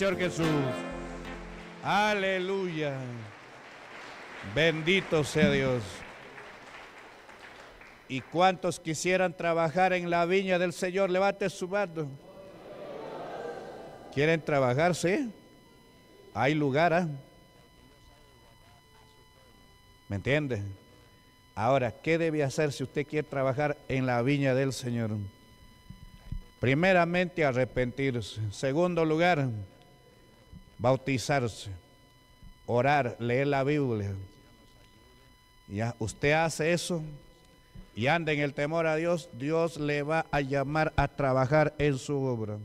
Señor Jesús. Aleluya. Bendito sea Dios. Y cuantos quisieran trabajar en la viña del Señor, levante su mano. ¿Quieren trabajar? Sí. Hay lugar. ¿ah? ¿Me entiende? Ahora, ¿qué debe hacer si usted quiere trabajar en la viña del Señor? Primeramente, arrepentirse. Segundo lugar, bautizarse, orar, leer la Biblia. Ya usted hace eso y anda en el temor a Dios, Dios le va a llamar a trabajar en su obra.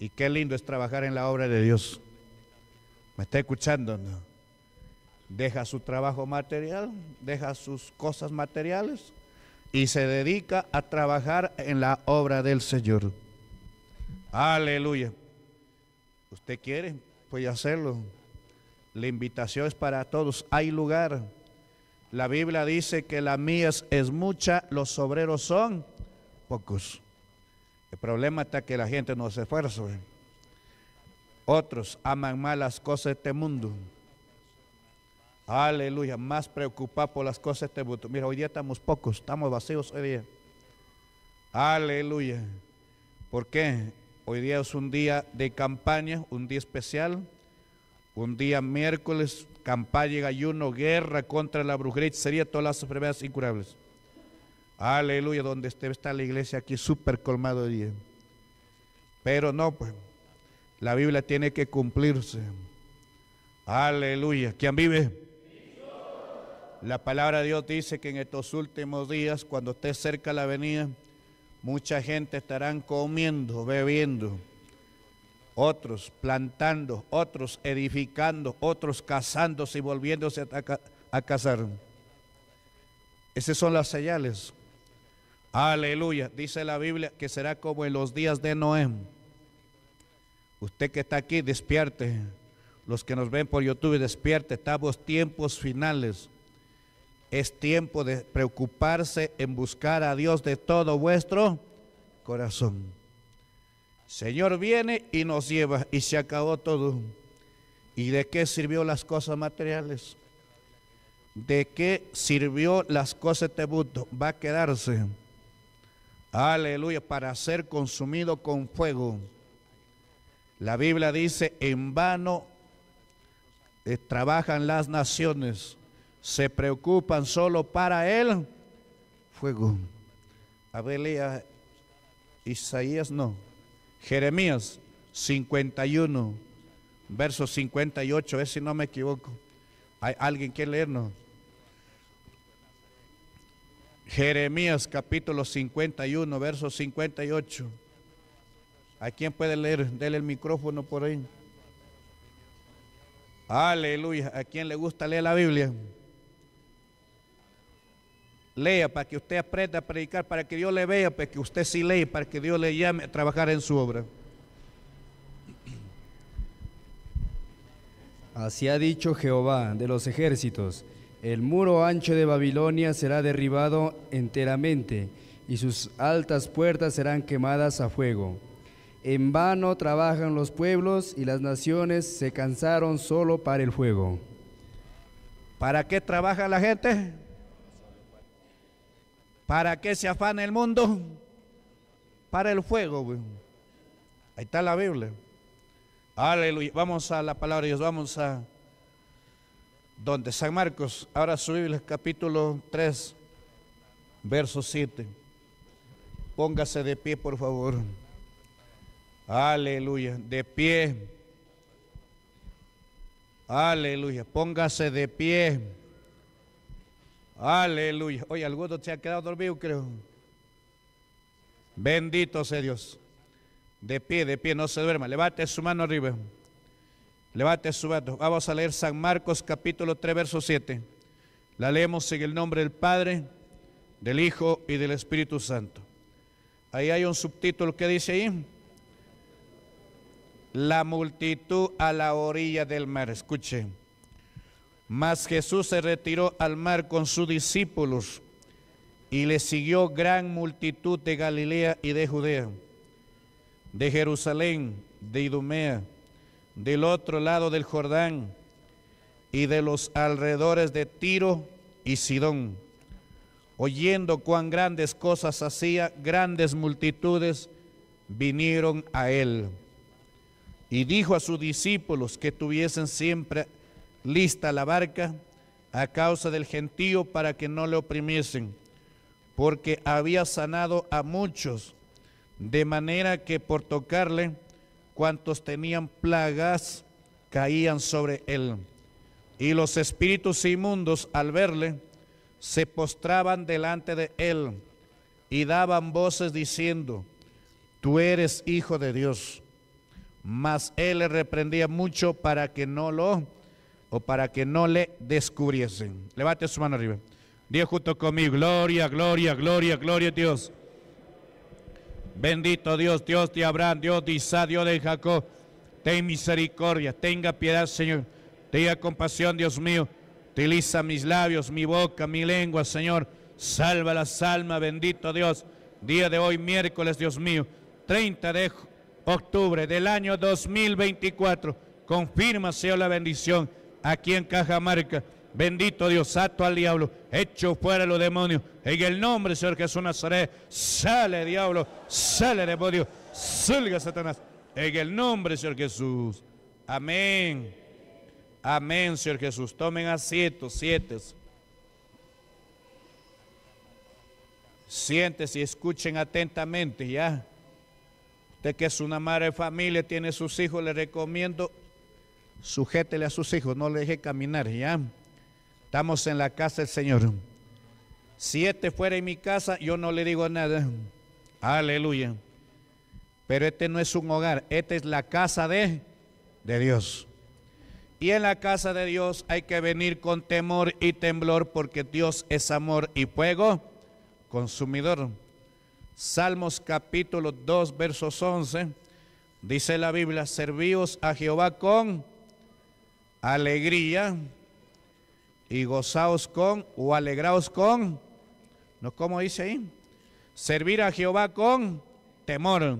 Y qué lindo es trabajar en la obra de Dios. ¿Me está escuchando? Deja su trabajo material, deja sus cosas materiales y se dedica a trabajar en la obra del Señor. Aleluya. Usted quiere, puede hacerlo. La invitación es para todos. Hay lugar. La Biblia dice que la mía es mucha, los obreros son pocos. El problema está que la gente no se esfuerza. Otros aman más las cosas de este mundo. Aleluya, más preocupados por las cosas de este mundo. Mira, hoy día estamos pocos, estamos vacíos hoy día. Aleluya. ¿Por qué? Hoy día es un día de campaña, un día especial, un día miércoles, campaña, ayuno, guerra contra la brujería, sería todas las enfermedades incurables. Aleluya, donde está la iglesia aquí súper colmado hoy día. Pero no, pues, la Biblia tiene que cumplirse. Aleluya. ¿Quién vive? La palabra de Dios dice que en estos últimos días, cuando esté cerca la venida, Mucha gente estarán comiendo, bebiendo, otros plantando, otros edificando, otros cazándose y volviéndose a, cazar, casar. Esas son las señales. Aleluya. Dice la Biblia que será como en los días de Noé. Usted que está aquí, despierte. Los que nos ven por YouTube, despierte. Estamos tiempos finales. Es tiempo de preocuparse en buscar a Dios de todo vuestro corazón. Señor viene y nos lleva y se acabó todo. ¿Y de qué sirvió las cosas materiales? ¿De qué sirvió las cosas de Va a quedarse. Aleluya, para ser consumido con fuego. La Biblia dice, en vano eh, trabajan las naciones se preocupan solo para el fuego. leía, Isaías no. Jeremías 51, verso 58, si no me equivoco. ¿Hay alguien que leernos? Jeremías capítulo 51, verso 58. ¿A quién puede leer? Dele el micrófono por ahí. Aleluya. ¿A quién le gusta leer la Biblia? Lea para que usted aprenda a predicar, para que Dios le vea, para que usted sí lee, para que Dios le llame a trabajar en su obra. Así ha dicho Jehová de los ejércitos, el muro ancho de Babilonia será derribado enteramente y sus altas puertas serán quemadas a fuego. En vano trabajan los pueblos y las naciones se cansaron solo para el fuego. ¿Para qué trabaja la gente? ¿Para qué se afana el mundo? Para el fuego. Ahí está la Biblia. Aleluya. Vamos a la palabra de Dios. Vamos a donde San Marcos. Ahora su Biblia, capítulo 3, verso 7. Póngase de pie, por favor. Aleluya. De pie. Aleluya. Póngase de pie. Aleluya. Oye, alguno se ha quedado dormido, creo. Bendito sea Dios. De pie, de pie, no se duerma. Levante su mano arriba. Levante su mano. Vamos a leer San Marcos capítulo 3, verso 7. La leemos en el nombre del Padre, del Hijo y del Espíritu Santo. Ahí hay un subtítulo que dice ahí. La multitud a la orilla del mar. Escuchen. Mas Jesús se retiró al mar con sus discípulos y le siguió gran multitud de Galilea y de Judea, de Jerusalén, de Idumea, del otro lado del Jordán y de los alrededores de Tiro y Sidón. Oyendo cuán grandes cosas hacía, grandes multitudes vinieron a él. Y dijo a sus discípulos que tuviesen siempre lista la barca a causa del gentío para que no le oprimiesen, porque había sanado a muchos, de manera que por tocarle cuantos tenían plagas caían sobre él. Y los espíritus inmundos al verle se postraban delante de él y daban voces diciendo, tú eres hijo de Dios. Mas él le reprendía mucho para que no lo o para que no le descubriesen. Levante su mano arriba. Dios junto conmigo. Gloria, gloria, gloria, gloria a Dios. Bendito Dios, Dios de Abraham, Dios de Isaac, Dios de Jacob. Ten misericordia, tenga piedad, Señor. Tenga compasión, Dios mío. Utiliza mis labios, mi boca, mi lengua, Señor. Salva las almas, bendito Dios. Día de hoy, miércoles, Dios mío. 30 de octubre del año 2024. Confirma, Señor, la bendición aquí en Cajamarca. Bendito Dios, sato al diablo, hecho fuera los demonios. En el nombre, Señor Jesús Nazaret, sale diablo, sale demonio, salga Satanás. En el nombre, Señor Jesús. Amén. Amén, Señor Jesús. Tomen asiento, siete. Siéntese y escuchen atentamente, ¿ya? Usted que es una madre de familia, tiene sus hijos, le recomiendo sujétele a sus hijos, no le deje caminar, ¿ya? Estamos en la casa del Señor. Si este fuera en mi casa, yo no le digo nada. Aleluya. Pero este no es un hogar, esta es la casa de, de Dios. Y en la casa de Dios hay que venir con temor y temblor porque Dios es amor y fuego consumidor. Salmos capítulo 2, versos 11. Dice la Biblia, servíos a Jehová con alegría y gozaos con o alegraos con, ¿no? ¿Cómo dice ahí? Servir a Jehová con temor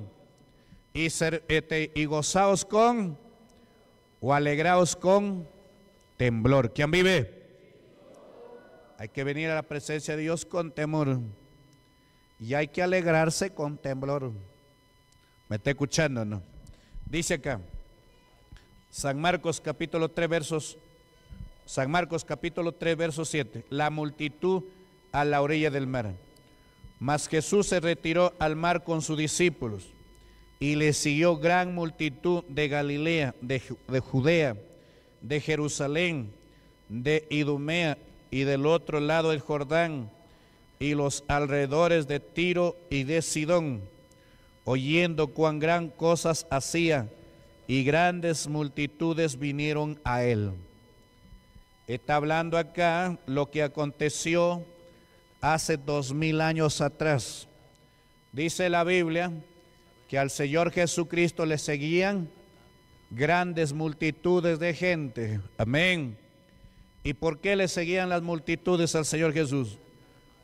y, ser, este, y gozaos con o alegraos con temblor. ¿Quién vive? Hay que venir a la presencia de Dios con temor y hay que alegrarse con temblor. ¿Me está escuchando, no? Dice acá. San Marcos capítulo 3 versos San Marcos capítulo 3 versos 7, la multitud a la orilla del mar. Mas Jesús se retiró al mar con sus discípulos y le siguió gran multitud de Galilea, de, de Judea, de Jerusalén, de Idumea y del otro lado del Jordán y los alrededores de Tiro y de Sidón, oyendo cuán gran cosas hacía y grandes multitudes vinieron a él. Está hablando acá lo que aconteció hace dos mil años atrás. Dice la Biblia que al Señor Jesucristo le seguían grandes multitudes de gente. Amén. ¿Y por qué le seguían las multitudes al Señor Jesús?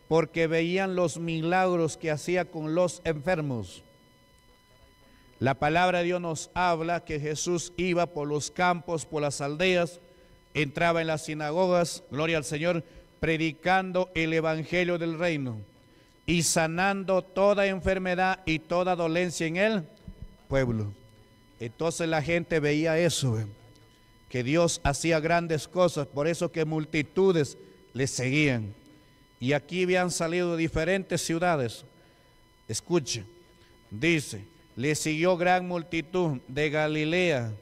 Porque veían los milagros que hacía con los enfermos. La palabra de Dios nos habla que Jesús iba por los campos, por las aldeas, entraba en las sinagogas, gloria al Señor, predicando el Evangelio del reino y sanando toda enfermedad y toda dolencia en el pueblo. Entonces la gente veía eso, que Dios hacía grandes cosas, por eso que multitudes le seguían. Y aquí habían salido diferentes ciudades. Escuche, dice, le siguió gran multitud de Galilea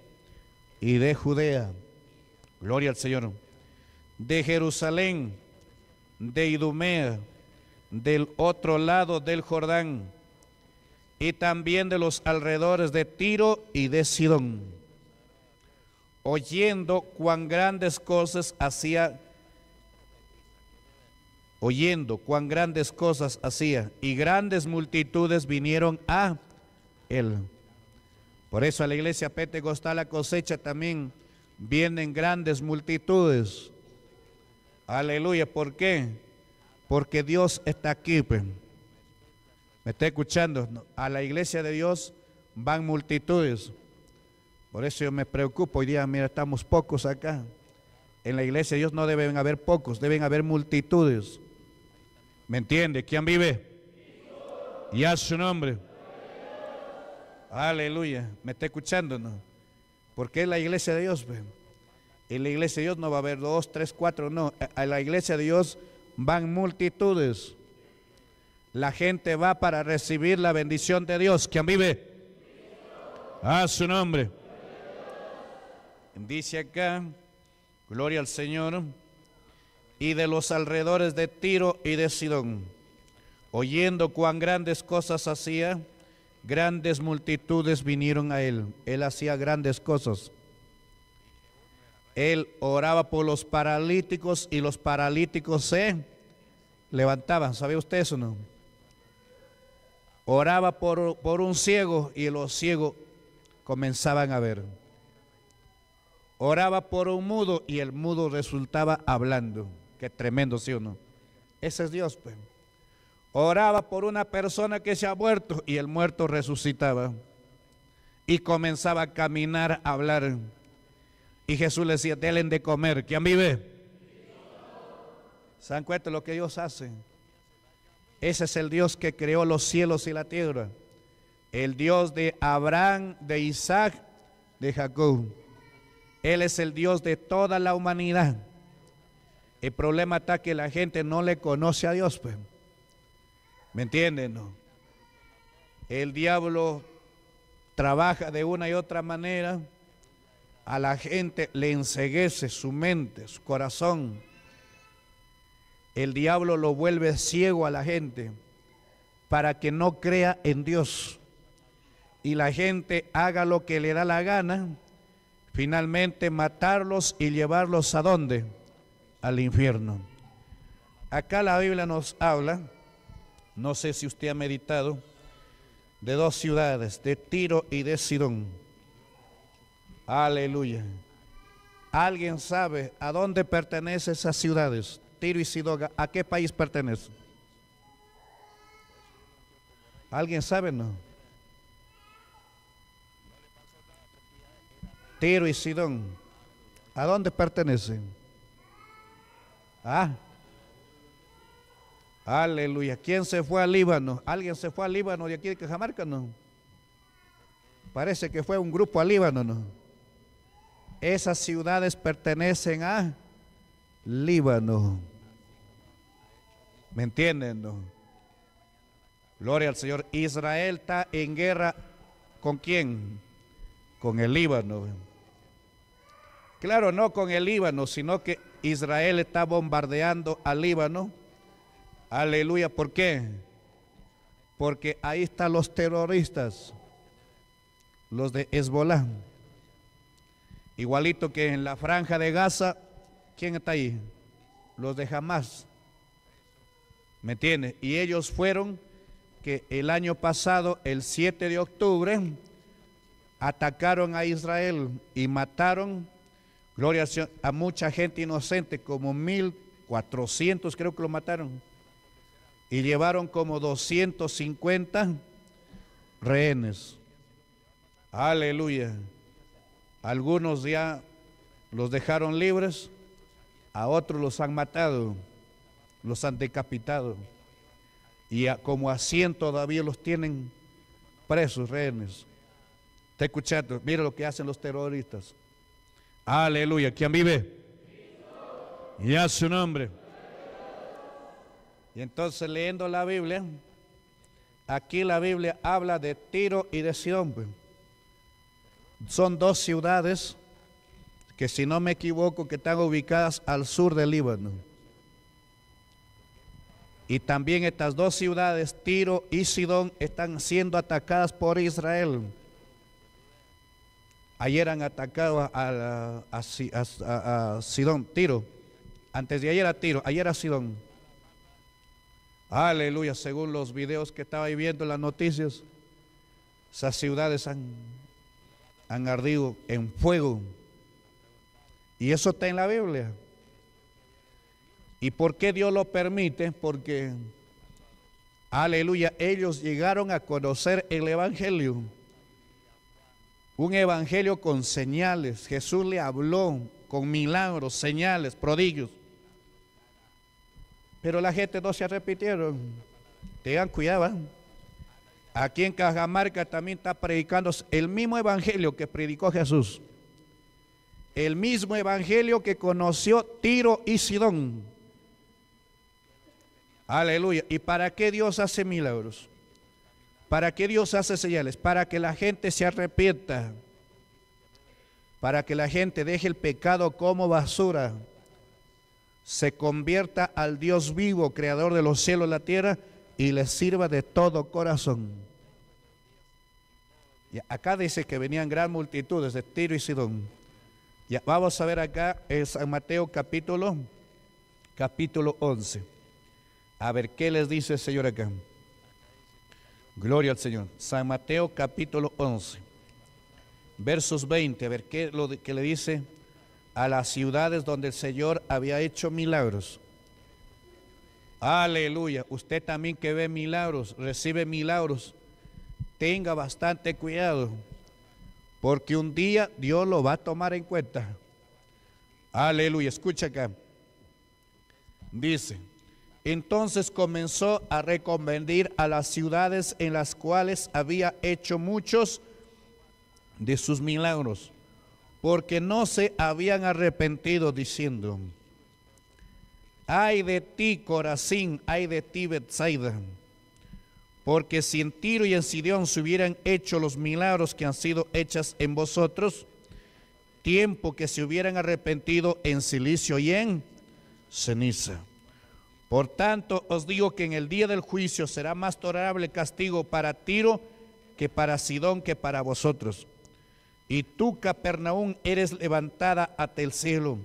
y de Judea. Gloria al Señor. De Jerusalén, de Idumea, del otro lado del Jordán, y también de los alrededores de Tiro y de Sidón, oyendo cuán grandes cosas hacía, oyendo cuán grandes cosas hacía, y grandes multitudes vinieron a él. Por eso a la iglesia pentecostal la cosecha también vienen grandes multitudes. Aleluya, ¿por qué? Porque Dios está aquí. ¿Me está escuchando? A la iglesia de Dios van multitudes. Por eso yo me preocupo hoy día, mira, estamos pocos acá. En la iglesia de Dios no deben haber pocos, deben haber multitudes. ¿Me entiende? ¿Quién vive? Y a su nombre. Aleluya. ¿Me está escuchando? No? Porque es la iglesia de Dios. Ve. En la iglesia de Dios no va a haber dos, tres, cuatro, no. A la iglesia de Dios van multitudes. La gente va para recibir la bendición de Dios. ¿Quién vive? A su nombre. Dice acá, gloria al Señor, y de los alrededores de Tiro y de Sidón, oyendo cuán grandes cosas hacía, Grandes multitudes vinieron a él. Él hacía grandes cosas. Él oraba por los paralíticos y los paralíticos se levantaban. ¿Sabía usted eso no? Oraba por, por un ciego y los ciegos comenzaban a ver. Oraba por un mudo y el mudo resultaba hablando. Qué tremendo, ¿sí o no? Ese es Dios, pues oraba por una persona que se ha muerto y el muerto resucitaba y comenzaba a caminar, a hablar. Y Jesús le decía, delen de comer, ¿quién vive? ¿Se dan cuenta lo que Dios hace? Ese es el Dios que creó los cielos y la tierra. El Dios de Abraham, de Isaac, de Jacob. Él es el Dios de toda la humanidad. El problema está que la gente no le conoce a Dios. Pues. ¿Me entienden? El diablo trabaja de una y otra manera. A la gente le enseguece su mente, su corazón. El diablo lo vuelve ciego a la gente para que no crea en Dios. Y la gente haga lo que le da la gana. Finalmente matarlos y llevarlos a dónde? Al infierno. Acá la Biblia nos habla no sé si usted ha meditado, de dos ciudades, de Tiro y de Sidón. Aleluya. ¿Alguien sabe a dónde pertenecen esas ciudades? Tiro y Sidón, ¿a qué país pertenecen? ¿Alguien sabe no? Tiro y Sidón, ¿a dónde pertenecen? Ah, Aleluya. ¿Quién se fue al Líbano? ¿Alguien se fue al Líbano de aquí de Cajamarca? No. Parece que fue un grupo al Líbano, ¿no? Esas ciudades pertenecen a Líbano. ¿Me entienden? No? Gloria al Señor. Israel está en guerra con quién? Con el Líbano. Claro, no con el Líbano, sino que Israel está bombardeando al Líbano Aleluya, ¿por qué? Porque ahí están los terroristas, los de Hezbollah. Igualito que en la franja de Gaza, ¿quién está ahí? Los de Hamas. ¿Me entiendes? Y ellos fueron que el año pasado, el 7 de octubre, atacaron a Israel y mataron, gloria a mucha gente inocente, como 1.400 creo que lo mataron y llevaron como 250 rehenes. Aleluya. Algunos ya los dejaron libres, a otros los han matado, los han decapitado. Y como a 100 todavía los tienen presos, rehenes. Te escuchando, mira lo que hacen los terroristas. Aleluya, ¿quién vive? Y a su nombre. Y entonces leyendo la Biblia, aquí la Biblia habla de Tiro y de Sidón. Pues. Son dos ciudades que si no me equivoco que están ubicadas al sur del Líbano. Y también estas dos ciudades, Tiro y Sidón, están siendo atacadas por Israel. Ayer han atacado a, Sidón, Tiro. Antes de ayer a Tiro, ayer a Sidón. Aleluya, según los videos que estaba viendo en las noticias, esas ciudades han, han ardido en fuego. Y eso está en la Biblia. ¿Y por qué Dios lo permite? Porque, aleluya, ellos llegaron a conocer el Evangelio. Un evangelio con señales. Jesús le habló con milagros, señales, prodigios. Pero la gente no se arrepintieron. Tengan cuidado. ¿eh? Aquí en Cajamarca también está predicando el mismo evangelio que predicó Jesús. El mismo evangelio que conoció Tiro y Sidón. Aleluya. ¿Y para qué Dios hace milagros? ¿Para qué Dios hace señales? Para que la gente se arrepienta. Para que la gente deje el pecado como basura se convierta al Dios vivo, creador de los cielos y la tierra, y le sirva de todo corazón. Y acá dice que venían gran multitudes de Tiro y Sidón. Ya, vamos a ver acá en San Mateo capítulo, capítulo 11. A ver qué les dice el Señor acá. Gloria al Señor. San Mateo capítulo 11, versos 20. A ver qué, lo que le dice a las ciudades donde el Señor había hecho milagros. Aleluya. Usted también que ve milagros, recibe milagros, tenga bastante cuidado, porque un día Dios lo va a tomar en cuenta. Aleluya. Escucha acá. Dice, entonces comenzó a recomendar a las ciudades en las cuales había hecho muchos de sus milagros porque no se habían arrepentido diciendo, ay de ti Corazín, ay de ti Bethsaida, porque si en Tiro y en Sidón se hubieran hecho los milagros que han sido hechas en vosotros, tiempo que se hubieran arrepentido en silicio y en ceniza. Por tanto, os digo que en el día del juicio será más tolerable castigo para Tiro que para Sidón que para vosotros. Y tú, Capernaum, eres levantada hasta el cielo,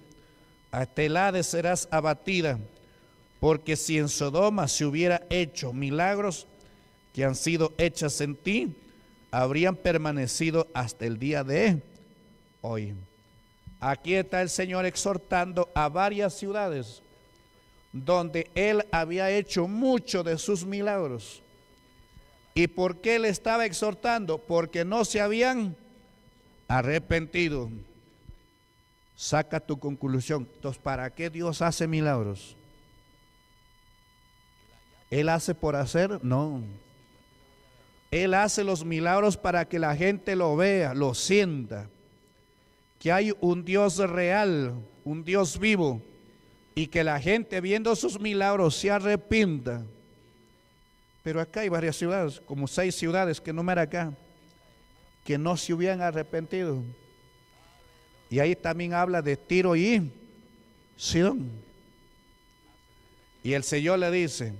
hasta el Hades serás abatida, porque si en Sodoma se hubiera hecho milagros que han sido hechas en ti, habrían permanecido hasta el día de hoy. Aquí está el Señor exhortando a varias ciudades donde Él había hecho mucho de sus milagros. ¿Y por qué le estaba exhortando? Porque no se habían arrepentido, saca tu conclusión. Entonces, ¿para qué Dios hace milagros? ¿Él hace por hacer? No. Él hace los milagros para que la gente lo vea, lo sienta. Que hay un Dios real, un Dios vivo. Y que la gente viendo sus milagros se arrepienta. Pero acá hay varias ciudades, como seis ciudades que no me acá que no se hubieran arrepentido. Y ahí también habla de Tiro y Sidón. Y el Señor le dice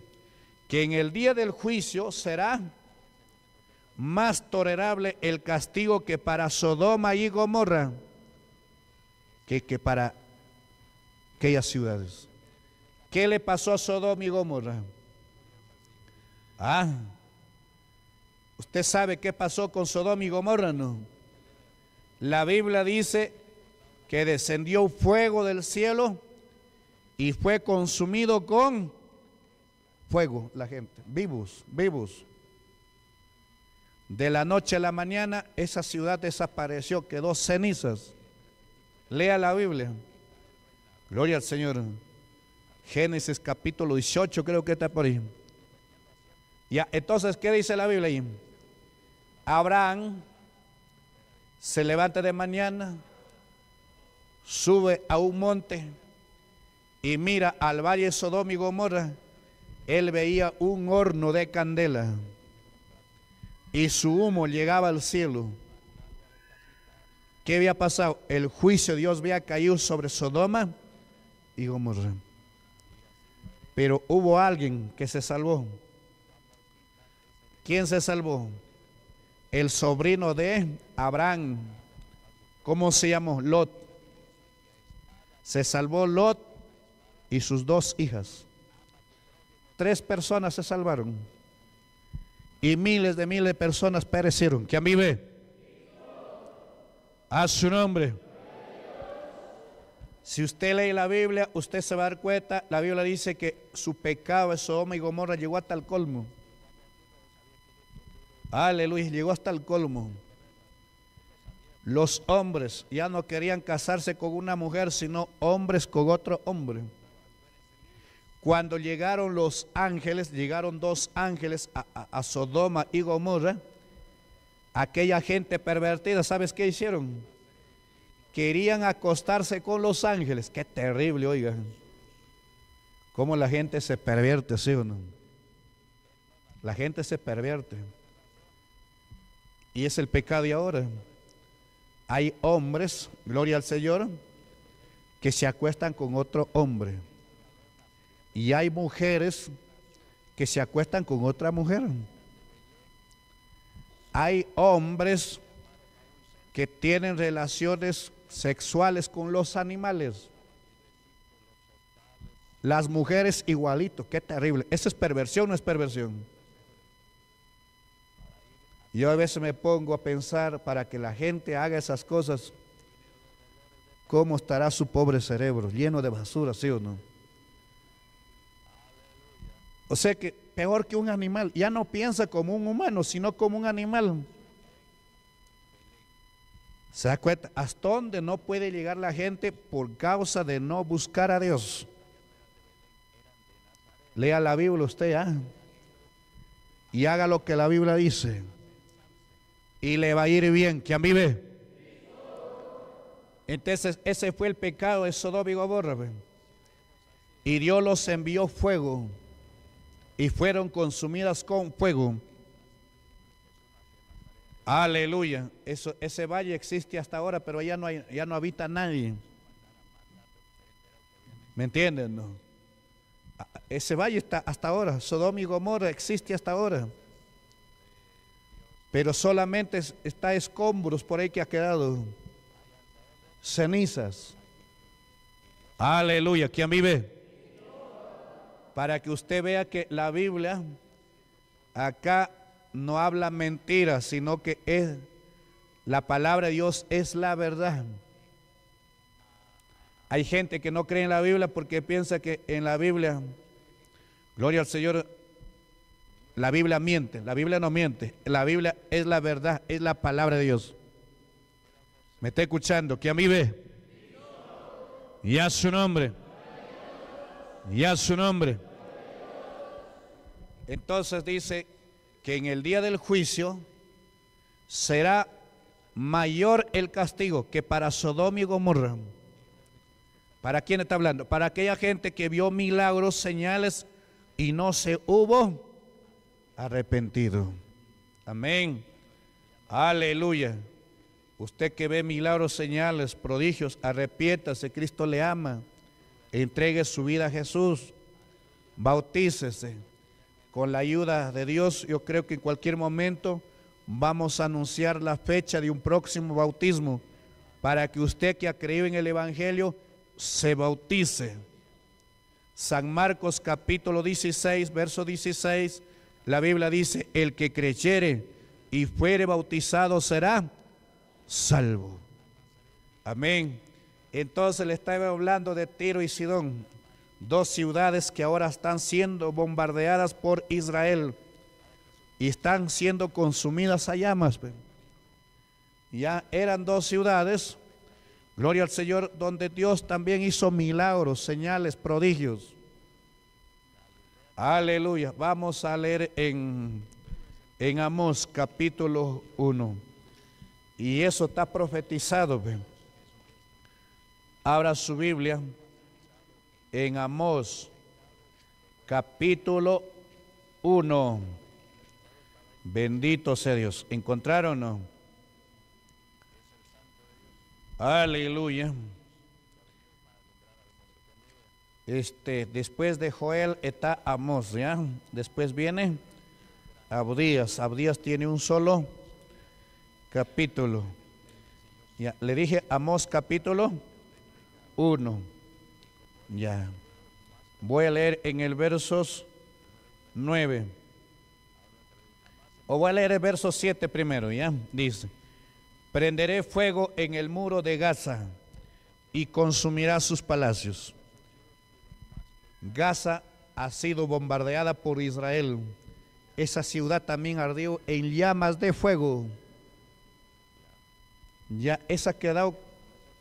que en el día del juicio será más tolerable el castigo que para Sodoma y Gomorra que, que para aquellas ciudades. ¿Qué le pasó a Sodoma y Gomorra? Ah, Usted sabe qué pasó con Sodoma y Gomorra, La Biblia dice que descendió fuego del cielo y fue consumido con fuego la gente, vivos, vivos. De la noche a la mañana esa ciudad desapareció, quedó cenizas. Lea la Biblia. Gloria al Señor. Génesis capítulo 18 creo que está por ahí. Ya, entonces, ¿qué dice la Biblia ahí? Abraham se levanta de mañana, sube a un monte y mira al valle de Sodoma y Gomorra. Él veía un horno de candela y su humo llegaba al cielo. ¿Qué había pasado? El juicio de Dios había caído sobre Sodoma y Gomorra. Pero hubo alguien que se salvó. ¿Quién se salvó? el sobrino de Abraham. ¿Cómo se llamó? Lot. Se salvó Lot y sus dos hijas. Tres personas se salvaron. Y miles de miles de personas perecieron. ¿Quién vive? A su nombre. Si usted lee la Biblia, usted se va a dar cuenta. La Biblia dice que su pecado, homo y Gomorra, llegó hasta el colmo. Aleluya, llegó hasta el colmo. Los hombres ya no querían casarse con una mujer, sino hombres con otro hombre. Cuando llegaron los ángeles, llegaron dos ángeles a, Sodoma y Gomorra, aquella gente pervertida, ¿sabes qué hicieron? Querían acostarse con los ángeles. Qué terrible, oigan. Cómo la gente se pervierte, ¿sí o no? La gente se pervierte. Y es el pecado de ahora. Hay hombres, gloria al Señor, que se acuestan con otro hombre. Y hay mujeres que se acuestan con otra mujer. Hay hombres que tienen relaciones sexuales con los animales. Las mujeres igualito, qué terrible. ¿Eso es perversión o no es perversión? Yo a veces me pongo a pensar para que la gente haga esas cosas, ¿cómo estará su pobre cerebro? Lleno de basura, ¿sí o no? O sea que peor que un animal, ya no piensa como un humano, sino como un animal. ¿Se da cuenta? Hasta dónde no puede llegar la gente por causa de no buscar a Dios. Lea la Biblia usted, ¿ah? Y haga lo que la Biblia dice y le va a ir bien. ¿Quién vive? Entonces ese fue el pecado de Sodoma y Gomorra. Pues. Y Dios los envió fuego y fueron consumidas con fuego. Aleluya. Eso, ese valle existe hasta ahora, pero allá no, hay, ya no habita nadie. ¿Me entienden? Ese valle está hasta ahora. Sodoma y Gomorra existe hasta ahora pero solamente está escombros por ahí que ha quedado, cenizas. Aleluya, ¿quién vive? Para que usted vea que la Biblia acá no habla mentiras, sino que es la palabra de Dios es la verdad. Hay gente que no cree en la Biblia porque piensa que en la Biblia, gloria al Señor, la Biblia miente, la Biblia no miente, la Biblia es la verdad, es la palabra de Dios. ¿Me está escuchando? ¿Que a mí ve? Y a su nombre. Y a su nombre. Entonces dice que en el día del juicio será mayor el castigo que para Sodoma y Gomorra. ¿Para quién está hablando? Para aquella gente que vio milagros, señales y no se hubo arrepentido. Amén. Aleluya. Usted que ve milagros, señales, prodigios, arrepiéntase, Cristo le ama. Entregue su vida a Jesús. Bautícese. Con la ayuda de Dios, yo creo que en cualquier momento vamos a anunciar la fecha de un próximo bautismo para que usted que ha creído en el Evangelio se bautice. San Marcos capítulo 16, verso 16 la Biblia dice, el que creyere y fuere bautizado será salvo. Amén. Entonces le estaba hablando de Tiro y Sidón, dos ciudades que ahora están siendo bombardeadas por Israel y están siendo consumidas a llamas. Ya eran dos ciudades, gloria al Señor, donde Dios también hizo milagros, señales, prodigios. Aleluya. Vamos a leer en, en Amós capítulo 1. Y eso está profetizado. Abra su Biblia en Amós capítulo 1. Bendito sea Dios. ¿Encontraron o no? Aleluya. Este, después de Joel está Amos, ¿ya? Después viene Abdías. Abdías tiene un solo capítulo. Ya, le dije Amos capítulo 1. Ya. Voy a leer en el versos 9. O voy a leer el verso 7 primero, ¿ya? Dice, prenderé fuego en el muro de Gaza y consumirá sus palacios. Gaza ha sido bombardeada por Israel. Esa ciudad también ardió en llamas de fuego. Ya esa ha quedado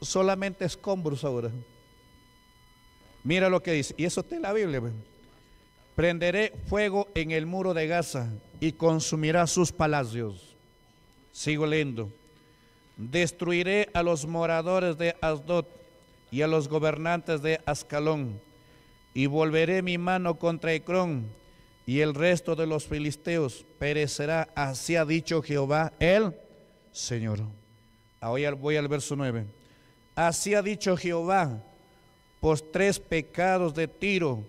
solamente escombros ahora. Mira lo que dice. Y eso está en la Biblia. Pues. Prenderé fuego en el muro de Gaza y consumirá sus palacios. Sigo leyendo. Destruiré a los moradores de Asdod y a los gobernantes de Ascalón y volveré mi mano contra Ecrón y el resto de los filisteos perecerá, así ha dicho Jehová el Señor. Ahora voy al verso 9. Así ha dicho Jehová por tres pecados de Tiro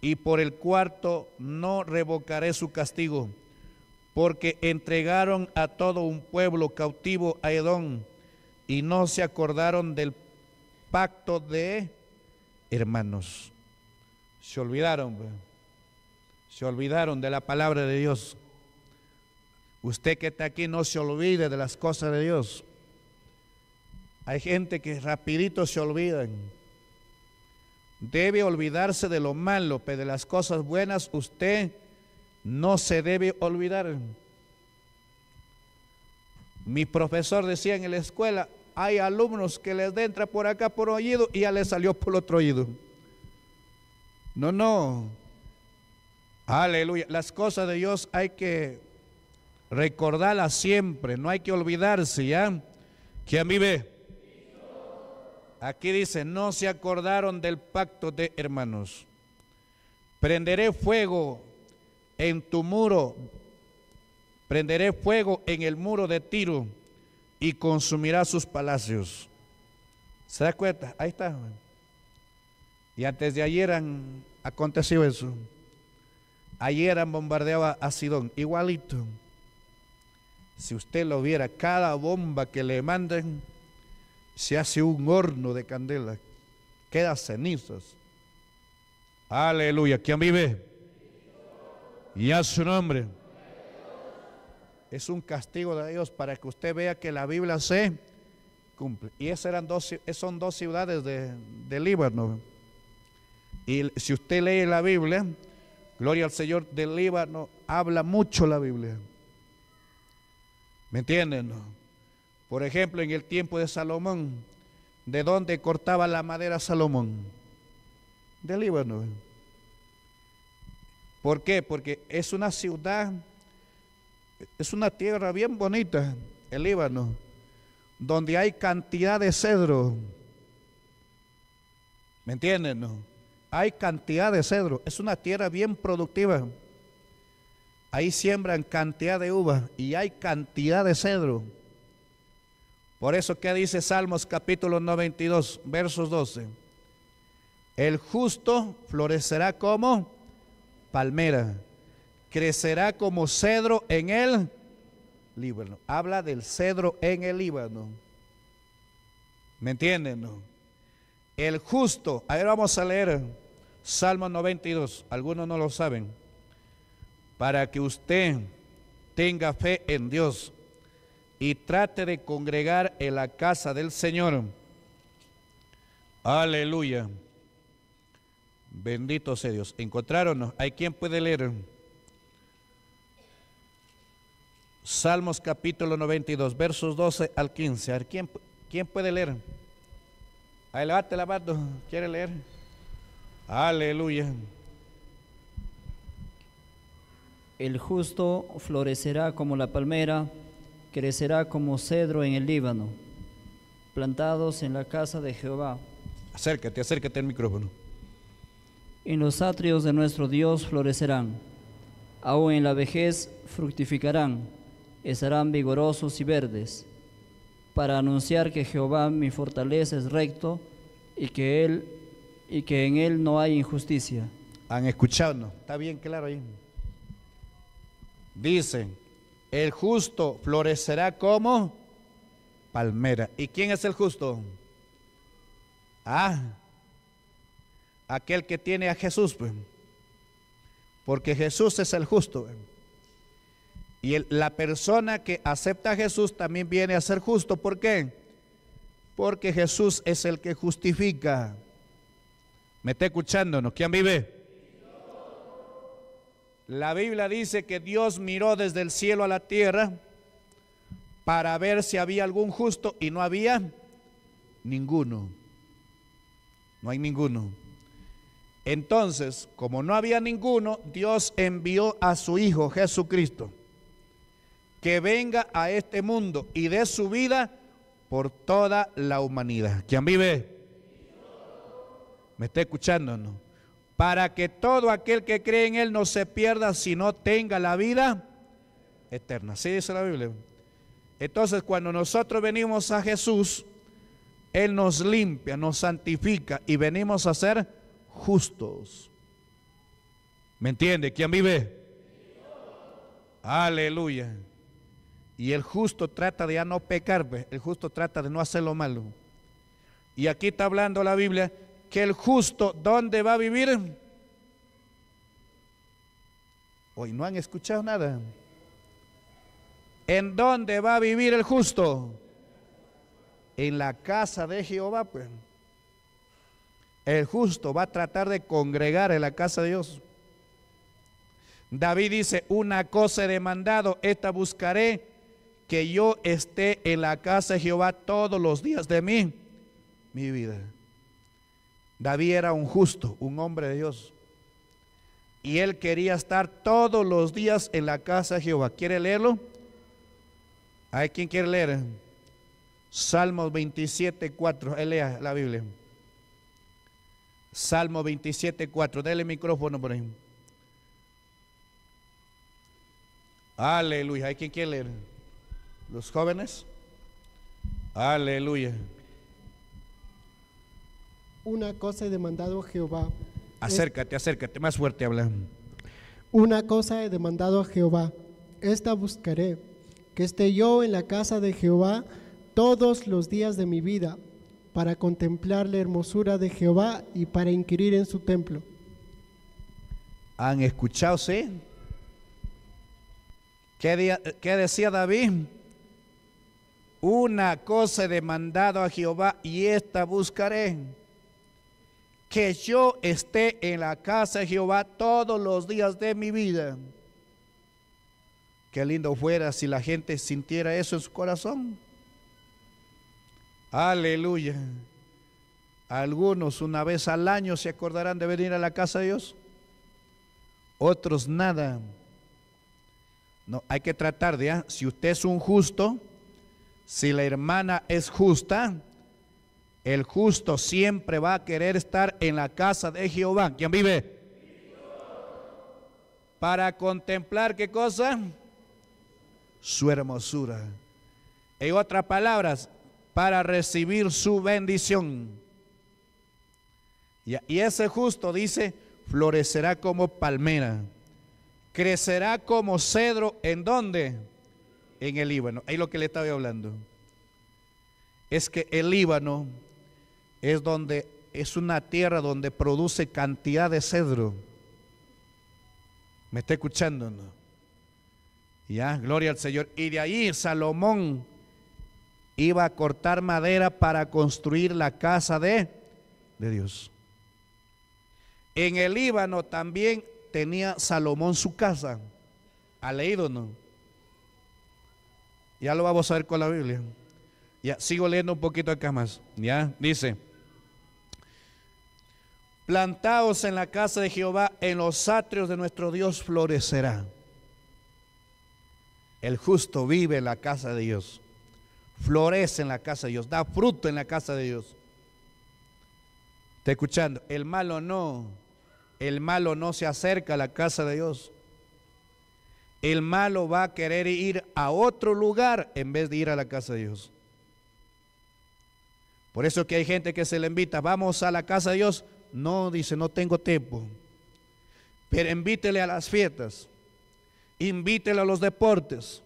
y por el cuarto no revocaré su castigo, porque entregaron a todo un pueblo cautivo a Edom y no se acordaron del pacto de hermanos. Se olvidaron, pues. se olvidaron de la palabra de Dios. Usted que está aquí no se olvide de las cosas de Dios. Hay gente que rapidito se olvidan. Debe olvidarse de lo malo, pero pues, de las cosas buenas usted no se debe olvidar. Mi profesor decía en la escuela, hay alumnos que les entra por acá por oído y ya les salió por otro oído. No, no. Aleluya. Las cosas de Dios hay que recordarlas siempre, no hay que olvidarse, ¿ya? mí vive? Aquí dice, no se acordaron del pacto de hermanos. Prenderé fuego en tu muro, prenderé fuego en el muro de Tiro y consumirá sus palacios. ¿Se da cuenta? Ahí está. Y antes de ayer han acontecido eso. Ayer han bombardeado a Sidón, igualito. Si usted lo viera, cada bomba que le manden se hace un horno de candela, queda cenizas. Aleluya, ¿quién vive? Y a su nombre. Es un castigo de Dios para que usted vea que la Biblia se cumple. Y esas eran dos, son dos ciudades de, de Líbano. Y si usted lee la Biblia, gloria al Señor del Líbano, habla mucho la Biblia. ¿Me entienden? Por ejemplo, en el tiempo de Salomón, ¿de dónde cortaba la madera Salomón? Del Líbano. ¿Por qué? Porque es una ciudad, es una tierra bien bonita, el Líbano, donde hay cantidad de cedro. ¿Me entienden? hay cantidad de cedro, es una tierra bien productiva. Ahí siembran cantidad de uva y hay cantidad de cedro. Por eso que dice Salmos capítulo 92, versos 12. El justo florecerá como palmera, crecerá como cedro en el Líbano. Habla del cedro en el Líbano. ¿Me entienden? El justo, ahí vamos a leer Salmo 92, algunos no lo saben, para que usted tenga fe en Dios y trate de congregar en la casa del Señor. Aleluya. Bendito sea Dios. Encontraron, hay quien puede leer. Salmos capítulo 92, versos 12 al 15. A ¿quién, puede leer? Adelante, mano. ¿quiere leer? Aleluya. El justo florecerá como la palmera, crecerá como cedro en el Líbano, plantados en la casa de Jehová. Acércate, acércate al micrófono. En los atrios de nuestro Dios florecerán, aún en la vejez fructificarán, estarán vigorosos y verdes, para anunciar que Jehová mi fortaleza es recto y que Él y que en él no hay injusticia. Han escuchado, está bien claro ahí. Dice, el justo florecerá como palmera. ¿Y quién es el justo? Ah, aquel que tiene a Jesús, pues. porque Jesús es el justo. Pues. Y la persona que acepta a Jesús también viene a ser justo. ¿Por qué? Porque Jesús es el que justifica. ¿Me está escuchándonos? ¿Quién vive? La Biblia dice que Dios miró desde el cielo a la tierra para ver si había algún justo y no había ninguno. No hay ninguno. Entonces, como no había ninguno, Dios envió a su Hijo Jesucristo que venga a este mundo y dé su vida por toda la humanidad. ¿Quién vive? ¿Me está escuchando Para que todo aquel que cree en Él no se pierda, si no tenga la vida eterna. Así dice la Biblia. Entonces, cuando nosotros venimos a Jesús, Él nos limpia, nos santifica y venimos a ser justos. ¿Me entiende? ¿Quién vive? Aleluya. Y el justo trata de ya no pecar, pues. el justo trata de no hacer lo malo. Y aquí está hablando la Biblia que el justo, ¿dónde va a vivir? Hoy no han escuchado nada. ¿En dónde va a vivir el justo? En la casa de Jehová, pues. El justo va a tratar de congregar en la casa de Dios. David dice, una cosa he demandado, esta buscaré, que yo esté en la casa de Jehová todos los días de mí, mi vida. David era un justo, un hombre de Dios. Y él quería estar todos los días en la casa de Jehová. ¿Quiere leerlo? ¿Hay quien quiere leer? Salmo 27, 4. lea la Biblia. Salmo 27, 4. Dele el micrófono por ahí. Aleluya. ¿Hay quien quiere leer? Los jóvenes. Aleluya. Una cosa he demandado a Jehová. Acércate, acércate, más fuerte habla. Una cosa he demandado a Jehová, esta buscaré, que esté yo en la casa de Jehová todos los días de mi vida, para contemplar la hermosura de Jehová y para inquirir en su templo. ¿Han escuchado, sí? ¿Qué, qué decía David? Una cosa he demandado a Jehová y esta buscaré que yo esté en la casa de Jehová todos los días de mi vida. Qué lindo fuera si la gente sintiera eso en su corazón. Aleluya. Algunos una vez al año se acordarán de venir a la casa de Dios. Otros nada. No, hay que tratar de, ¿ah? si usted es un justo, si la hermana es justa, el justo siempre va a querer estar en la casa de Jehová. ¿Quién vive? Para contemplar qué cosa? Su hermosura. En otras palabras, para recibir su bendición. Y ese justo dice, florecerá como palmera, crecerá como cedro, ¿en dónde? En el Líbano. Ahí lo que le estaba hablando. Es que el Líbano es donde es una tierra donde produce cantidad de cedro. ¿Me está escuchando? Ya, gloria al Señor. Y de ahí Salomón iba a cortar madera para construir la casa de, Dios. En el Líbano también tenía Salomón su casa. ¿Ha leído no? Ya lo vamos a ver con la Biblia. Ya, sigo leyendo un poquito acá más. Ya, dice. Plantaos en la casa de Jehová, en los atrios de nuestro Dios florecerá. El justo vive en la casa de Dios, florece en la casa de Dios, da fruto en la casa de Dios. Te escuchando, el malo no, el malo no se acerca a la casa de Dios. El malo va a querer ir a otro lugar en vez de ir a la casa de Dios. Por eso que hay gente que se le invita, vamos a la casa de Dios, no, dice, no tengo tiempo. Pero invítele a las fiestas, invítele a los deportes,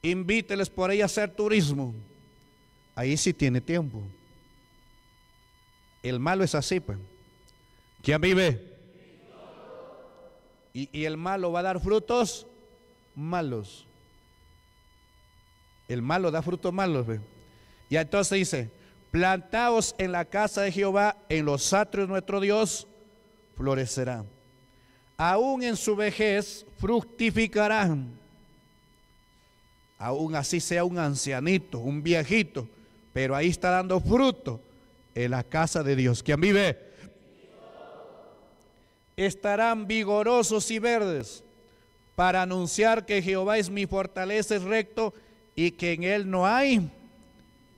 invíteles por ahí a hacer turismo. Ahí sí tiene tiempo. El malo es así, pues. ¿Quién vive? Y, el malo va a dar frutos malos. El malo da frutos malos, ve. Y entonces dice, Plantaos en la casa de Jehová, en los atrios nuestro Dios florecerá. Aún en su vejez fructificarán. Aún así sea un ancianito, un viejito, pero ahí está dando fruto en la casa de Dios. Quien vive estarán vigorosos y verdes para anunciar que Jehová es mi fortaleza, es recto y que en él no hay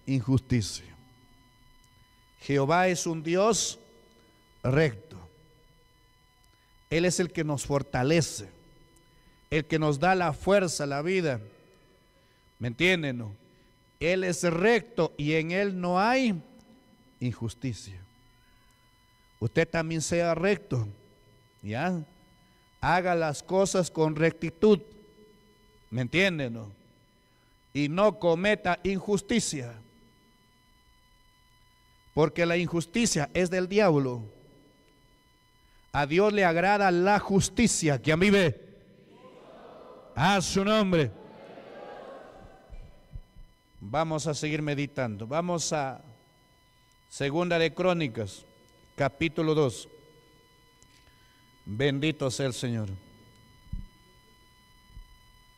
injusticia. Jehová es un Dios recto. Él es el que nos fortalece, el que nos da la fuerza, la vida. ¿Me entienden? Él es recto y en Él no hay injusticia. Usted también sea recto, ¿ya? Haga las cosas con rectitud, ¿me entienden? Y no cometa injusticia porque la injusticia es del diablo. A Dios le agrada la justicia. que a mí ve A su nombre. Vamos a seguir meditando. Vamos a Segunda de Crónicas, capítulo 2. Bendito sea el Señor.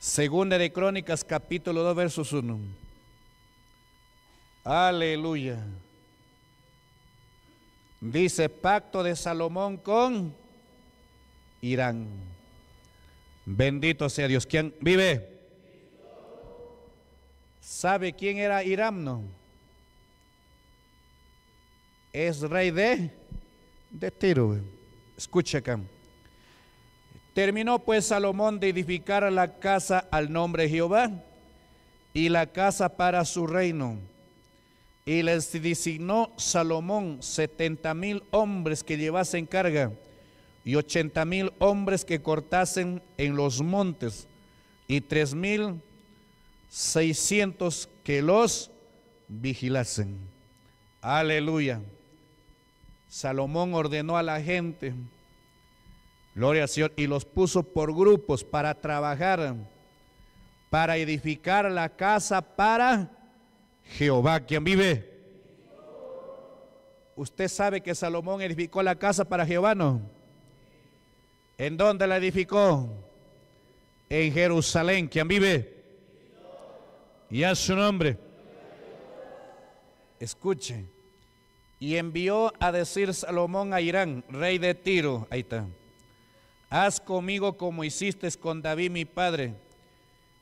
Segunda de Crónicas, capítulo 2, versos 1. Aleluya. Dice pacto de Salomón con Irán. Bendito sea Dios. ¿Quién vive? ¿Sabe quién era Irán? No? Es rey de, de Tiro. Escucha acá. Terminó pues Salomón de edificar la casa al nombre de Jehová y la casa para su reino y les designó Salomón setenta mil hombres que llevasen carga y ochenta mil hombres que cortasen en los montes y tres mil seiscientos que los vigilasen. Aleluya. Salomón ordenó a la gente, gloria al Señor, y los puso por grupos para trabajar, para edificar la casa, para Jehová, quien vive. Usted sabe que Salomón edificó la casa para Jehová, ¿no? ¿En dónde la edificó? En Jerusalén, quien vive. Y a su nombre. Escuche. Y envió a decir Salomón a Irán, rey de Tiro, ahí está, haz conmigo como hiciste con David mi padre,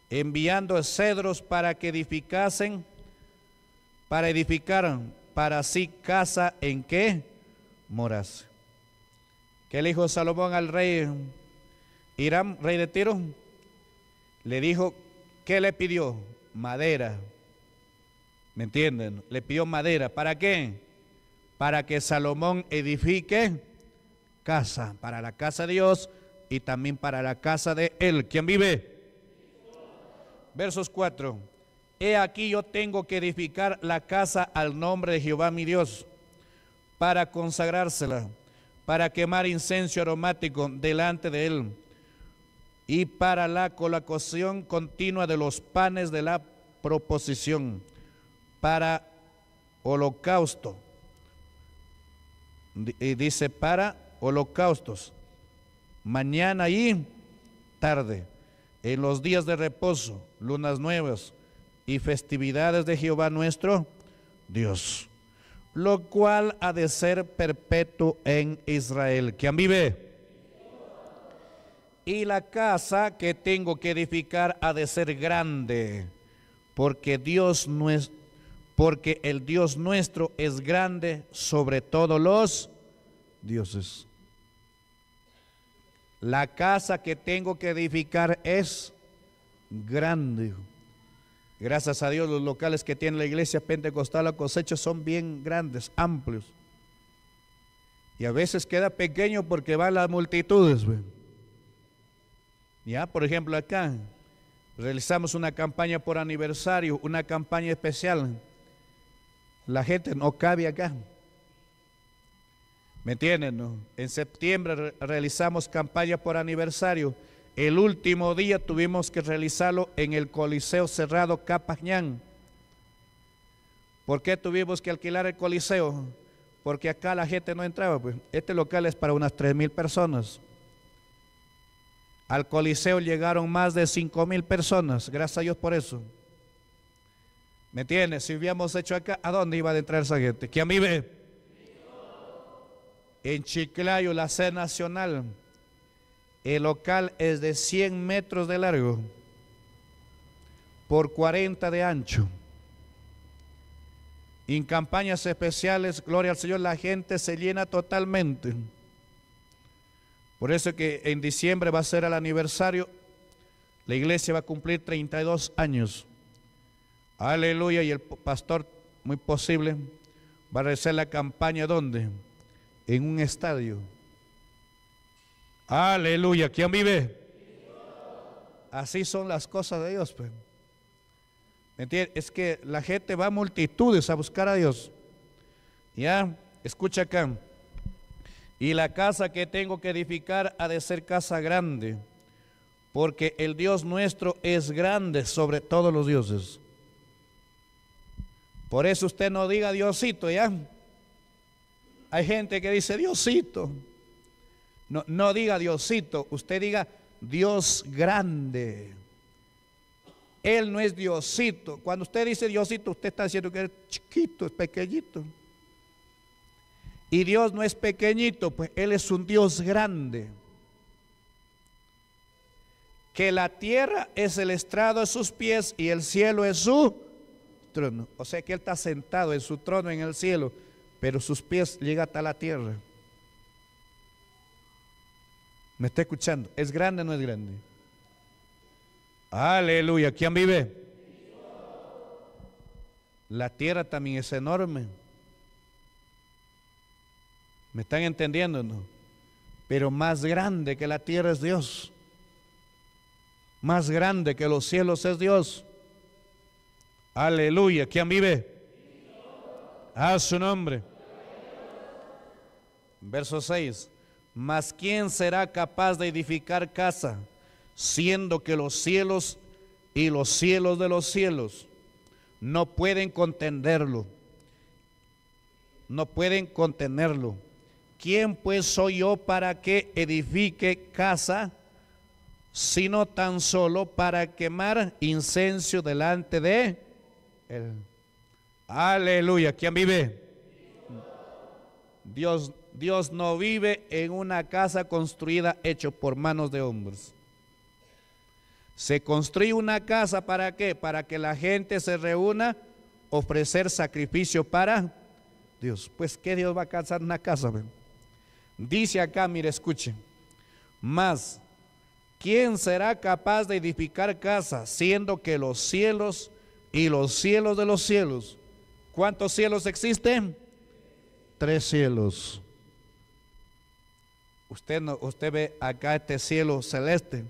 enviando cedros para que edificasen para edificar para sí casa en que moras. Que el hijo Salomón al rey Irán, rey de Tiro, le dijo, ¿qué le pidió? Madera. ¿Me entienden? Le pidió madera. ¿Para qué? Para que Salomón edifique casa, para la casa de Dios y también para la casa de él. ¿Quién vive? Versos 4. He aquí yo tengo que edificar la casa al nombre de Jehová mi Dios, para consagrársela, para quemar incenso aromático delante de él, y para la colocación continua de los panes de la proposición, para holocausto. Y dice para holocaustos, mañana y tarde, en los días de reposo, lunas nuevas, y festividades de Jehová nuestro Dios, lo cual ha de ser perpetuo en Israel. ¿Quién vive? Y la casa que tengo que edificar ha de ser grande, porque Dios no es, porque el Dios nuestro es grande sobre todos los dioses. La casa que tengo que edificar es grande. Gracias a Dios los locales que tiene la iglesia pentecostal, a cosecha son bien grandes, amplios. Y a veces queda pequeño porque van las multitudes. Ya, por ejemplo, acá realizamos una campaña por aniversario, una campaña especial. La gente no cabe acá. ¿Me entienden? En septiembre realizamos campaña por aniversario el último día tuvimos que realizarlo en el Coliseo Cerrado Capañán. ¿Por qué tuvimos que alquilar el Coliseo? Porque acá la gente no entraba. Pues. Este local es para unas mil personas. Al Coliseo llegaron más de mil personas. Gracias a Dios por eso. ¿Me entiendes? Si hubiéramos hecho acá, ¿a dónde iba a entrar esa gente? ¿Quién vive? En Chiclayo, la sede nacional. El local es de 100 metros de largo por 40 de ancho. En campañas especiales, gloria al Señor, la gente se llena totalmente. Por eso que en diciembre va a ser el aniversario, la iglesia va a cumplir 32 años. Aleluya, y el pastor, muy posible, va a realizar la campaña donde En un estadio. Aleluya. ¿Quién vive? Así son las cosas de Dios. Pues. ¿Me entiendes? Es que la gente va a multitudes a buscar a Dios. Ya, escucha acá. Y la casa que tengo que edificar ha de ser casa grande, porque el Dios nuestro es grande sobre todos los dioses. Por eso usted no diga Diosito, ¿ya? Hay gente que dice Diosito. No, diga Diosito, usted diga Dios grande. Él no es Diosito. Cuando usted dice Diosito, usted está diciendo que es chiquito, es pequeñito. Y Dios no es pequeñito, pues Él es un Dios grande. Que la tierra es el estrado de sus pies y el cielo es su trono. O sea que Él está sentado en su trono en el cielo, pero sus pies llegan hasta la tierra. ¿Me está escuchando? ¿Es grande o no es grande? Aleluya. ¿Quién vive? La tierra también es enorme. ¿Me están entendiendo? No? Pero más grande que la tierra es Dios. Más grande que los cielos es Dios. Aleluya. ¿Quién vive? A su nombre. Verso 6. Mas ¿quién será capaz de edificar casa, siendo que los cielos y los cielos de los cielos no pueden contenderlo. No pueden contenerlo. ¿Quién pues soy yo para que edifique casa, sino tan solo para quemar incenso delante de él? Aleluya. ¿Quién vive? Dios Dios no vive en una casa construida hecho por manos de hombres. Se construye una casa para qué? Para que la gente se reúna, ofrecer sacrificio para Dios. Pues ¿qué Dios va a casar una casa? Dice acá, mire, escuche. Más, ¿quién será capaz de edificar casa siendo que los cielos y los cielos de los cielos? ¿Cuántos cielos existen? Tres cielos. Usted, no, usted ve acá este cielo celeste.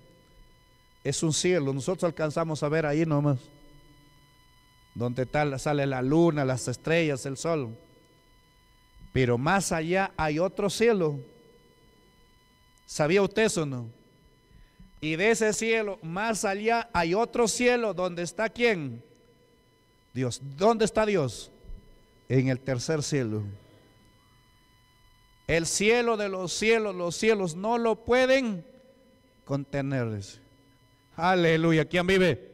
Es un cielo. Nosotros alcanzamos a ver ahí nomás. Donde sale la luna, las estrellas, el sol. Pero más allá hay otro cielo. ¿Sabía usted eso o no? Y de ese cielo, más allá hay otro cielo donde está quién? Dios. ¿Dónde está Dios? En el tercer cielo. El cielo de los cielos, los cielos no lo pueden contener. Aleluya. ¿Quién vive?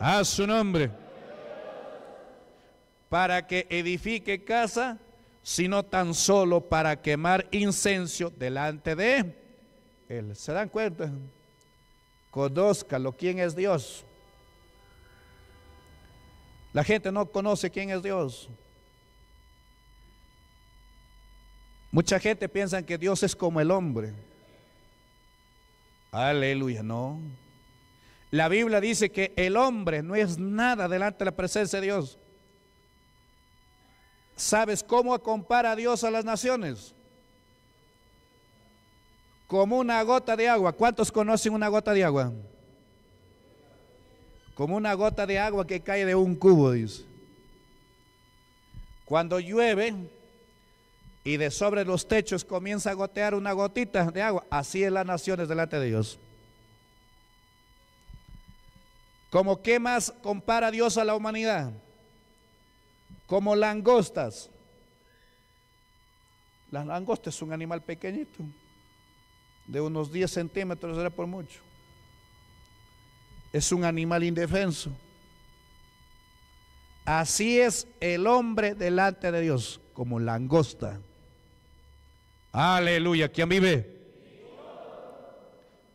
A su nombre. Para que edifique casa, sino tan solo para quemar incenso delante de él. ¿Se dan cuenta? lo quién es Dios. La gente no conoce quién es Dios. Mucha gente piensa que Dios es como el hombre. Aleluya, no. La Biblia dice que el hombre no es nada delante de la presencia de Dios. ¿Sabes cómo compara a Dios a las naciones? Como una gota de agua. ¿Cuántos conocen una gota de agua? Como una gota de agua que cae de un cubo, dice. Cuando llueve, y de sobre los techos comienza a gotear una gotita de agua. Así es las naciones delante de Dios. ¿Como qué más compara Dios a la humanidad? Como langostas. la langosta es un animal pequeñito, de unos 10 centímetros era por mucho. Es un animal indefenso. Así es el hombre delante de Dios, como langosta. Aleluya, ¿quién vive?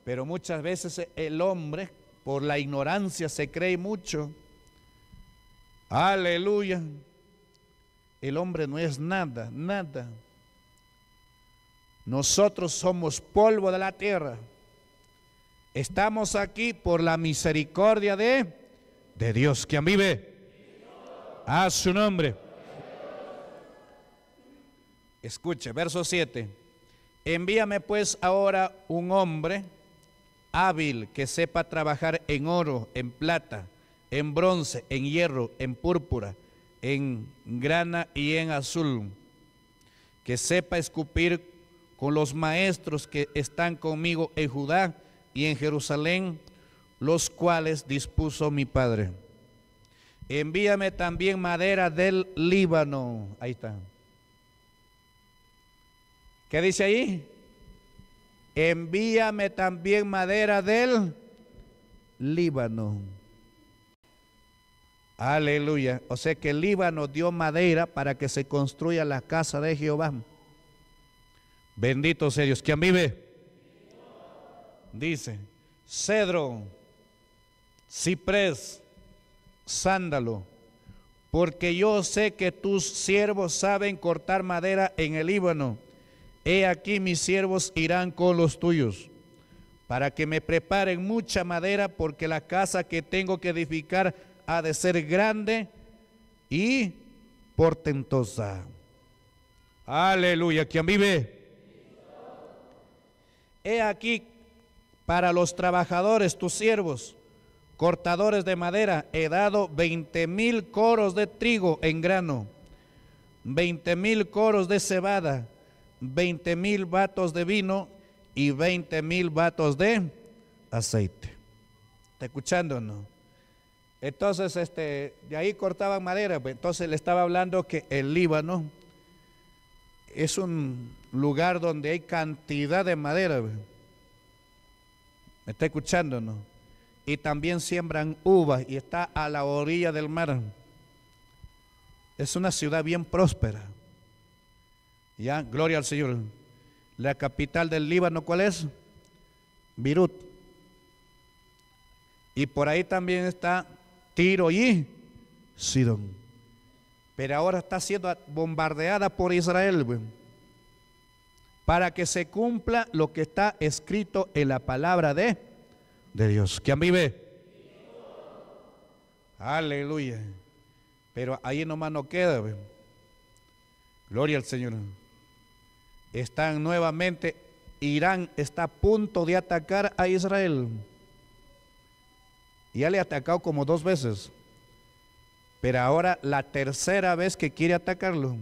Pero muchas veces el hombre, por la ignorancia, se cree mucho. Aleluya. El hombre no es nada, nada. Nosotros somos polvo de la tierra. Estamos aquí por la misericordia de, de Dios. ¿Quién vive? A su nombre. Escuche, verso 7. Envíame pues ahora un hombre hábil que sepa trabajar en oro, en plata, en bronce, en hierro, en púrpura, en grana y en azul, que sepa escupir con los maestros que están conmigo en Judá y en Jerusalén, los cuales dispuso mi padre. Envíame también madera del Líbano. Ahí está ¿Qué dice ahí? Envíame también madera del Líbano. Aleluya. O sea que el Líbano dio madera para que se construya la casa de Jehová. Bendito sea Dios. ¿Quién vive? Dice, cedro, ciprés, sándalo, porque yo sé que tus siervos saben cortar madera en el Líbano He aquí mis siervos irán con los tuyos, para que me preparen mucha madera, porque la casa que tengo que edificar ha de ser grande y portentosa. Aleluya, quien vive. He aquí para los trabajadores, tus siervos, cortadores de madera, he dado veinte mil coros de trigo en grano, veinte mil coros de cebada, 20 mil vatos de vino y 20 mil vatos de aceite. ¿Está escuchando no? Entonces, este, de ahí cortaban madera. Pues. Entonces le estaba hablando que el Líbano es un lugar donde hay cantidad de madera. Pues. ¿Me está escuchando no? Y también siembran uvas y está a la orilla del mar. Es una ciudad bien próspera. Ya, gloria al Señor. La capital del Líbano, ¿cuál es? Virut. Y por ahí también está Tiro y Sidón. Pero ahora está siendo bombardeada por Israel, para que se cumpla lo que está escrito en la palabra de, de Dios. ¿Quién vive? Aleluya. Pero ahí nomás no queda. Wey. Gloria al Señor están nuevamente, Irán está a punto de atacar a Israel. Ya le ha atacado como dos veces, pero ahora la tercera vez que quiere atacarlo.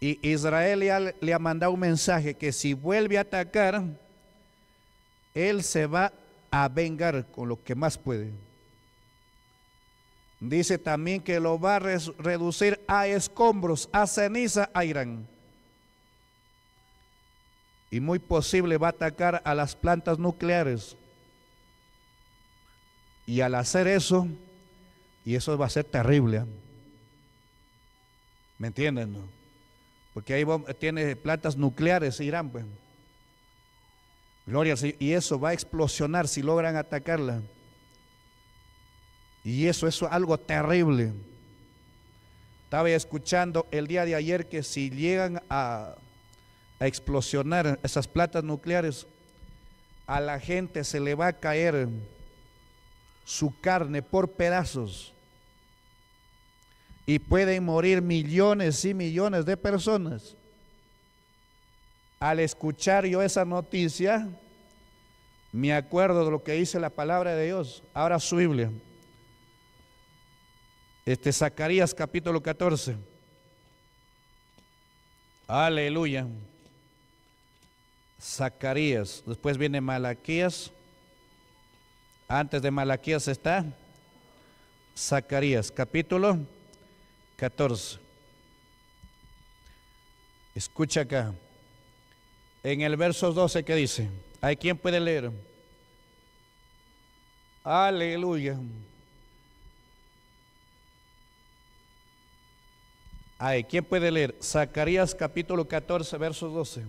Y Israel le ha mandado un mensaje que si vuelve a atacar, él se va a vengar con lo que más puede. Dice también que lo va a reducir a escombros, a ceniza a Irán y muy posible va a atacar a las plantas nucleares. Y al hacer eso, y eso va a ser terrible, ¿eh? ¿me entienden? Porque ahí tiene plantas nucleares Irán, pues. Gloria, y eso va a explosionar si logran atacarla. Y eso es algo terrible. Estaba escuchando el día de ayer que si llegan a a explosionar esas plantas nucleares, a la gente se le va a caer su carne por pedazos y pueden morir millones y millones de personas. Al escuchar yo esa noticia, me acuerdo de lo que dice la palabra de Dios. Ahora su Biblia. Este Zacarías capítulo 14. Aleluya. Zacarías, después viene Malaquías, antes de Malaquías está Zacarías, capítulo 14. Escucha acá, en el verso 12 que dice, ¿hay quien puede leer? Aleluya. hay quien puede leer? Zacarías capítulo 14, verso 12.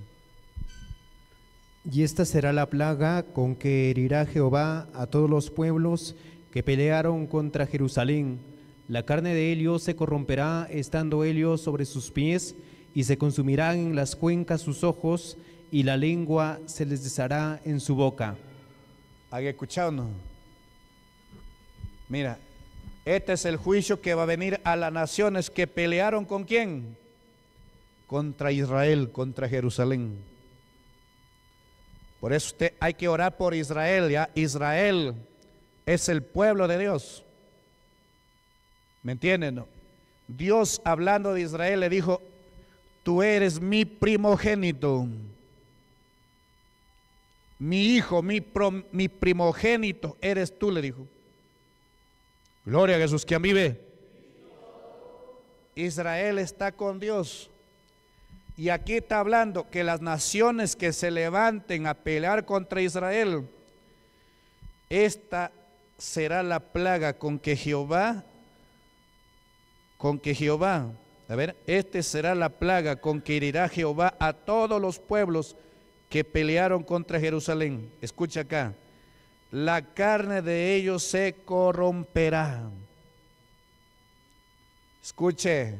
Y esta será la plaga con que herirá Jehová a todos los pueblos que pelearon contra Jerusalén. La carne de Helio se corromperá estando Helio sobre sus pies, y se consumirán en las cuencas sus ojos, y la lengua se les deshará en su boca. ¿hay escuchado? Mira, este es el juicio que va a venir a las naciones que pelearon con quién? Contra Israel, contra Jerusalén. Por eso usted hay que orar por Israel. ¿ya? Israel es el pueblo de Dios. ¿Me entienden? Dios hablando de Israel le dijo, tú eres mi primogénito, mi hijo, mi, mi primogénito eres tú, le dijo. Gloria a Jesús, quien vive. Israel está con Dios. Y aquí está hablando que las naciones que se levanten a pelear contra Israel, esta será la plaga con que Jehová, con que Jehová, a ver, esta será la plaga con que herirá Jehová a todos los pueblos que pelearon contra Jerusalén. Escucha acá, la carne de ellos se corromperá. Escuche,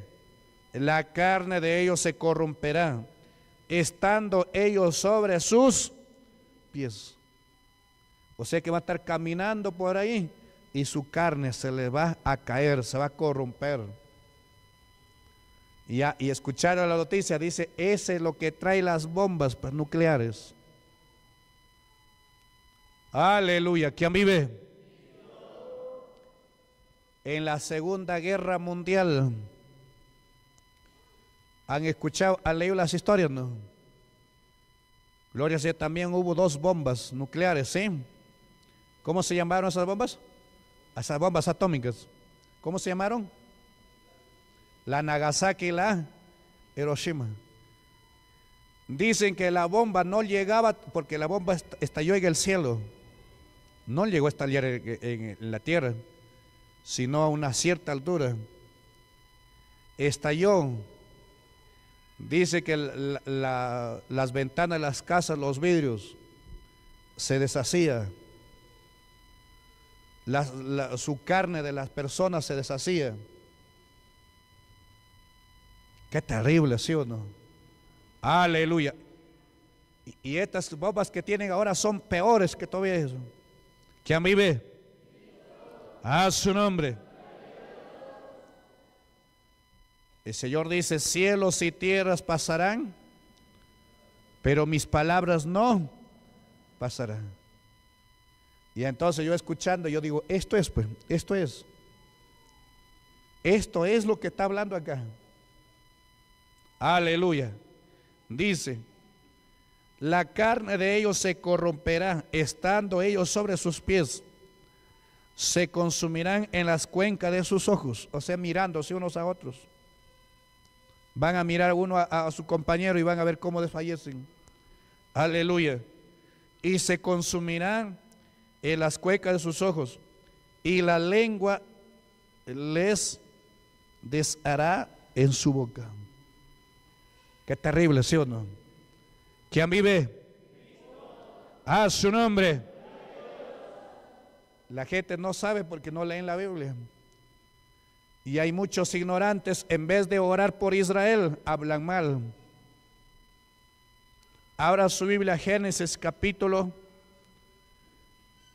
la carne de ellos se corromperá, estando ellos sobre sus pies. O sea que va a estar caminando por ahí y su carne se le va a caer, se va a corromper. Y, escucharon la noticia, dice, ese es lo que trae las bombas pues, nucleares. Aleluya, ¿quién vive? En la Segunda Guerra Mundial ¿Han escuchado, han leído las historias, no? Gloria a también hubo dos bombas nucleares, ¿sí? ¿Cómo se llamaron esas bombas? Esas bombas atómicas. ¿Cómo se llamaron? La Nagasaki y la Hiroshima. Dicen que la bomba no llegaba porque la bomba estalló en el cielo. No llegó a estallar en, la tierra, sino a una cierta altura. Estalló Dice que las ventanas, las casas, los vidrios se deshacían. su carne de las personas se deshacía. Qué terrible, ¿sí o no? Aleluya. Y, estas bombas que tienen ahora son peores que todavía eso. ¿Quién a mí ve. A su nombre. El Señor dice, cielos y tierras pasarán, pero mis palabras no pasarán. Y entonces yo escuchando, yo digo, esto es, pues, esto es. Esto es lo que está hablando acá. Aleluya. Dice, la carne de ellos se corromperá, estando ellos sobre sus pies. Se consumirán en las cuencas de sus ojos, o sea, mirándose unos a otros. Van a mirar uno a, su compañero y van a ver cómo desfallecen. Aleluya. Y se consumirán en las cuecas de sus ojos y la lengua les deshará en su boca. Qué terrible, ¿sí o no? ¿Quién vive? A su nombre. La gente no sabe porque no leen la Biblia. Y hay muchos ignorantes, en vez de orar por Israel, hablan mal. Abra su Biblia Génesis capítulo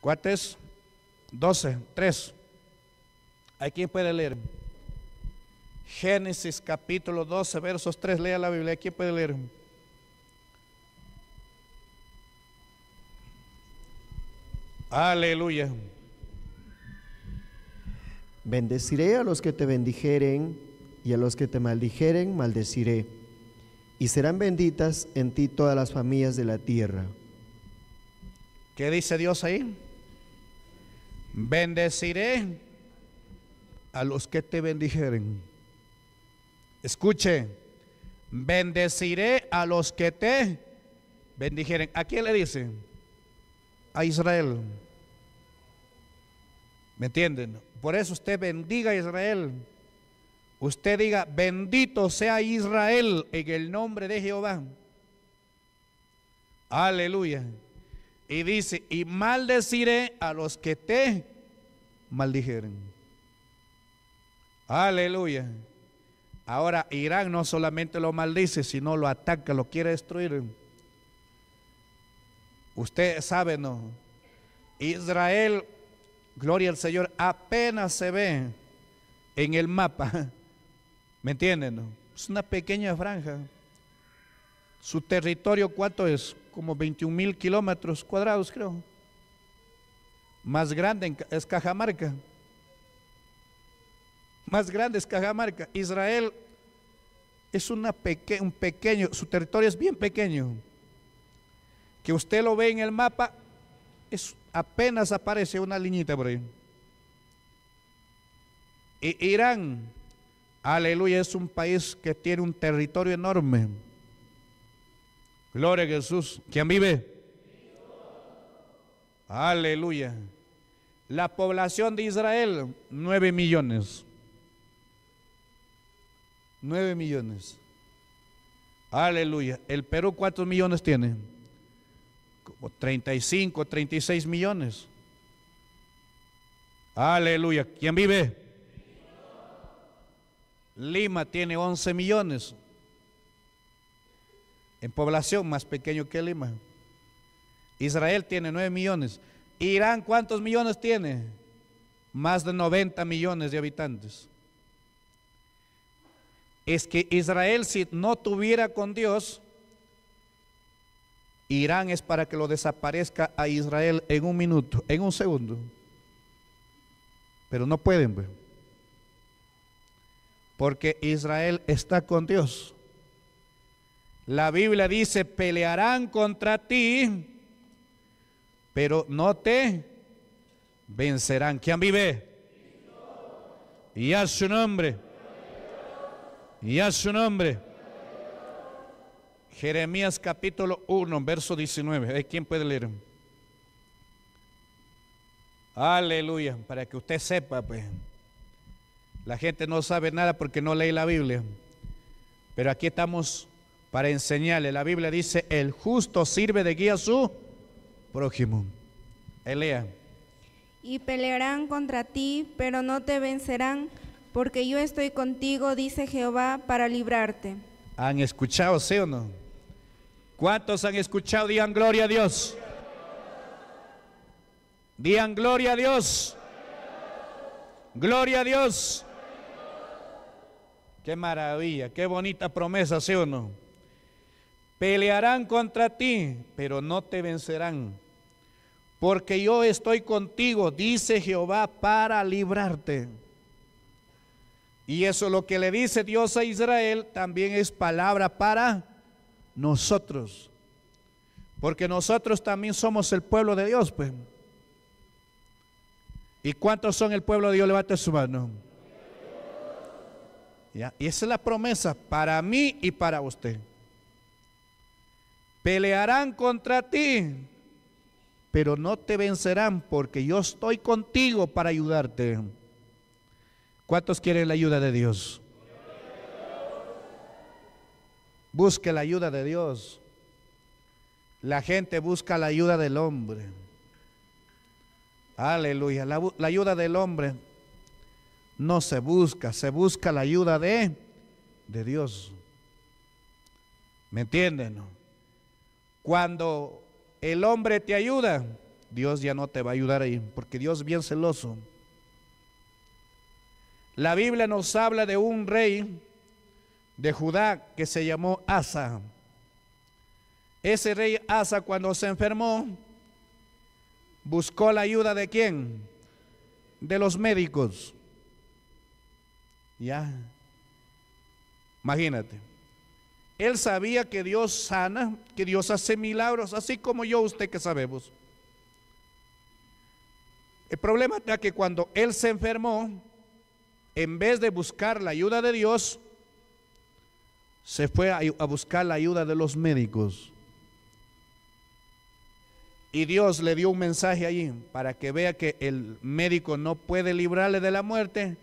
cuates 12, 3. Aquí puede leer. Génesis capítulo 12, versos 3. Lea la Biblia. ¿Quién puede leer. Aleluya. Bendeciré a los que te bendijeren y a los que te maldijeren maldeciré. Y serán benditas en ti todas las familias de la tierra. ¿Qué dice Dios ahí? Bendeciré a los que te bendijeren. Escuche, bendeciré a los que te bendijeren. ¿A quién le dice? A Israel. ¿Me entienden? Por eso usted bendiga a Israel. Usted diga, bendito sea Israel en el nombre de Jehová. Aleluya. Y dice, y maldeciré a los que te maldijeren. Aleluya. Ahora Irán no solamente lo maldice, sino lo ataca, lo quiere destruir. Usted sabe, ¿no? Israel gloria al Señor, apenas se ve en el mapa. ¿Me entienden? Es una pequeña franja. Su territorio, ¿cuánto es? Como 21 mil kilómetros cuadrados, creo. Más grande es Cajamarca. Más grande es Cajamarca. Israel es una un pequeño, su territorio es bien pequeño. Que usted lo ve en el mapa, es apenas aparece una liñita por ahí. Y Irán, aleluya, es un país que tiene un territorio enorme. Gloria a Jesús. ¿Quién vive? Aleluya. La población de Israel, Nueve millones. Nueve millones. Aleluya. El Perú, ¿cuántos millones tiene? 35, 36 millones. Aleluya. ¿Quién vive? Lima tiene 11 millones. En población más pequeño que Lima. Israel tiene 9 millones. Irán, ¿cuántos millones tiene? Más de 90 millones de habitantes. Es que Israel si no tuviera con Dios, Irán es para que lo desaparezca a Israel en un minuto, en un segundo. Pero no pueden, pues. porque Israel está con Dios. La Biblia dice, pelearán contra ti, pero no te vencerán. ¿Quién vive? Y a su nombre. Y a su nombre. Jeremías capítulo 1, verso 19. ¿Quién puede leer? Aleluya, para que usted sepa, pues. La gente no sabe nada porque no lee la Biblia. Pero aquí estamos para enseñarle. La Biblia dice, el justo sirve de guía a su prójimo. Elea. Y pelearán contra ti, pero no te vencerán, porque yo estoy contigo, dice Jehová, para librarte. ¿Han escuchado, sí o no? ¿Cuántos han escuchado? Digan gloria a Dios. Dían gloria a Dios. Gloria a Dios. Qué maravilla, qué bonita promesa, ¿sí o no? Pelearán contra ti, pero no te vencerán. Porque yo estoy contigo, dice Jehová, para librarte. Y eso lo que le dice Dios a Israel también es palabra para nosotros. Porque nosotros también somos el pueblo de Dios, pues. ¿Y cuántos son el pueblo de Dios? Levante su mano. Y esa es la promesa para mí y para usted. Pelearán contra ti, pero no te vencerán porque yo estoy contigo para ayudarte. ¿Cuántos quieren la ayuda de Dios? busque la ayuda de Dios. La gente busca la ayuda del hombre. Aleluya. La, ayuda del hombre no se busca, se busca la ayuda de, de Dios. ¿Me entienden? Cuando el hombre te ayuda, Dios ya no te va a ayudar ahí, porque Dios es bien celoso. La Biblia nos habla de un rey de Judá que se llamó Asa. Ese rey Asa cuando se enfermó, buscó la ayuda de quién? De los médicos. Ya. Imagínate. Él sabía que Dios sana, que Dios hace milagros, así como yo, usted que sabemos. El problema está que cuando él se enfermó, en vez de buscar la ayuda de Dios, se fue a buscar la ayuda de los médicos. Y Dios le dio un mensaje allí para que vea que el médico no puede librarle de la muerte.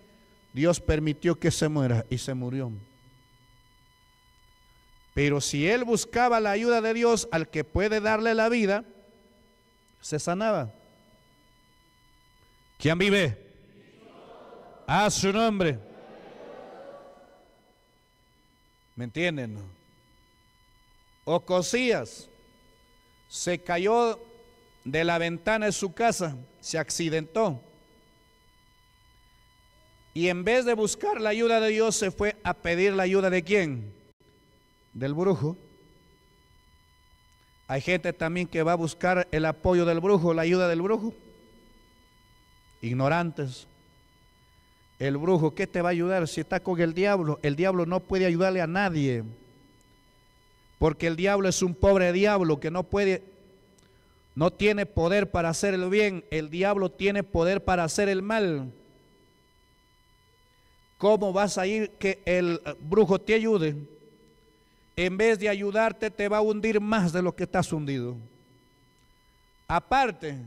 Dios permitió que se muera y se murió. Pero si él buscaba la ayuda de Dios al que puede darle la vida, se sanaba. ¿Quién vive? A su nombre. ¿Me entienden? Ocosías se cayó de la ventana de su casa, se accidentó. Y en vez de buscar la ayuda de Dios, se fue a pedir la ayuda de quién? Del brujo. Hay gente también que va a buscar el apoyo del brujo, la ayuda del brujo. Ignorantes. El brujo, ¿qué te va a ayudar si está con el diablo? El diablo no puede ayudarle a nadie. Porque el diablo es un pobre diablo que no puede, no tiene poder para hacer el bien. El diablo tiene poder para hacer el mal. ¿Cómo vas a ir que el brujo te ayude? En vez de ayudarte, te va a hundir más de lo que estás hundido. Aparte,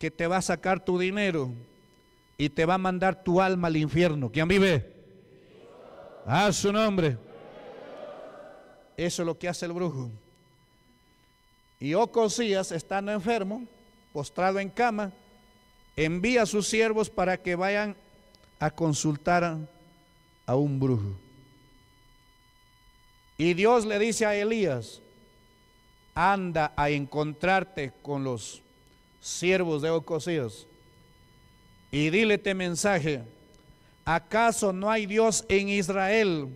que te va a sacar tu dinero y te va a mandar tu alma al infierno. ¿Quién vive? A su nombre. Eso es lo que hace el brujo. Y Ocosías, estando enfermo, postrado en cama, envía a sus siervos para que vayan a consultar a un brujo. Y Dios le dice a Elías, anda a encontrarte con los siervos de Ocosías y dile este mensaje, ¿acaso no hay Dios en Israel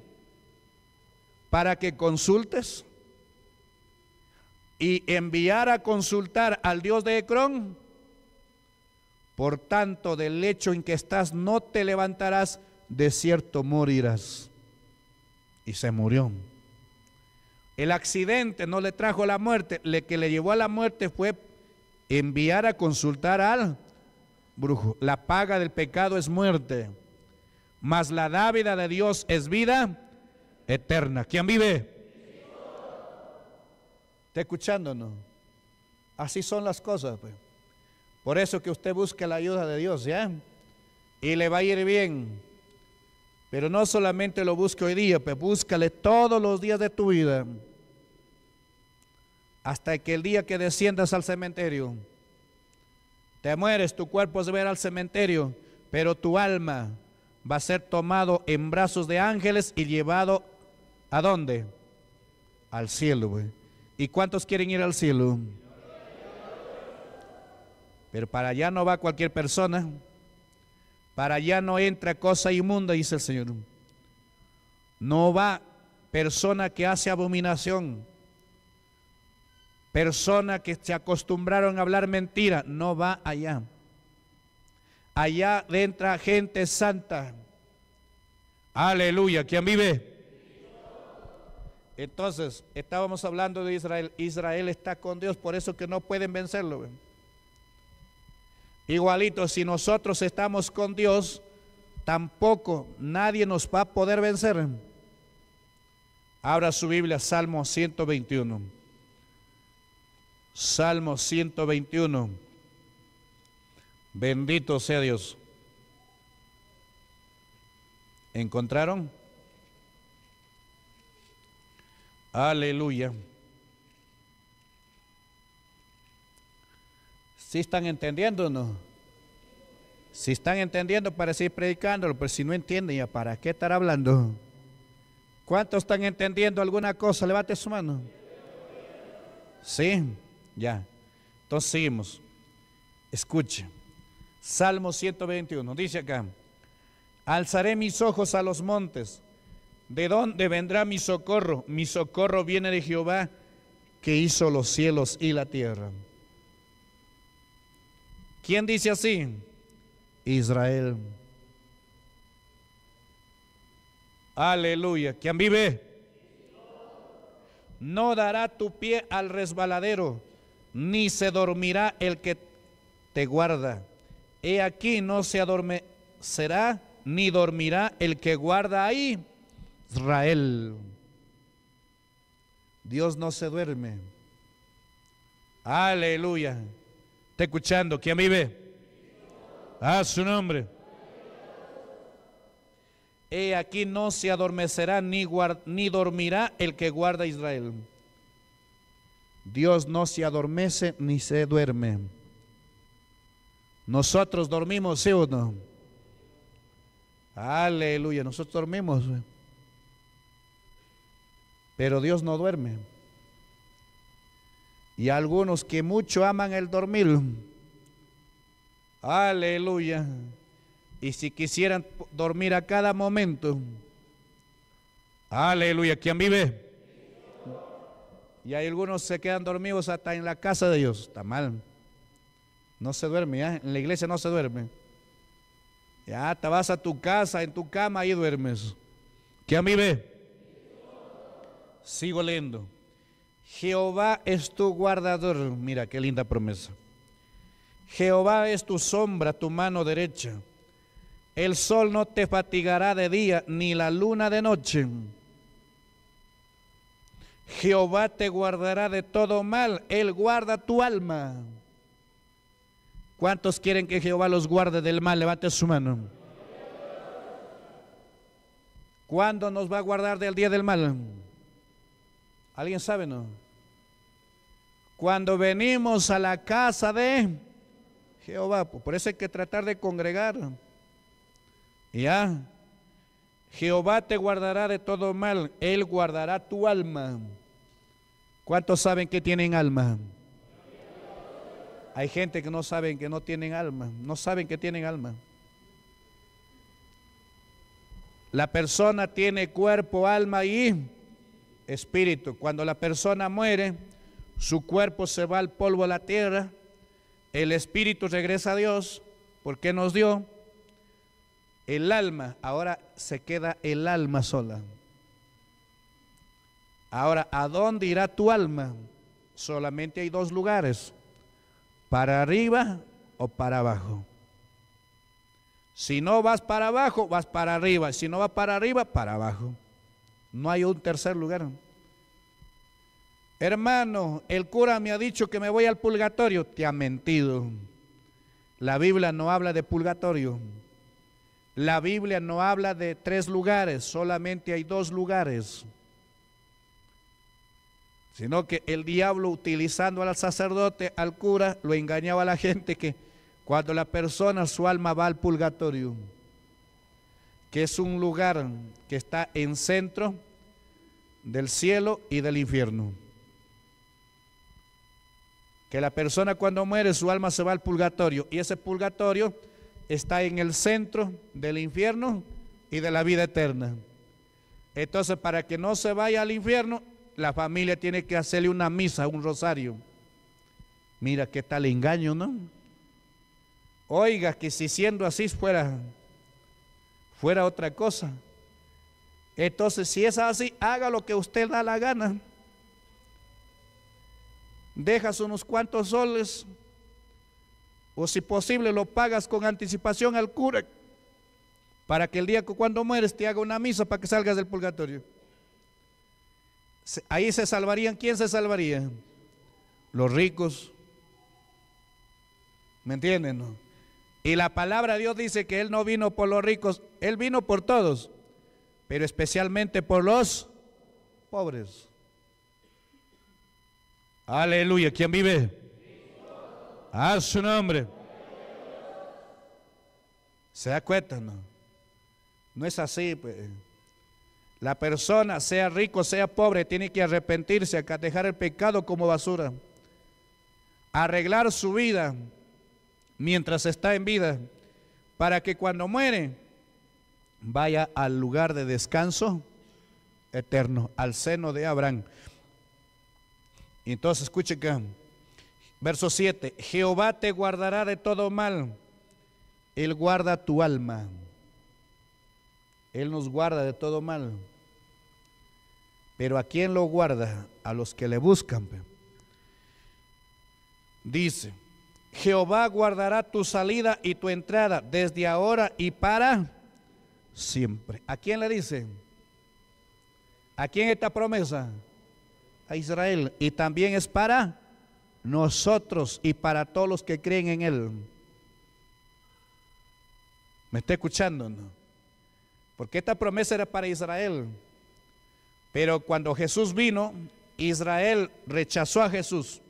para que consultes? Y enviar a consultar al Dios de Ecrón. Por tanto, del hecho en que estás no te levantarás, de cierto morirás. Y se murió. El accidente no le trajo la muerte, le que le llevó a la muerte fue enviar a consultar al brujo. La paga del pecado es muerte, mas la dávida de Dios es vida eterna. ¿Quién vive? ¿Está escuchándonos? Así son las cosas. Pues. Por eso que usted busque la ayuda de Dios, ¿ya? Y le va a ir bien. Pero no solamente lo busque hoy día, pues búscale todos los días de tu vida. Hasta que el día que desciendas al cementerio. Te mueres, tu cuerpo se va al cementerio, pero tu alma va a ser tomado en brazos de ángeles y llevado a dónde? Al cielo, ¿Y cuántos quieren ir al cielo? Pero para allá no va cualquier persona. Para allá no entra cosa inmunda, dice el Señor. No va persona que hace abominación, Persona que se acostumbraron a hablar mentira, no va allá. Allá entra gente santa. Aleluya, ¿quién vive? Entonces, estábamos hablando de Israel. Israel está con Dios, por eso que no pueden vencerlo. Igualito, si nosotros estamos con Dios, tampoco nadie nos va a poder vencer. Abra su Biblia, Salmo 121. Salmo 121. Bendito sea Dios. ¿Encontraron? Aleluya. ¿Sí están entendiendo o no? Si están entendiendo para seguir predicándolo, pero si no entienden, ¿ya para qué estar hablando? ¿Cuántos están entendiendo alguna cosa? Levante su mano. Sí. Ya. Entonces seguimos. Escuche. Salmo 121. Dice acá. Alzaré mis ojos a los montes. ¿De dónde vendrá mi socorro? Mi socorro viene de Jehová que hizo los cielos y la tierra. ¿Quién dice así? Israel. Aleluya. ¿Quién vive? No dará tu pie al resbaladero ni se dormirá el que te guarda. He aquí no se adormecerá, ni dormirá el que guarda ahí Israel. Dios no se duerme. Aleluya. te escuchando. ¿Quién vive? A su nombre. He aquí no se adormecerá ni, ni dormirá el que guarda Israel. Dios no se adormece ni se duerme. Nosotros dormimos, ¿sí o no? Aleluya, nosotros dormimos. Pero Dios no duerme. Y algunos que mucho aman el dormir. Aleluya. Y si quisieran dormir a cada momento. Aleluya, ¿quién vive? Y hay algunos se quedan dormidos hasta en la casa de Dios. Está mal. No se duerme, ¿eh? en la iglesia no se duerme. Ya te vas a tu casa, en tu cama y duermes. ¿Qué a mí ve? Sigo leyendo. Jehová es tu guardador. Mira qué linda promesa. Jehová es tu sombra, tu mano derecha. El sol no te fatigará de día, ni la luna de noche. Jehová te guardará de todo mal, Él guarda tu alma. ¿Cuántos quieren que Jehová los guarde del mal? Levante su mano. ¿Cuándo nos va a guardar del día del mal? ¿Alguien sabe, no? Cuando venimos a la casa de Jehová, por eso hay que tratar de congregar. ¿Ya? Jehová te guardará de todo mal, Él guardará tu alma. ¿Cuántos saben que tienen alma? Hay gente que no saben que no tienen alma, no saben que tienen alma. La persona tiene cuerpo, alma y espíritu. Cuando la persona muere, su cuerpo se va al polvo a la tierra, el espíritu regresa a Dios, porque nos dio el alma. Ahora se queda el alma sola. Ahora, ¿a dónde irá tu alma? Solamente hay dos lugares, para arriba o para abajo. Si no vas para abajo, vas para arriba. Si no vas para arriba, para abajo. No hay un tercer lugar. Hermano, el cura me ha dicho que me voy al purgatorio. Te ha mentido. La Biblia no habla de purgatorio. La Biblia no habla de tres lugares, solamente hay dos lugares sino que el diablo utilizando al sacerdote, al cura, lo engañaba a la gente que cuando la persona, su alma va al purgatorio, que es un lugar que está en centro del cielo y del infierno. Que la persona cuando muere su alma se va al purgatorio y ese purgatorio está en el centro del infierno y de la vida eterna. Entonces, para que no se vaya al infierno, la familia tiene que hacerle una misa, un rosario. Mira qué tal engaño, ¿no? Oiga, que si siendo así fuera, fuera otra cosa. Entonces, si es así, haga lo que usted da la gana. Dejas unos cuantos soles, o si posible lo pagas con anticipación al cura, para que el día que cuando mueres te haga una misa para que salgas del purgatorio. Ahí se salvarían. ¿Quién se salvaría? Los ricos. ¿Me entienden? Y la palabra de Dios dice que Él no vino por los ricos, Él vino por todos, pero especialmente por los pobres. Aleluya. ¿Quién vive? A su nombre. ¿Se da cuenta, no? No es así, pues. La persona, sea rico, sea pobre, tiene que arrepentirse, dejar el pecado como basura, arreglar su vida mientras está en vida, para que cuando muere vaya al lugar de descanso eterno, al seno de Abraham. Entonces, escuche acá, verso 7, Jehová te guardará de todo mal, Él guarda tu alma, Él nos guarda de todo mal. Pero ¿a quién lo guarda? A los que le buscan. Dice, Jehová guardará tu salida y tu entrada desde ahora y para siempre. ¿A quién le dice? ¿A quién esta promesa? A Israel. Y también es para nosotros y para todos los que creen en Él. ¿Me está escuchando? Porque esta promesa era para Israel. Pero cuando Jesús vino, Israel rechazó a Jesús.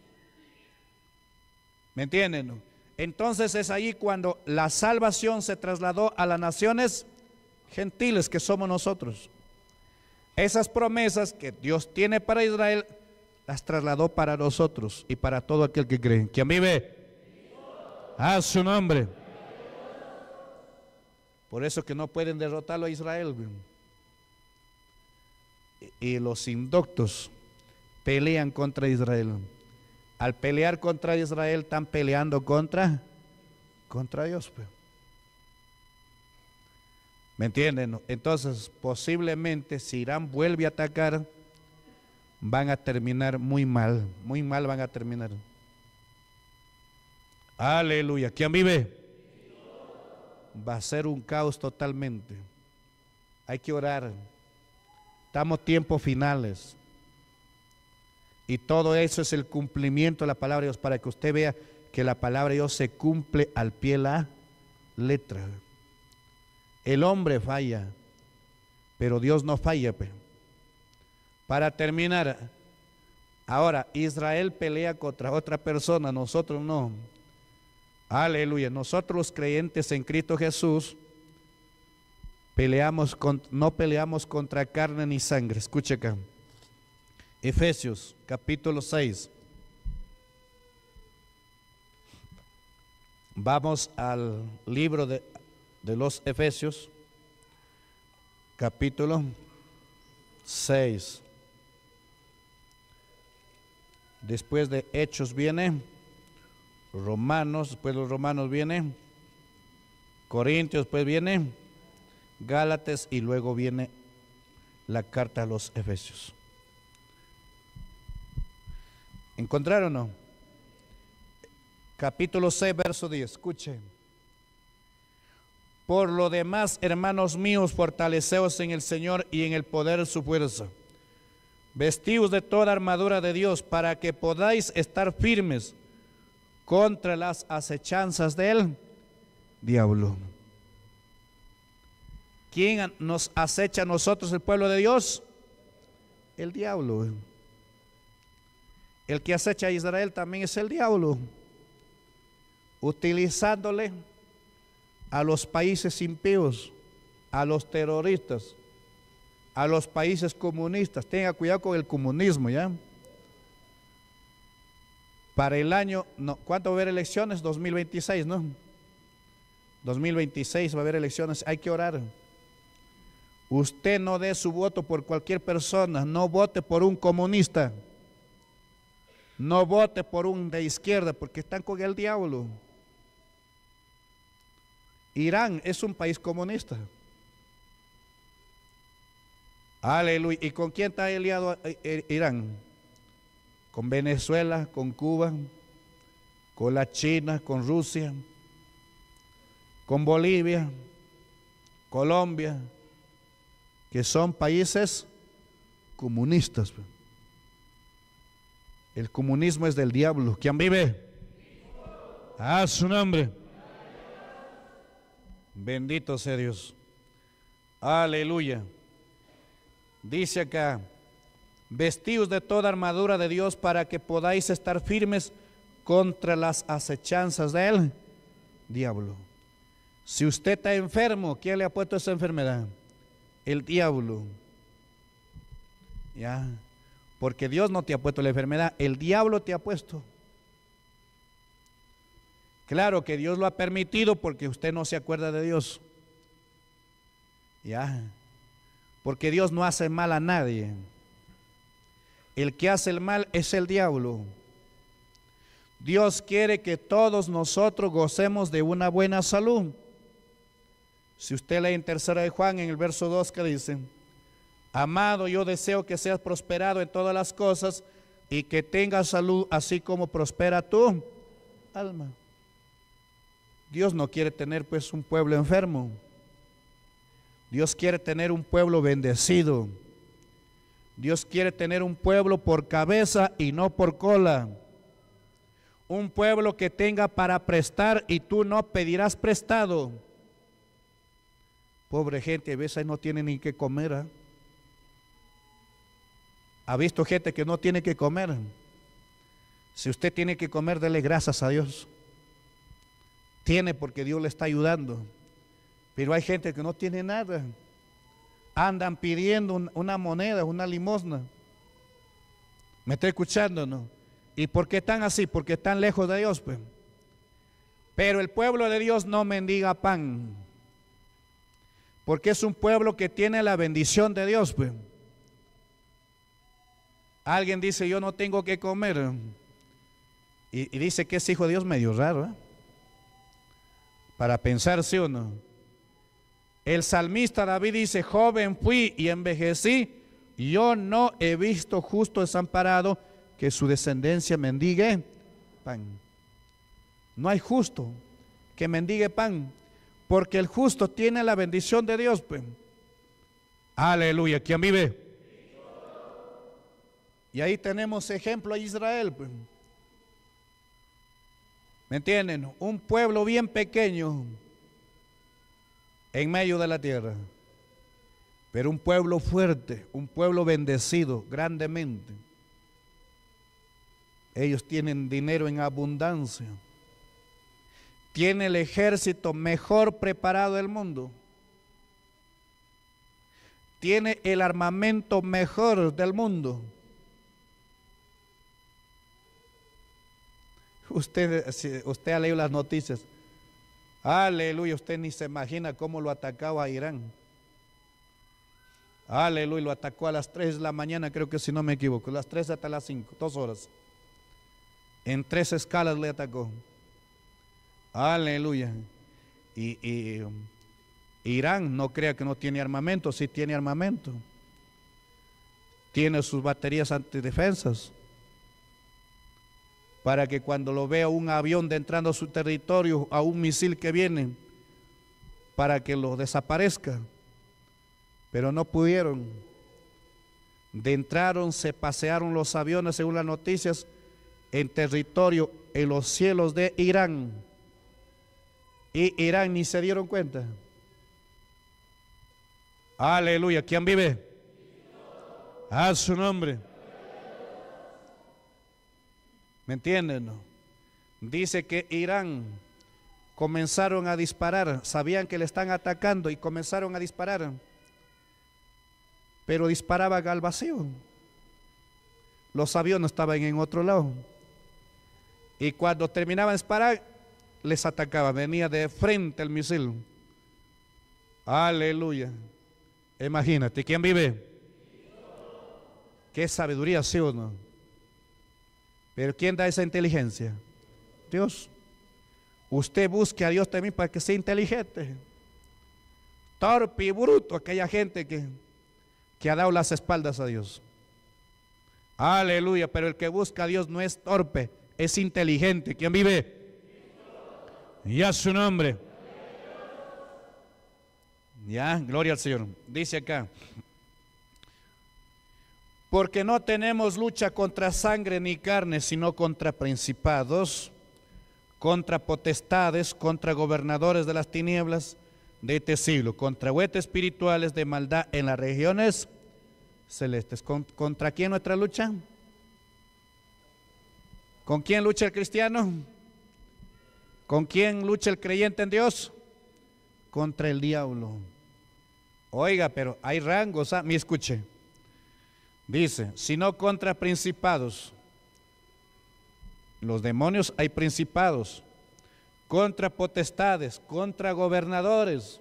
¿Me entienden? Entonces es ahí cuando la salvación se trasladó a las naciones gentiles que somos nosotros. Esas promesas que Dios tiene para Israel las trasladó para nosotros y para todo aquel que cree. Quien vive a su nombre. Por eso que no pueden derrotarlo a Israel y los indoctos pelean contra Israel. Al pelear contra Israel están peleando contra contra Dios. Pues. ¿Me entienden? Entonces, posiblemente si Irán vuelve a atacar, van a terminar muy mal, muy mal van a terminar. Aleluya. ¿Quién vive? Va a ser un caos totalmente. Hay que orar. Estamos tiempos finales. Y todo eso es el cumplimiento de la palabra de Dios para que usted vea que la palabra de Dios se cumple al pie la letra. El hombre falla, pero Dios no falla. Para terminar, ahora Israel pelea contra otra persona, nosotros no. Aleluya, nosotros los creyentes en Cristo Jesús Peleamos con, no peleamos contra carne ni sangre. escuche acá. Efesios capítulo 6. Vamos al libro de, de los Efesios, capítulo 6. Después de Hechos viene Romanos, después los Romanos viene Corintios, pues viene Gálatas y luego viene la carta a los Efesios. ¿Encontraron o no? Capítulo 6, verso 10. Escuche. Por lo demás, hermanos míos, fortaleceos en el Señor y en el poder de su fuerza. Vestíos de toda armadura de Dios para que podáis estar firmes contra las acechanzas del diablo. ¿Quién nos acecha a nosotros, el pueblo de Dios? El diablo. El que acecha a Israel también es el diablo, utilizándole a los países impíos, a los terroristas, a los países comunistas. Tenga cuidado con el comunismo, ¿ya? Para el año, no, ¿cuánto va a haber elecciones? 2026, ¿no? 2026 va a haber elecciones, hay que orar. Usted no dé su voto por cualquier persona, no vote por un comunista, no vote por un de izquierda, porque están con el diablo. Irán es un país comunista. Aleluya. ¿Y con quién está aliado eh, eh, Irán? Con Venezuela, con Cuba, con la China, con Rusia, con Bolivia, Colombia que son países comunistas. El comunismo es del diablo. ¿Quién vive? A ah, su nombre. Bendito sea Dios. Aleluya. Dice acá, vestíos de toda armadura de Dios para que podáis estar firmes contra las acechanzas del diablo. Si usted está enfermo, ¿quién le ha puesto esa enfermedad? el diablo. Ya, porque Dios no te ha puesto la enfermedad, el diablo te ha puesto. Claro que Dios lo ha permitido porque usted no se acuerda de Dios. Ya, porque Dios no hace mal a nadie. El que hace el mal es el diablo. Dios quiere que todos nosotros gocemos de una buena salud. Si usted lee en tercera de Juan, en el verso 2 que dice, amado, yo deseo que seas prosperado en todas las cosas y que tengas salud así como prospera tu alma. Dios no quiere tener pues un pueblo enfermo. Dios quiere tener un pueblo bendecido. Dios quiere tener un pueblo por cabeza y no por cola. Un pueblo que tenga para prestar y tú no pedirás prestado Pobre gente, a veces no tiene ni que comer. ¿ah? ¿Ha visto gente que no tiene que comer? Si usted tiene que comer, dele gracias a Dios. Tiene porque Dios le está ayudando. Pero hay gente que no tiene nada. Andan pidiendo una moneda, una limosna. ¿Me estoy escuchando, no? ¿Y por qué están así? Porque están lejos de Dios, pues. Pero el pueblo de Dios no mendiga pan. Porque es un pueblo que tiene la bendición de Dios. Pues. Alguien dice, yo no tengo que comer. Y, dice que es hijo de Dios medio raro. ¿eh? Para pensar o uno. El salmista David dice, joven fui y envejecí. Yo no he visto justo desamparado que su descendencia mendigue pan. No hay justo que mendigue pan. Porque el justo tiene la bendición de Dios. Pues. Aleluya, ¿quién vive? Y ahí tenemos ejemplo a Israel. Pues. ¿Me entienden? Un pueblo bien pequeño en medio de la tierra. Pero un pueblo fuerte, un pueblo bendecido grandemente. Ellos tienen dinero en abundancia tiene el ejército mejor preparado del mundo. Tiene el armamento mejor del mundo. Usted, usted ha leído las noticias. Aleluya, usted ni se imagina cómo lo atacaba a Irán. Aleluya, lo atacó a las 3 de la mañana, creo que si no me equivoco, las 3 hasta las 5, 2 horas. En tres escalas le atacó. Aleluya. Y, Irán no crea que no tiene armamento, sí tiene armamento. Tiene sus baterías antidefensas. Para que cuando lo vea un avión de entrando a su territorio, a un misil que viene, para que lo desaparezca. Pero no pudieron. De entraron, se pasearon los aviones, según las noticias, en territorio, en los cielos de Irán y Irán ni se dieron cuenta. Aleluya. ¿Quién vive? A su nombre. ¿Me entienden? Dice que Irán comenzaron a disparar. Sabían que le están atacando y comenzaron a disparar. Pero disparaba al vacío. Los aviones estaban en otro lado. Y cuando terminaban de disparar, les atacaba, venía de frente el misil. Aleluya. Imagínate, ¿quién vive? Qué sabiduría, sí o no. Pero ¿quién da esa inteligencia? Dios. Usted busque a Dios también para que sea inteligente. Torpe y bruto, aquella gente que, que ha dado las espaldas a Dios. Aleluya, pero el que busca a Dios no es torpe, es inteligente. ¿Quién vive? Y a su nombre. Ya, gloria al Señor. Dice acá. Porque no tenemos lucha contra sangre ni carne, sino contra principados, contra potestades, contra gobernadores de las tinieblas de este siglo, contra huetes espirituales de maldad en las regiones celestes. ¿Contra quién nuestra lucha? ¿Con quién lucha el cristiano? ¿Con quién lucha el creyente en Dios? Contra el diablo. Oiga, pero hay rangos. Ah, me escuché. Dice, si no contra principados. Los demonios hay principados. Contra potestades, contra gobernadores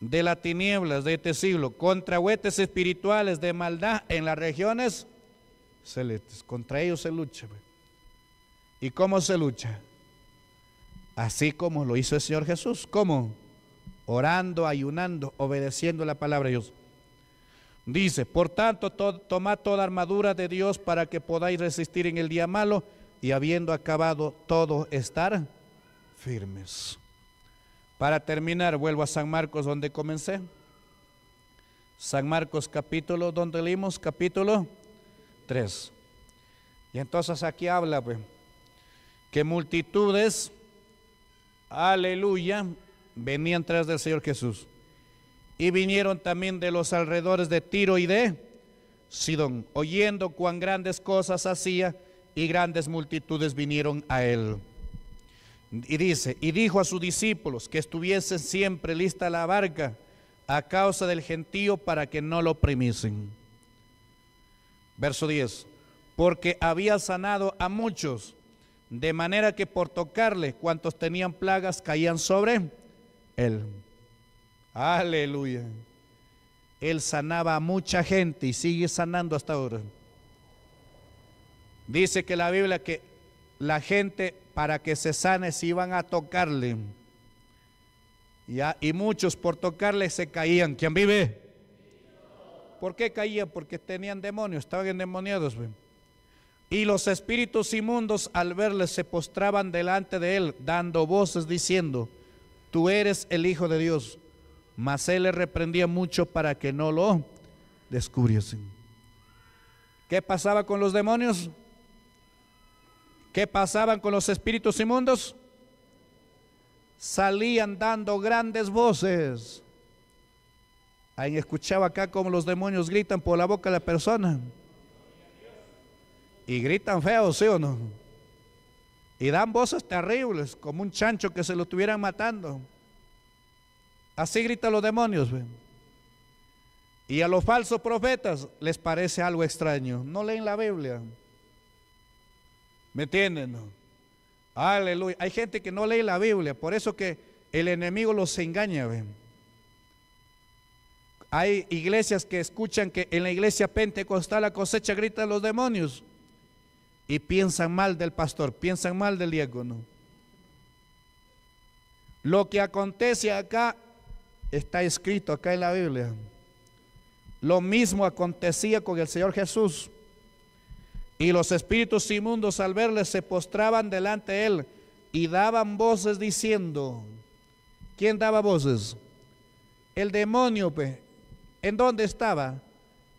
de las tinieblas de este siglo, contra huetes espirituales de maldad en las regiones celestes. Contra ellos se lucha. ¿Y cómo se lucha? Así como lo hizo el Señor Jesús. ¿Cómo? Orando, ayunando, obedeciendo la palabra de Dios. Dice, por tanto, tomad toda armadura de Dios para que podáis resistir en el día malo y habiendo acabado todo, estar firmes. Para terminar, vuelvo a San Marcos donde comencé. San Marcos capítulo, donde leímos capítulo 3. Y entonces aquí habla, pues que multitudes, aleluya, venían tras del Señor Jesús. Y vinieron también de los alrededores de Tiro y de Sidón, oyendo cuán grandes cosas hacía y grandes multitudes vinieron a él. Y dice, y dijo a sus discípulos que estuviesen siempre lista la barca a causa del gentío para que no lo oprimiesen. Verso 10, porque había sanado a muchos de manera que por tocarle cuantos tenían plagas caían sobre él. Aleluya. Él sanaba a mucha gente y sigue sanando hasta ahora. Dice que la Biblia que la gente para que se sane se iban a tocarle. Y, muchos por tocarle se caían. ¿Quién vive? ¿Por qué caían? Porque tenían demonios, estaban endemoniados. Y los espíritus inmundos al verle se postraban delante de él, dando voces diciendo, tú eres el Hijo de Dios. Mas él le reprendía mucho para que no lo descubriesen. ¿Qué pasaba con los demonios? ¿Qué pasaban con los espíritus inmundos? Salían dando grandes voces. Ahí escuchaba acá como los demonios gritan por la boca de la persona. Y gritan feos ¿sí o no? Y dan voces terribles, como un chancho que se lo estuvieran matando. Así gritan los demonios. Y a los falsos profetas les parece algo extraño. No leen la Biblia. ¿Me entienden? Aleluya. Hay gente que no lee la Biblia, por eso que el enemigo los engaña. Hay iglesias que escuchan que en la iglesia pentecostal la cosecha grita a los demonios y piensan mal del pastor, piensan mal del diácono. Lo que acontece acá está escrito acá en la Biblia. Lo mismo acontecía con el Señor Jesús. Y los espíritus inmundos al verle se postraban delante de él y daban voces diciendo, ¿quién daba voces? El demonio, pues, ¿En dónde estaba?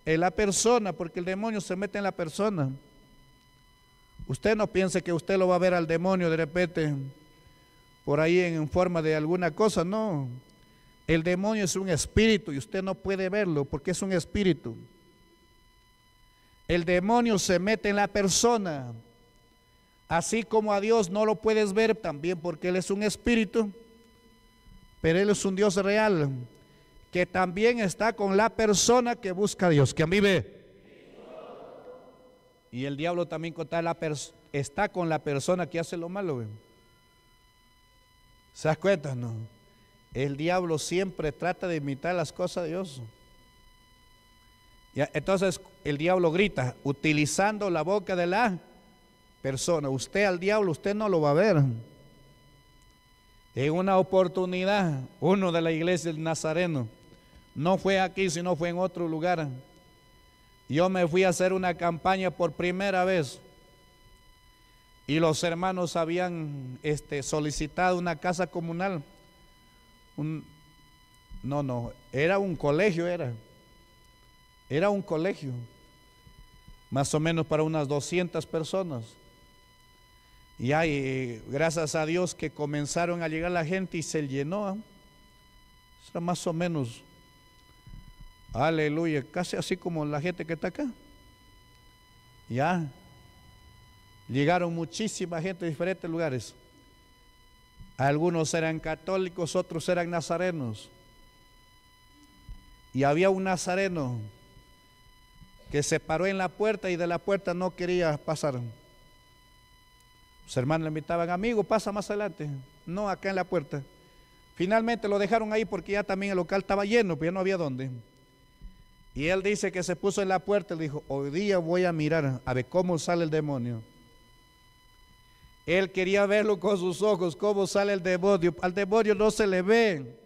En la persona, porque el demonio se mete en la persona. Usted no piense que usted lo va a ver al demonio de repente por ahí en forma de alguna cosa, no. El demonio es un espíritu y usted no puede verlo porque es un espíritu. El demonio se mete en la persona. Así como a Dios no lo puedes ver también porque Él es un espíritu, pero Él es un Dios real que también está con la persona que busca a Dios, que ve. Y el diablo también está con la persona que hace lo malo. ¿Se das cuenta? No. El diablo siempre trata de imitar las cosas de Dios. Entonces el diablo grita utilizando la boca de la persona. Usted al diablo, usted no lo va a ver. En una oportunidad, uno de la iglesia del Nazareno, no fue aquí, sino fue en otro lugar yo me fui a hacer una campaña por primera vez y los hermanos habían este, solicitado una casa comunal. no, no, era un colegio, era. Era un colegio, más o menos para unas 200 personas. Y hay, gracias a Dios que comenzaron a llegar la gente y se llenó. ¿eh? Era más o menos Aleluya, casi así como la gente que está acá. Ya llegaron muchísima gente de diferentes lugares. Algunos eran católicos, otros eran nazarenos. Y había un nazareno que se paró en la puerta y de la puerta no quería pasar. Sus hermanos le invitaban, amigo, pasa más adelante. No, acá en la puerta. Finalmente lo dejaron ahí porque ya también el local estaba lleno, pero ya no había dónde. Y él dice que se puso en la puerta y le dijo, hoy día voy a mirar a ver cómo sale el demonio. Él quería verlo con sus ojos, cómo sale el demonio. Al demonio no se le ve.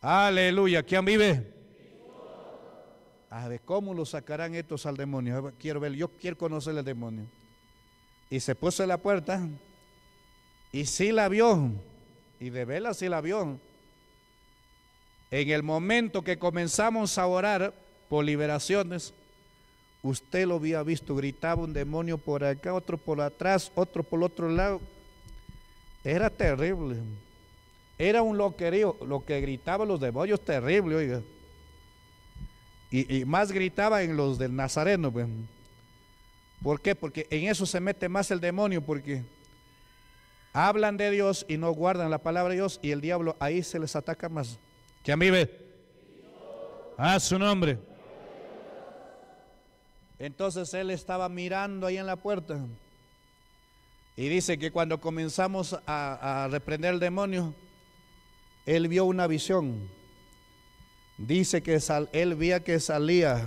Aleluya, ¿quién vive? A ver, ¿cómo lo sacarán estos al demonio? Quiero ver, yo quiero conocer al demonio. Y se puso en la puerta y sí la vio. Y de vela sí la vio en el momento que comenzamos a orar por liberaciones, usted lo había visto, gritaba un demonio por acá, otro por atrás, otro por el otro lado. Era terrible. Era un loquerío, lo que gritaban los demonios, terrible, oiga. Y, más gritaba en los del Nazareno. Pues. ¿Por qué? Porque en eso se mete más el demonio, porque hablan de Dios y no guardan la palabra de Dios y el diablo ahí se les ataca más. ¿Quién vive? A ah, su nombre. Entonces él estaba mirando ahí en la puerta. Y dice que cuando comenzamos a, reprender el demonio, él vio una visión. Dice que él vía que salía,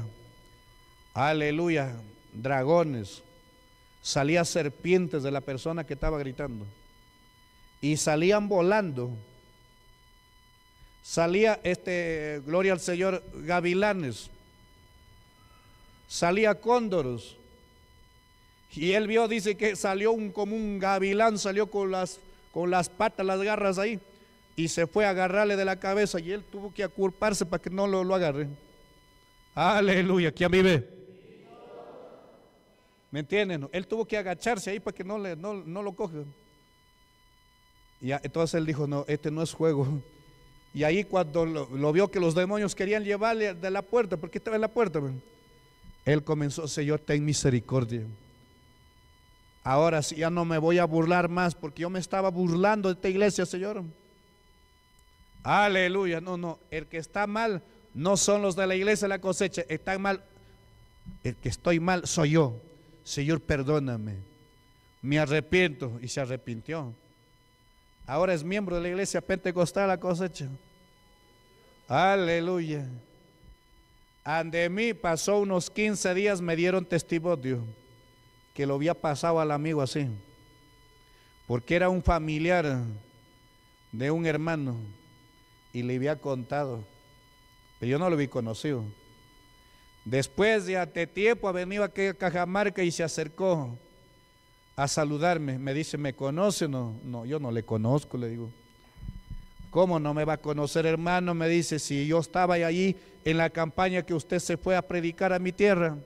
aleluya, dragones, salía serpientes de la persona que estaba gritando. Y salían volando salía este, gloria al Señor, gavilanes, salía cóndoros. Y él vio, dice que salió un, como un gavilán, salió con las, con las patas, las garras ahí, y se fue a agarrarle de la cabeza, y él tuvo que aculparse para que no lo, lo agarre. Aleluya, mí ve, ¿Me entienden? Él tuvo que agacharse ahí para que no, le, no, lo coja, Y entonces él dijo, no, este no es juego. Y ahí cuando lo, vio que los demonios querían llevarle de la puerta, porque estaba en la puerta, él comenzó, Señor, ten misericordia. Ahora sí, ya no me voy a burlar más, porque yo me estaba burlando de esta iglesia, Señor. Aleluya, no, no, el que está mal no son los de la iglesia la cosecha, están mal. El que estoy mal soy yo. Señor, perdóname. Me arrepiento. Y se arrepintió. Ahora es miembro de la iglesia pentecostal la cosecha. Aleluya. Ande mí pasó unos 15 días, me dieron testimonio que lo había pasado al amigo así, porque era un familiar de un hermano y le había contado, pero yo no lo había conocido. Después de hace tiempo ha venido aquí a Cajamarca y se acercó a saludarme. Me dice, ¿me conoce? No, no, yo no le conozco, le digo. ¿Cómo no me va a conocer, hermano? Me dice, si yo estaba allí en la campaña que usted se fue a predicar a mi tierra.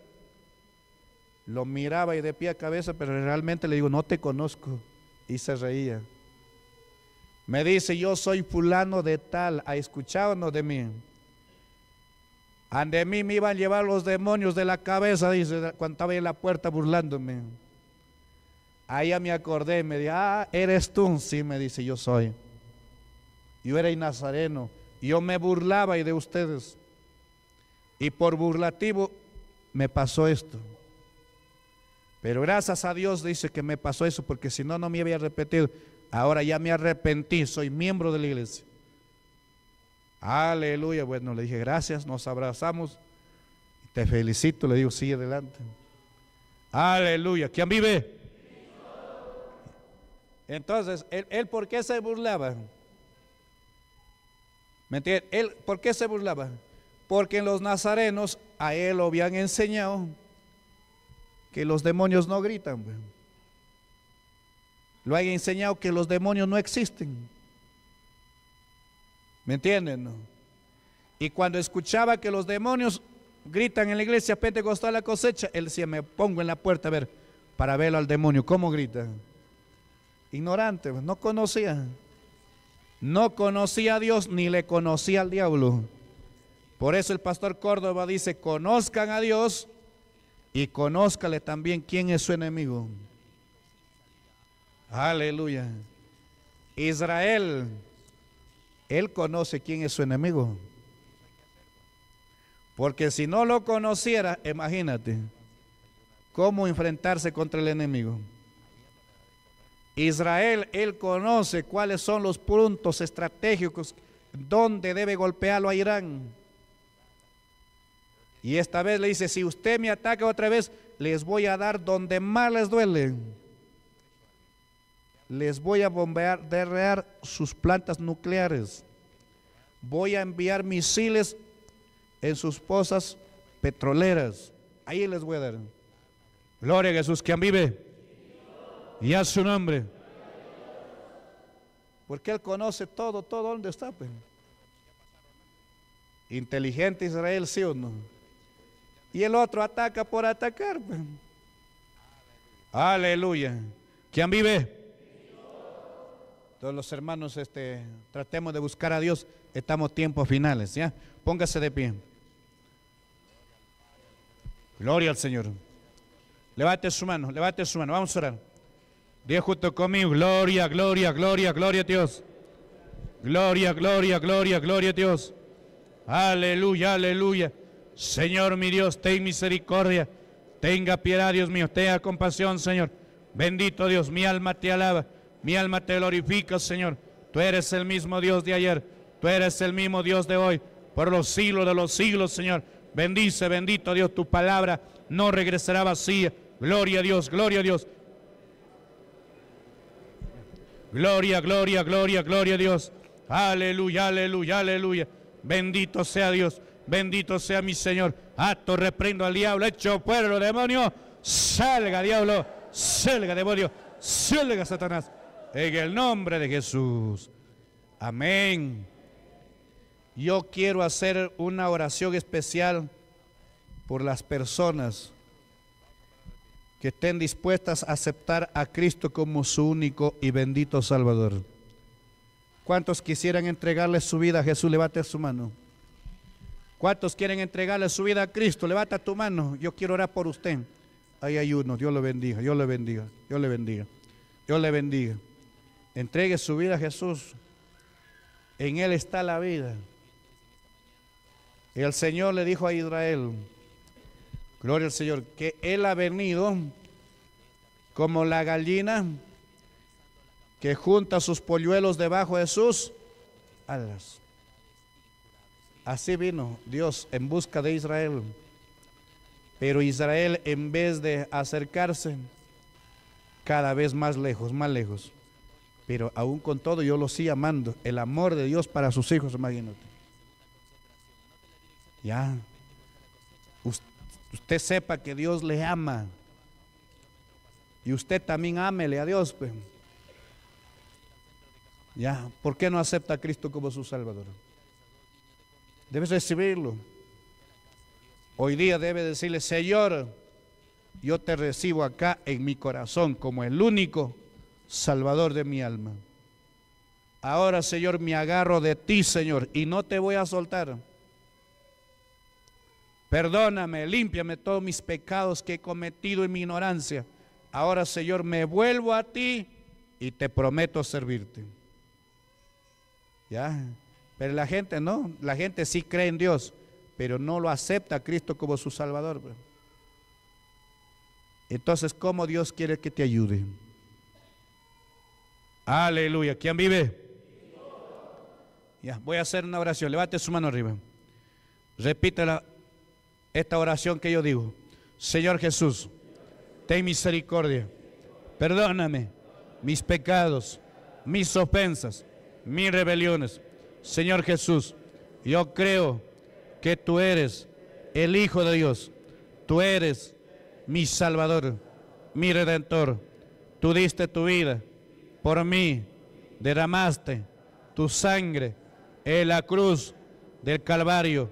Lo miraba y de pie a cabeza, pero realmente le digo, no te conozco. Y se reía. Me dice, yo soy fulano de tal, ha escuchado no de mí. Ande mí me iban a llevar los demonios de la cabeza, dice, cuando estaba en la puerta burlándome. Ahí me acordé, me dice, ah, eres tú, sí, me dice, yo soy. Yo era nazareno, yo me burlaba y de ustedes. Y por burlativo me pasó esto. Pero gracias a Dios dice que me pasó eso porque si no, no me había repetido. Ahora ya me arrepentí, soy miembro de la iglesia. Aleluya. Bueno, le dije gracias, nos abrazamos. Te felicito, le digo, sigue adelante. Aleluya. ¿Quién vive? Entonces, ¿él, él por qué se burlaba? ¿Me Él, ¿Por qué se burlaba? Porque en los nazarenos a él lo habían enseñado que los demonios no gritan. Lo han enseñado que los demonios no existen. ¿Me entienden? Y cuando escuchaba que los demonios gritan en la iglesia pentecostal la cosecha, él decía, me pongo en la puerta a ver, para verlo al demonio, ¿cómo grita? Ignorante, no conocía. No conocía a Dios ni le conocía al diablo. Por eso el pastor Córdoba dice, conozcan a Dios y conózcale también quién es su enemigo. Aleluya. Israel, él conoce quién es su enemigo. Porque si no lo conociera, imagínate cómo enfrentarse contra el enemigo. Israel, él conoce cuáles son los puntos estratégicos donde debe golpearlo a Irán. Y esta vez le dice, si usted me ataca otra vez, les voy a dar donde más les duele. Les voy a bombear, derrear sus plantas nucleares. Voy a enviar misiles en sus pozas petroleras. Ahí les voy a dar. Gloria a Jesús, quien vive y a su nombre. Porque Él conoce todo, todo donde está. Pues. Inteligente Israel, sí o no. Y el otro ataca por atacar. Pues. Aleluya. ¿Quién vive? Todos los hermanos, este, tratemos de buscar a Dios. Estamos tiempos finales, ¿ya? Póngase de pie. Gloria al Señor. Levante su mano, levante su mano. Vamos a orar. Dios justo conmigo. Gloria, gloria, gloria, gloria a Dios. Gloria, gloria, gloria, gloria a Dios. Aleluya, aleluya. Señor mi Dios, ten misericordia. Tenga piedad, Dios mío. Tenga compasión, Señor. Bendito Dios, mi alma te alaba. Mi alma te glorifica, Señor. Tú eres el mismo Dios de ayer. Tú eres el mismo Dios de hoy. Por los siglos de los siglos, Señor. Bendice, bendito Dios, tu palabra no regresará vacía. Gloria a Dios, gloria a Dios. Gloria, gloria, gloria, gloria a Dios. Aleluya, aleluya, aleluya. Bendito sea Dios. Bendito sea mi Señor. Acto reprendo al diablo. Hecho pueblo, demonio. Salga, diablo. Salga, demonio. Salga, Satanás. En el nombre de Jesús. Amén. Yo quiero hacer una oración especial por las personas que estén dispuestas a aceptar a Cristo como su único y bendito Salvador. ¿Cuántos quisieran entregarle su vida a Jesús? Levante su mano. ¿Cuántos quieren entregarle su vida a Cristo? Levanta tu mano. Yo quiero orar por usted. Ahí hay uno. Dios lo bendiga. Dios le bendiga. Dios le bendiga. Dios le bendiga. Entregue su vida a Jesús. En Él está la vida. el Señor le dijo a Israel, Gloria al Señor, que Él ha venido como la gallina que junta sus polluelos debajo de sus alas. Así vino Dios en busca de Israel. Pero Israel en vez de acercarse, cada vez más lejos, más lejos. Pero aún con todo yo lo sigo amando. El amor de Dios para sus hijos, imagínate. Ya usted sepa que Dios le ama. Y usted también ámele a Dios. Pues. Ya, ¿por qué no acepta a Cristo como su Salvador? Debes recibirlo. Hoy día debe decirle, Señor, yo te recibo acá en mi corazón como el único Salvador de mi alma. Ahora, Señor, me agarro de ti, Señor, y no te voy a soltar. Perdóname, límpiame todos mis pecados que he cometido en mi ignorancia. Ahora, Señor, me vuelvo a ti y te prometo servirte. Ya. Pero la gente no, la gente sí cree en Dios, pero no lo acepta a Cristo como su Salvador. Pues. Entonces, ¿cómo Dios quiere que te ayude? Aleluya. ¿Quién vive? Ya, voy a hacer una oración. Levante su mano arriba. Repítela esta oración que yo digo. Señor Jesús, ten misericordia, perdóname mis pecados, mis ofensas, mis rebeliones. Señor Jesús, yo creo que tú eres el Hijo de Dios, tú eres mi Salvador, mi Redentor. Tú diste tu vida por mí, derramaste tu sangre en la cruz del Calvario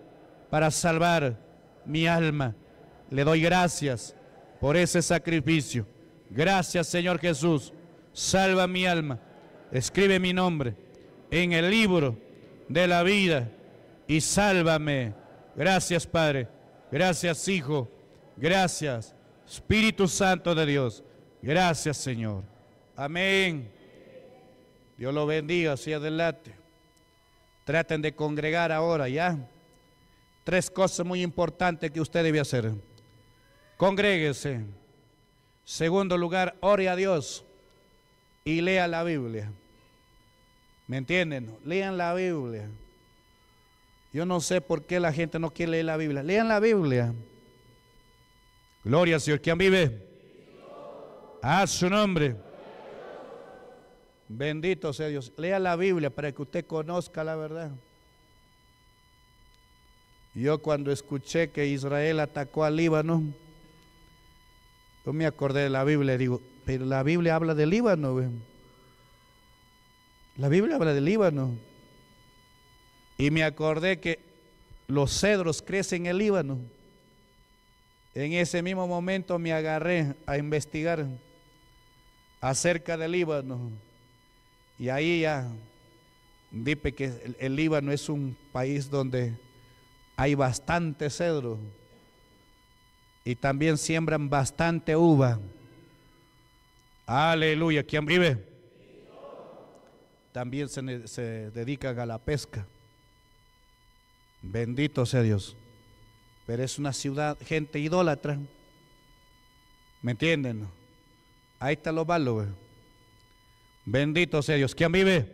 para salvar mi alma. Le doy gracias por ese sacrificio. Gracias Señor Jesús. Salva mi alma. Escribe mi nombre en el libro de la vida y sálvame. Gracias Padre. Gracias Hijo. Gracias Espíritu Santo de Dios. Gracias Señor. Amén. Dios lo bendiga hacia adelante. Traten de congregar ahora ya. Tres cosas muy importantes que usted debe hacer. Congréguese. Segundo lugar, ore a Dios y lea la Biblia. ¿Me entienden? Lean la Biblia. Yo no sé por qué la gente no quiere leer la Biblia. Lean la Biblia. Gloria al Señor. ¿Quién vive? A su nombre. Bendito sea Dios. Lea la Biblia para que usted conozca la verdad. Yo cuando escuché que Israel atacó al Líbano, yo me acordé de la Biblia y digo, pero la Biblia habla del Líbano. La Biblia habla del Líbano. Y me acordé que los cedros crecen en el Líbano. En ese mismo momento me agarré a investigar acerca del Líbano. Y ahí ya dije que el Líbano es un país donde hay bastante cedro y también siembran bastante uva. Aleluya, ¿quién vive? También se, dedican a la pesca. Bendito sea Dios. Pero es una ciudad, gente idólatra. ¿Me entienden? Ahí está los malo. Bendito sea Dios. ¿Quién vive?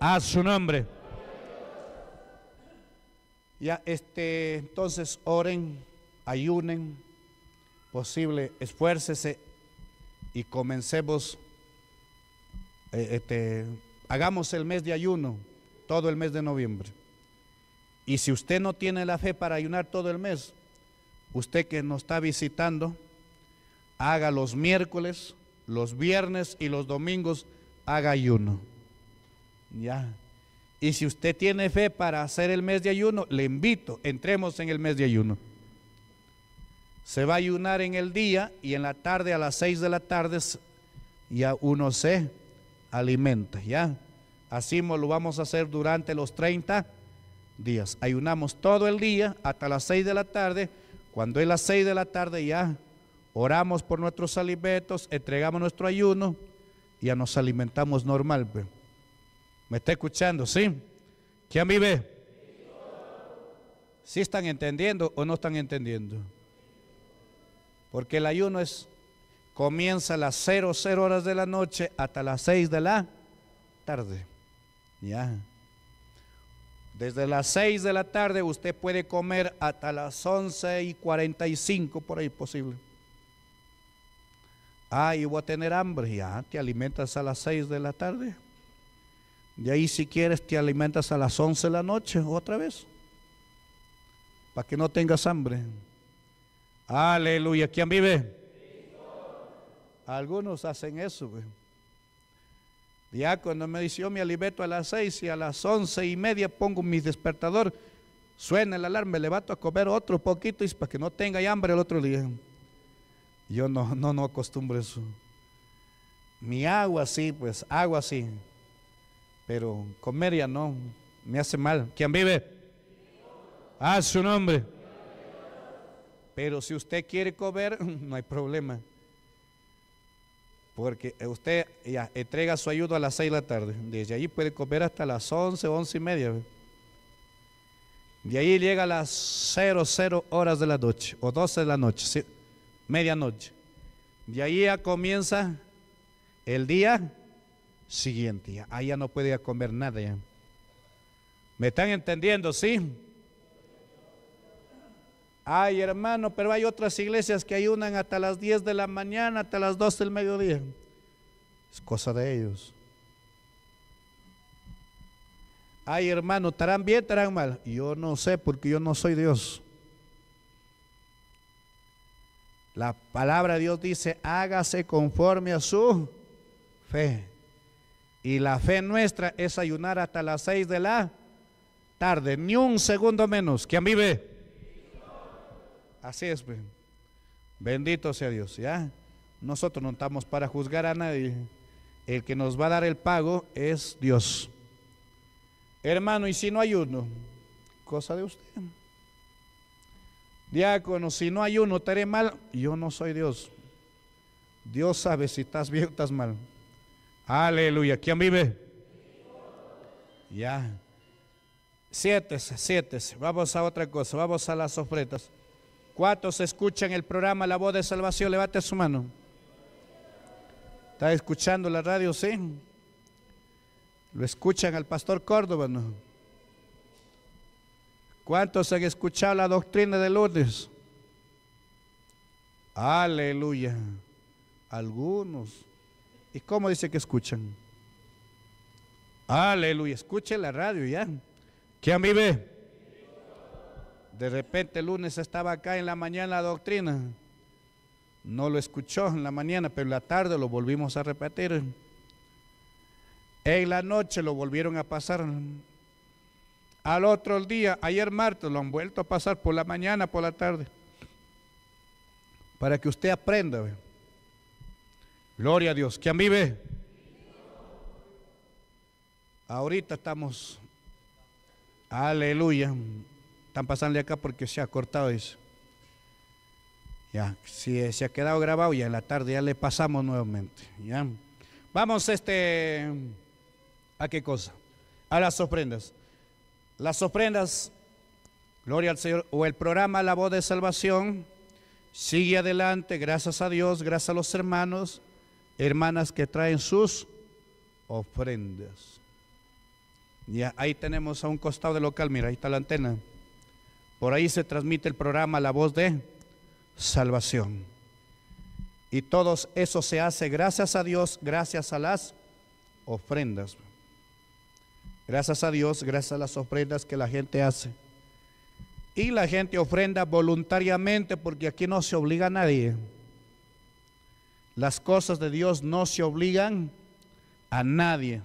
A su nombre. Ya, este, entonces oren, ayunen, posible, esfuércese y comencemos, eh, este, hagamos el mes de ayuno, todo el mes de noviembre. Y si usted no tiene la fe para ayunar todo el mes, usted que nos está visitando, haga los miércoles, los viernes y los domingos, haga ayuno. Ya, y si usted tiene fe para hacer el mes de ayuno, le invito, entremos en el mes de ayuno. Se va a ayunar en el día y en la tarde, a las seis de la tarde, ya uno se alimenta, ¿ya? Así lo vamos a hacer durante los 30 días. Ayunamos todo el día hasta las seis de la tarde. Cuando es las seis de la tarde ya oramos por nuestros alimentos, entregamos nuestro ayuno y ya nos alimentamos normal. Pues. ¿Me está escuchando? ¿Sí? ¿Quién vive? ¿Sí están entendiendo o no están entendiendo? Porque el ayuno es comienza a las 0 horas de la noche hasta las 6 de la tarde. Ya. Desde las 6 de la tarde usted puede comer hasta las 11 y 45 por ahí posible. Ah, y voy a tener hambre. Ya, te alimentas a las 6 de la tarde. De ahí si quieres te alimentas a las 11 de la noche otra vez. Para que no tengas hambre. Aleluya. ¿Quién vive? Algunos hacen eso. ya pues. cuando me dice, yo me alimento a las 6 y a las 11 y media pongo mi despertador. Suena el alarma, me levanto a comer otro poquito y para que no tenga hambre el otro día. Yo no, no, no acostumbro eso. Mi agua sí, pues agua sí pero comer no, me hace mal. ¿Quién vive? ah, su nombre. Pero si usted quiere comer, no hay problema. Porque usted entrega su ayuda a las 6 de la tarde. Desde allí puede comer hasta las 11, 11 y media. De ahí llega a las 00 0 horas de la noche, o 12 de la noche, medianoche. De ahí ya comienza el día siguiente. Allá no podía comer nada. ¿Me están entendiendo? Sí. Ay, hermano, pero hay otras iglesias que ayunan hasta las 10 de la mañana, hasta las 12 del mediodía. Es cosa de ellos. Ay, hermano, ¿estarán bien, estarán mal? Yo no sé, porque yo no soy Dios. La palabra de Dios dice, hágase conforme a su fe. Y la fe nuestra es ayunar hasta las seis de la tarde, ni un segundo menos. ¿Quién vive? Así es. Pues. Bendito sea Dios, ¿ya? Nosotros no estamos para juzgar a nadie. El que nos va a dar el pago es Dios. Hermano, y si no ayuno, cosa de usted. Diácono, si no ayuno, estaré mal. Yo no soy Dios. Dios sabe si estás bien o estás mal. Aleluya. ¿Quién vive? Ya. siete siete. Vamos a otra cosa. Vamos a las ofertas ¿Cuántos escuchan el programa La Voz de Salvación? Levante su mano. ¿Está escuchando la radio? Sí. Lo escuchan al pastor Córdoba, ¿Cuántos han escuchado la doctrina de Lourdes? Aleluya. Algunos. ¿Y cómo dice que escuchan? Aleluya, escuche la radio ya. ¿Quién vive? De repente el lunes estaba acá en la mañana la doctrina. No lo escuchó en la mañana, pero en la tarde lo volvimos a repetir. En la noche lo volvieron a pasar. Al otro día, ayer martes, lo han vuelto a pasar por la mañana, por la tarde. Para que usted aprenda. Gloria a Dios. ¿Quién vive? Ahorita estamos. Aleluya. Están pasando acá porque se ha cortado eso. Ya, si eh, se ha quedado grabado, ya en la tarde ya le pasamos nuevamente. Ya. Vamos este a qué cosa? A las ofrendas. Las ofrendas, gloria al Señor, o el programa La Voz de Salvación sigue adelante, gracias a Dios, gracias a los hermanos hermanas que traen sus ofrendas. Y ahí tenemos a un costado del local, mira, ahí está la antena. Por ahí se transmite el programa La Voz de Salvación. Y todo eso se hace gracias a Dios, gracias a las ofrendas. Gracias a Dios, gracias a las ofrendas que la gente hace. Y la gente ofrenda voluntariamente porque aquí no se obliga a nadie. Las cosas de Dios no se obligan a nadie.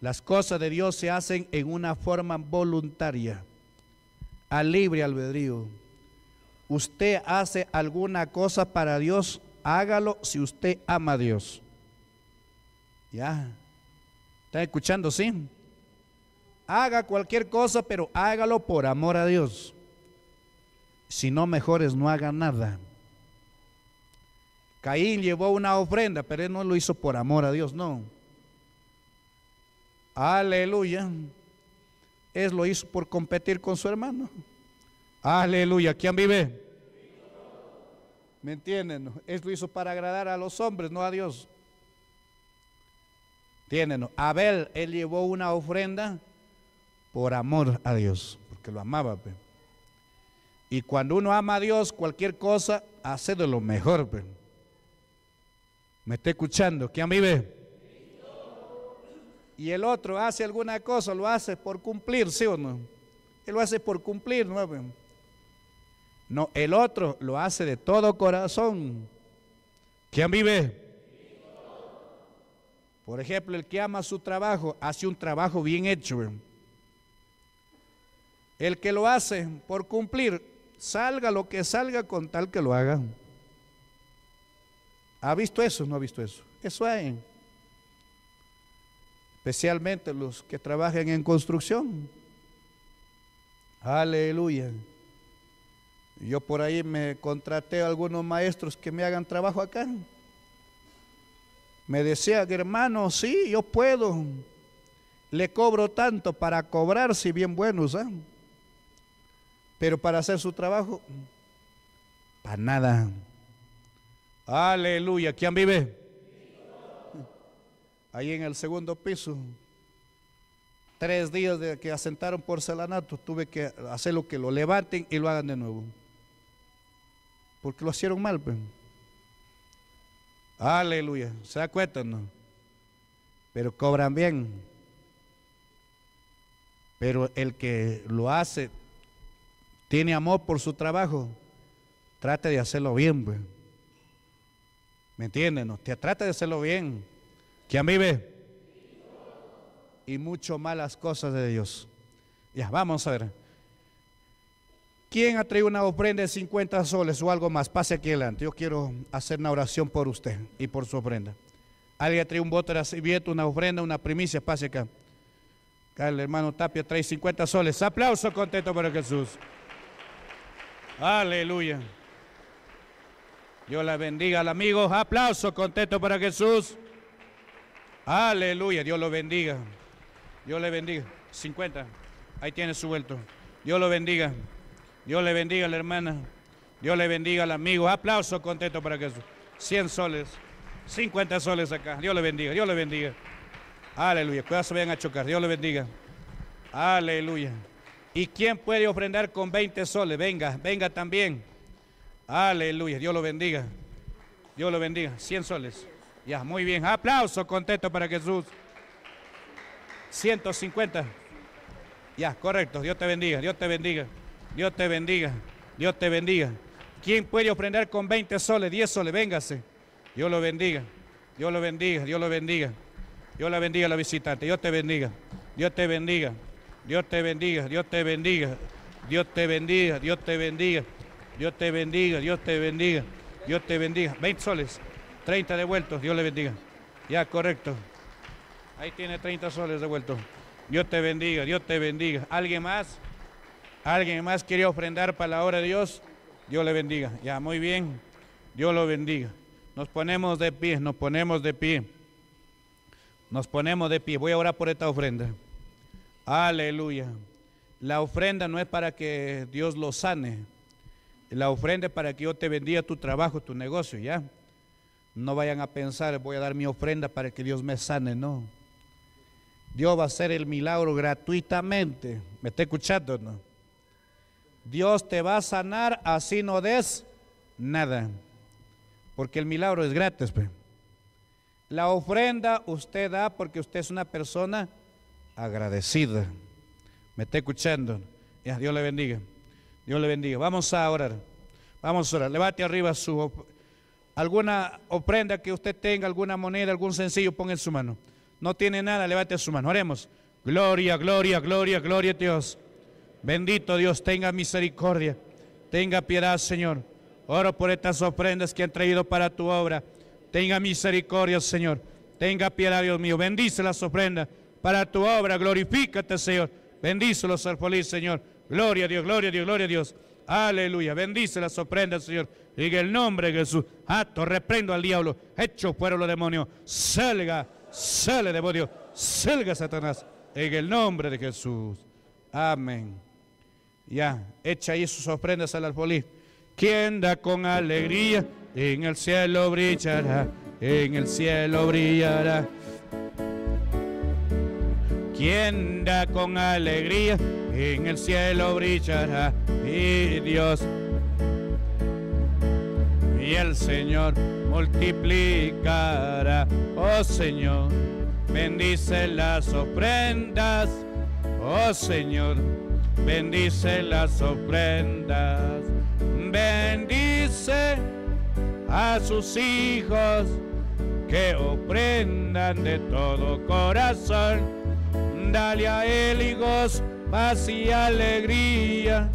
Las cosas de Dios se hacen en una forma voluntaria, a libre albedrío. Usted hace alguna cosa para Dios, hágalo si usted ama a Dios. ¿Ya? ¿Está escuchando? Sí. Haga cualquier cosa, pero hágalo por amor a Dios. Si no, mejores no haga nada. Caín llevó una ofrenda, pero él no lo hizo por amor a Dios, no. Aleluya. Él lo hizo por competir con su hermano. Aleluya. ¿Quién vive? ¿Me entienden? Él lo hizo para agradar a los hombres, no a Dios. ¿Entienden? Abel, él llevó una ofrenda por amor a Dios, porque lo amaba. Y cuando uno ama a Dios, cualquier cosa hace de lo mejor. ¿Me está escuchando? ¿Quién vive? Y el otro hace alguna cosa, lo hace por cumplir, ¿sí o no? Él lo hace por cumplir, ¿no? No, el otro lo hace de todo corazón. ¿Quién vive? Por ejemplo, el que ama su trabajo hace un trabajo bien hecho. El que lo hace por cumplir, salga lo que salga con tal que lo haga. ¿Ha visto eso? ¿No ha visto eso? Eso hay. Especialmente los que trabajan en construcción. Aleluya. Yo por ahí me contraté a algunos maestros que me hagan trabajo acá. Me decían, hermano, sí, yo puedo. Le cobro tanto para cobrar, si bien buenos, ¿eh? pero para hacer su trabajo, para nada. Aleluya. ¿Quién vive? Ahí en el segundo piso. Tres días de que asentaron porcelanato, tuve que hacer lo que lo levanten y lo hagan de nuevo. Porque lo hicieron mal. Pues. Aleluya. ¿Se da Pero cobran bien. Pero el que lo hace, tiene amor por su trabajo, trate de hacerlo bien. Pues. ¿Me entienden? No, te trata de hacerlo bien. mí ve Y mucho las cosas de Dios. Ya, vamos a ver. ¿Quién ha traído una ofrenda de 50 soles o algo más? Pase aquí adelante. Yo quiero hacer una oración por usted y por su ofrenda. Alguien ha traído un bote de servilleta, una ofrenda, una primicia. Pase acá. el hermano Tapia trae 50 soles. Aplauso contento para Jesús. Aleluya. Dios la bendiga al amigo. Aplauso contento para Jesús. Aleluya. Dios lo bendiga. Dios le bendiga. 50. Ahí tiene su vuelto. Dios lo bendiga. Dios le bendiga a la hermana. Dios le bendiga al amigo. Aplauso contento para Jesús. 100 soles. 50 soles acá. Dios le bendiga. Dios le bendiga. Aleluya. Cuidado se vayan a chocar. Dios le bendiga. Aleluya. ¿Y quién puede ofrendar con 20 soles? Venga, venga también. Aleluya, Dios lo bendiga. Dios lo bendiga. 100 soles. Ya, muy bien. Aplauso contento para Jesús. 150. Ya, correcto. Dios te bendiga, Dios te bendiga. Dios te bendiga, Dios te bendiga. ¿Quién puede ofrendar con 20 soles, 10 soles? Véngase. Dios lo bendiga, Dios lo bendiga, Dios lo bendiga. Dios la bendiga a la visitante. Dios te bendiga, Dios te bendiga, Dios te bendiga, Dios te bendiga, Dios te bendiga, Dios te bendiga. Dios te bendiga, Dios te bendiga, Dios te bendiga. 20 soles, 30 devueltos, Dios le bendiga. Ya, correcto. Ahí tiene 30 soles devueltos. Dios te bendiga, Dios te bendiga. ¿Alguien más? ¿Alguien más quería ofrendar para la obra de Dios? Dios le bendiga. Ya, muy bien. Dios lo bendiga. Nos ponemos de pie, nos ponemos de pie. Nos ponemos de pie. Voy a orar por esta ofrenda. Aleluya. La ofrenda no es para que Dios lo sane. La ofrenda para que yo te bendiga tu trabajo, tu negocio, ¿ya? No vayan a pensar, voy a dar mi ofrenda para que Dios me sane, no. Dios va a hacer el milagro gratuitamente. ¿Me está escuchando? No? Dios te va a sanar así no des nada. Porque el milagro es gratis. Pues. La ofrenda usted da porque usted es una persona agradecida. ¿Me está escuchando? Ya, Dios le bendiga. Dios le bendiga. Vamos a orar. Vamos a orar. Levate arriba su alguna ofrenda que usted tenga, alguna moneda, algún sencillo, ponga en su mano. No tiene nada, levante su mano. Oremos. Gloria, gloria, gloria, gloria a Dios. Bendito Dios, tenga misericordia. Tenga piedad, Señor. Oro por estas ofrendas que han traído para tu obra. Tenga misericordia, Señor. Tenga piedad, Dios mío. Bendice las ofrendas para tu obra. Glorifícate, Señor. Bendice los serpolis Señor. Gloria a Dios, gloria a Dios, gloria a Dios. Aleluya. Bendice la sorprendas, Señor. en el nombre de Jesús, acto, reprendo al diablo. Hecho fuera los demonios. Salga, sale demonio. Salga Satanás. En el nombre de Jesús. Amén. Ya, echa ahí sus a al alpolí. Quien da con alegría, en el cielo brillará, en el cielo brillará. Quien da con alegría, en el cielo brillará mi Dios. Y el Señor multiplicará, oh Señor, bendice las ofrendas, oh Señor, bendice las ofrendas, bendice a sus hijos que ofrendan de todo corazón. Dale a él y gozo paz y alegría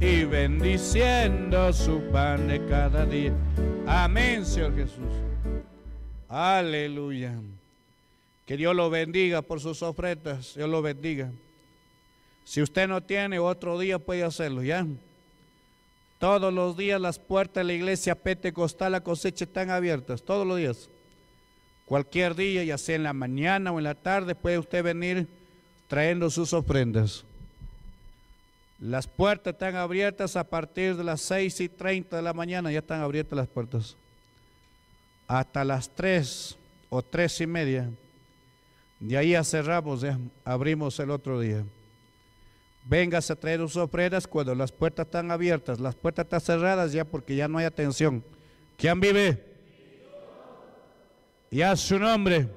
y bendiciendo su pan de cada día. Amén, Señor Jesús. Aleluya. Que Dios lo bendiga por sus ofrendas. Dios lo bendiga. Si usted no tiene, otro día puede hacerlo, ¿ya? Todos los días las puertas de la iglesia pentecostal, la cosecha están abiertas, todos los días. Cualquier día, ya sea en la mañana o en la tarde, puede usted venir trayendo sus ofrendas. Las puertas están abiertas a partir de las 6 y 30 de la mañana, ya están abiertas las puertas. Hasta las 3 o 3 y media. De ahí ya cerramos, ya abrimos el otro día. Véngase a traer sus ofrendas cuando las puertas están abiertas. Las puertas están cerradas ya porque ya no hay atención. ¿Quién vive? Y a su nombre.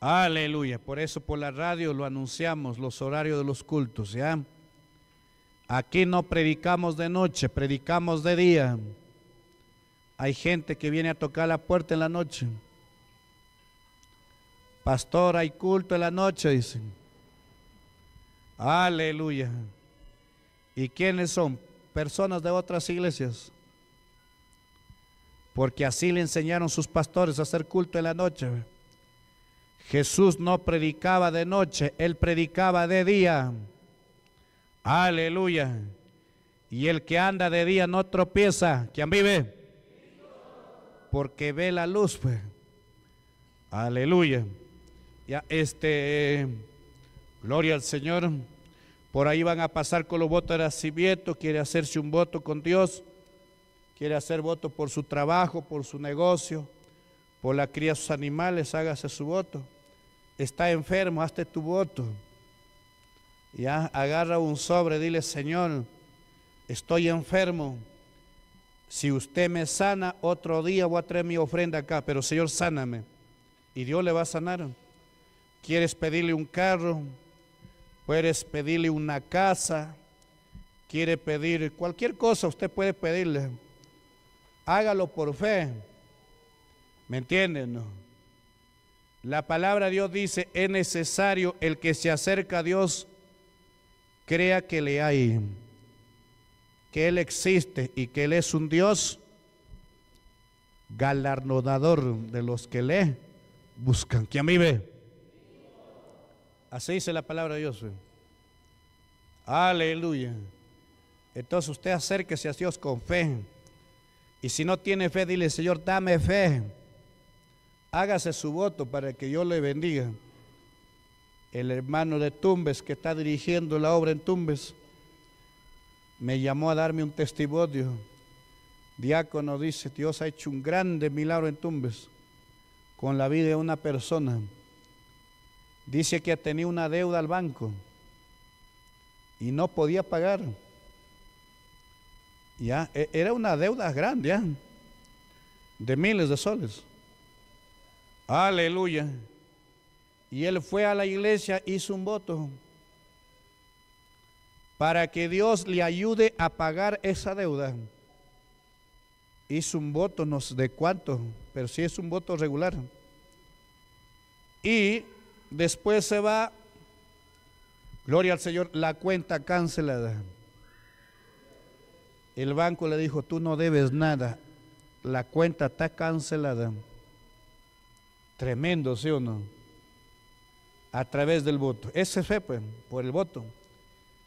Aleluya. Por eso por la radio lo anunciamos, los horarios de los cultos, ¿ya? Aquí no predicamos de noche, predicamos de día. Hay gente que viene a tocar la puerta en la noche. Pastor, hay culto en la noche, dicen. Aleluya. ¿Y quiénes son? Personas de otras iglesias. Porque así le enseñaron sus pastores a hacer culto en la noche. Jesús no predicaba de noche, él predicaba de día. Aleluya. Y el que anda de día no tropieza. ¿Quién vive? Porque ve la luz, pues. Aleluya. Ya, este, gloria al Señor. Por ahí van a pasar con los votos de vieto Quiere hacerse un voto con Dios. Quiere hacer voto por su trabajo, por su negocio, por la cría de sus animales. Hágase su voto está enfermo, hazte tu voto. ya agarra un sobre, dile, Señor, estoy enfermo. Si usted me sana, otro día voy a traer mi ofrenda acá, pero Señor, sáname. Y Dios le va a sanar. ¿Quieres pedirle un carro? ¿Puedes pedirle una casa? ¿Quiere pedir cualquier cosa? Usted puede pedirle. Hágalo por fe. ¿Me entienden? No? La palabra de Dios dice, es necesario el que se acerca a Dios crea que le hay, que Él existe y que Él es un Dios galardonador de los que le buscan. Que a mí ve. Así dice la palabra de Dios. Aleluya. Entonces usted acérquese a Dios con fe. Y si no tiene fe, dile, Señor, dame fe hágase su voto para que yo le bendiga. El hermano de Tumbes que está dirigiendo la obra en Tumbes me llamó a darme un testimonio. Diácono dice, Dios ha hecho un grande milagro en Tumbes con la vida de una persona. Dice que tenía una deuda al banco y no podía pagar. Ya, e, era una deuda grande, ¿eh? de miles de soles. Aleluya. Y él fue a la iglesia, hizo un voto para que Dios le ayude a pagar esa deuda. Hizo un voto, no sé de cuánto, pero sí es un voto regular. Y después se va, gloria al Señor, la cuenta cancelada. El banco le dijo, tú no debes nada, la cuenta está cancelada. Tremendo, ¿sí o no? A través del voto. Ese fue pues, por el voto.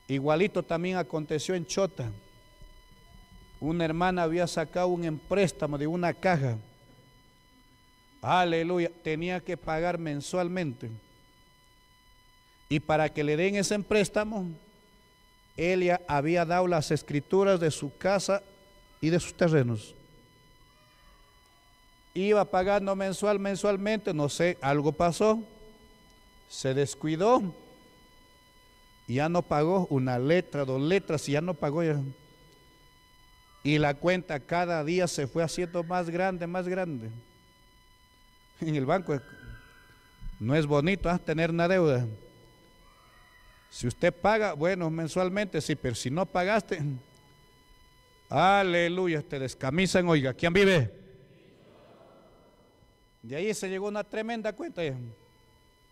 Igualito también aconteció en Chota. Una hermana había sacado un empréstamo de una caja. Aleluya. Tenía que pagar mensualmente. Y para que le den ese empréstamo, ella había dado las escrituras de su casa y de sus terrenos. Iba pagando mensual, mensualmente, no sé, algo pasó, se descuidó, ya no pagó una letra, dos letras, ya no pagó. Ya. Y la cuenta cada día se fue haciendo más grande, más grande. En el banco no es bonito ¿ah? tener una deuda. Si usted paga, bueno, mensualmente sí, pero si no pagaste, aleluya, te descamisan, oiga, ¿quién vive? De ahí se llegó una tremenda cuenta eh,